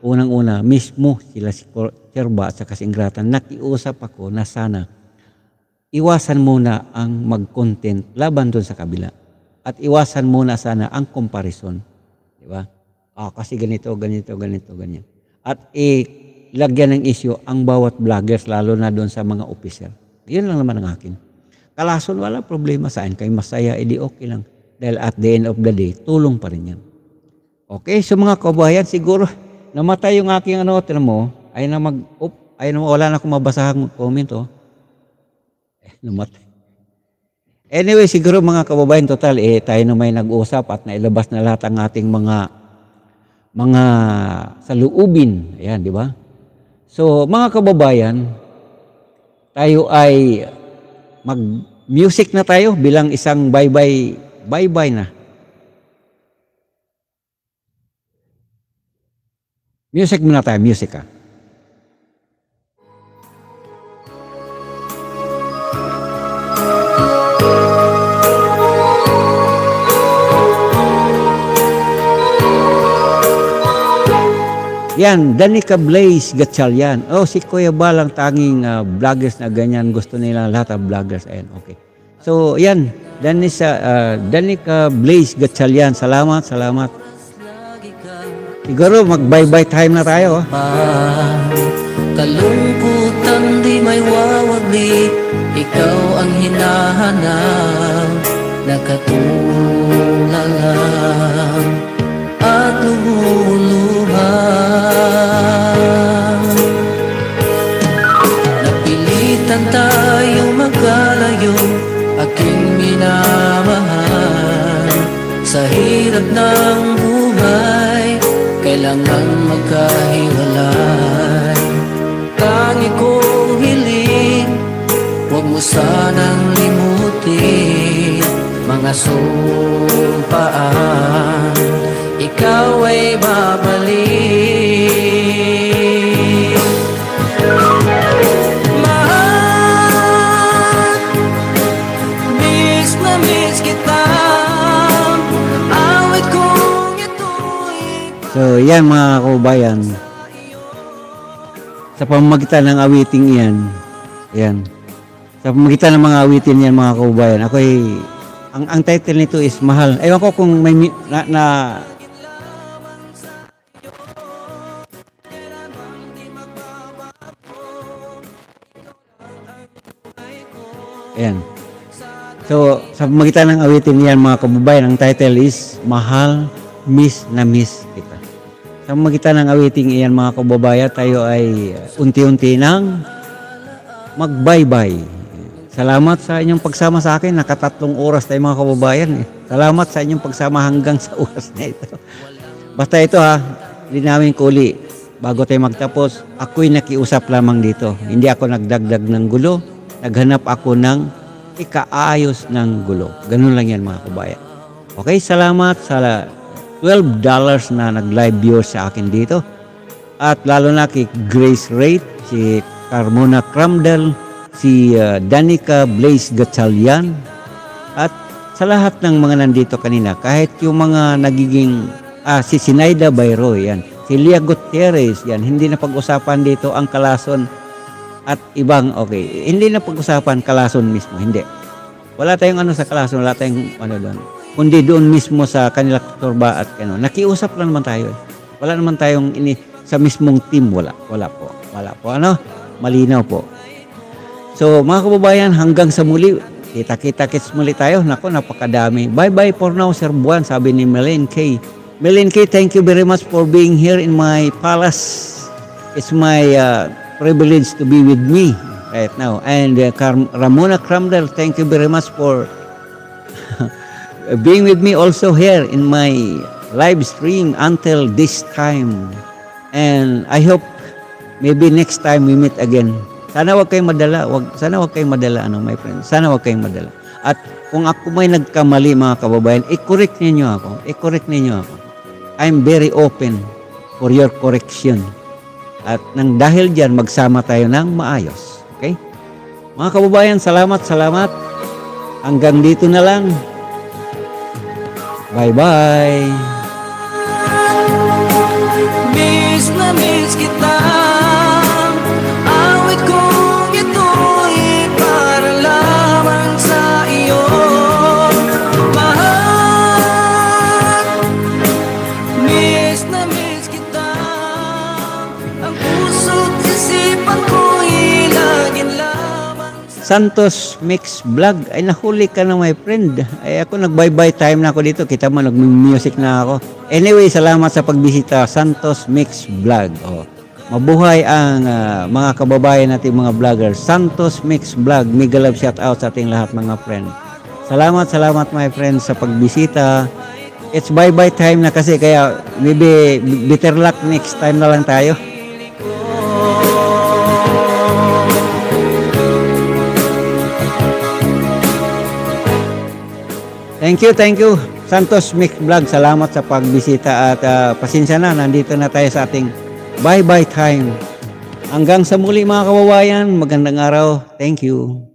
unang-una, mismo sila si Kerba at saka si Ingratan, nakiusap ako na sana iwasan muna ang mag-content laban doon sa kabila at iwasan muna sana ang comparison. Di ba? Ah, kasi ganito, ganito, ganito, ganyan. At ilagyan ng isyo ang bawat vloggers, lalo na doon sa mga officer. Yun lang naman ang akin. Kalason, wala problema sa akin. Kay masaya, edi okay lang. Dahil at the end of the day, tulong pa rin yan. Okay, so mga kabayan, siguro namatay yung aking ano, tinan mo, oh. ay na mag, up, ay na wala na akong mabasahang comment, oh. Eh, namatay. Anyway, siguro mga kababayan, total, eh, tayo na may nag-usap at nailabas na lahat ang ating mga mga saluubin. Ayan, di ba? So, mga kababayan, tayo ay mag-music na tayo bilang isang bye-bye, bye-bye na. Music muna tayo, music ah. Yan, Danica Blaze Gatchalian. Oh, si Kuya Balang tanging uh, vloggers na ganyan. Gusto nila lahat ng vloggers. Ayan, okay. So, yan. Ah, Danica, uh, Danica Blaze Gatchalian. Salamat, salamat. Siguro mag-bye-bye time na tayo. Ah. Kalungkutan di may wawagli Ikaw ang hinahanap Nakatulala At lubuna Napilitan tayo magkalayo Aking minamahal Sa hirap ng buhay Kailangan magkahiwalay Tangi kong hiling Huwag mo sanang limutin Mga sumpaan ikaw ay babalik Mahal, miss na miss kita Awit kong ito'y So yan mga kaubayan sa pamamagitan ng awiting yan yan sa pamamagitan ng mga awitin yan mga kaubayan ako ay ang, ang title nito is mahal ewan ko kung may na, na So, sa pamagitan ng awitin niyan mga kababayan, ang title is Mahal, Miss na Miss Kita. Sa pamagitan ng awiting iyan mga kababayan, tayo ay uh, unti-unti nang mag-bye-bye. Salamat sa inyong pagsama sa akin. Nakatatlong oras tayo mga kababayan. Eh. Salamat sa inyong pagsama hanggang sa oras na ito. Basta ito ha, hindi namin kuli. Bago tayo magtapos, ako'y nakiusap lamang dito. Hindi ako nagdagdag ng gulo. Naghanap ako ng ikaayos ng gulo. Ganun lang yan mga kabayan. Okay, salamat sa $12 dollars na nag-live viewer sa akin dito. At lalo na kay Grace Rate, si Carmona Cramdel, si uh, Danica Blaze Gatchalian, at sa lahat ng mga nandito kanina, kahit yung mga nagiging, ah, si Sinaida Bayro, yan. Si Lia Gutierrez, yan. Hindi na pag-usapan dito ang kalason at ibang okay. Hindi na pag-usapan kalason mismo, hindi. Wala tayong ano sa kalason, wala tayong ano doon. Kundi doon mismo sa kanila turba at ano. Nakiusap lang naman tayo. Eh. Wala naman tayong ini sa mismong team wala. Wala po. Wala po ano? Malinaw po. So mga kababayan, hanggang sa muli, kita-kita kits muli tayo. Nako, napakadami. Bye-bye for now, Sir Buwan, sabi ni Melin K. Melin K, thank you very much for being here in my palace. It's my uh, privilege to be with me right now. And uh, Car- Ramona Cramler, thank you very much for being with me also here in my live stream until this time. And I hope maybe next time we meet again. Sana wag kayong madala. Wag, sana wag kayong madala, ano, my friend. Sana wag kayong madala. At kung ako may nagkamali, mga kababayan, i-correct ninyo ako. I-correct ninyo ako. I'm very open for your correction. At nang dahil diyan magsama tayo ng maayos. Okay? Mga kababayan, salamat, salamat. Hanggang dito na lang. Bye-bye. Miss na miss Santos Mix Vlog. Ay, nahuli ka na, my friend. Ay, ako nag-bye-bye time na ako dito. Kita mo, nag-music na ako. Anyway, salamat sa pagbisita Santos Mix Vlog. Oh. Mabuhay ang uh, mga kababayan natin, mga vlogger. Santos Mix Vlog. Mega love shout out sa ating lahat mga friend. Salamat, salamat my friend sa pagbisita. It's bye-bye time na kasi kaya maybe better luck next time na lang tayo. Thank you, thank you. Santos Mix Vlog, salamat sa pagbisita at uh, pasensya na, nandito na tayo sa ating bye-bye time. Hanggang sa muli mga kawawayan, magandang araw. Thank you.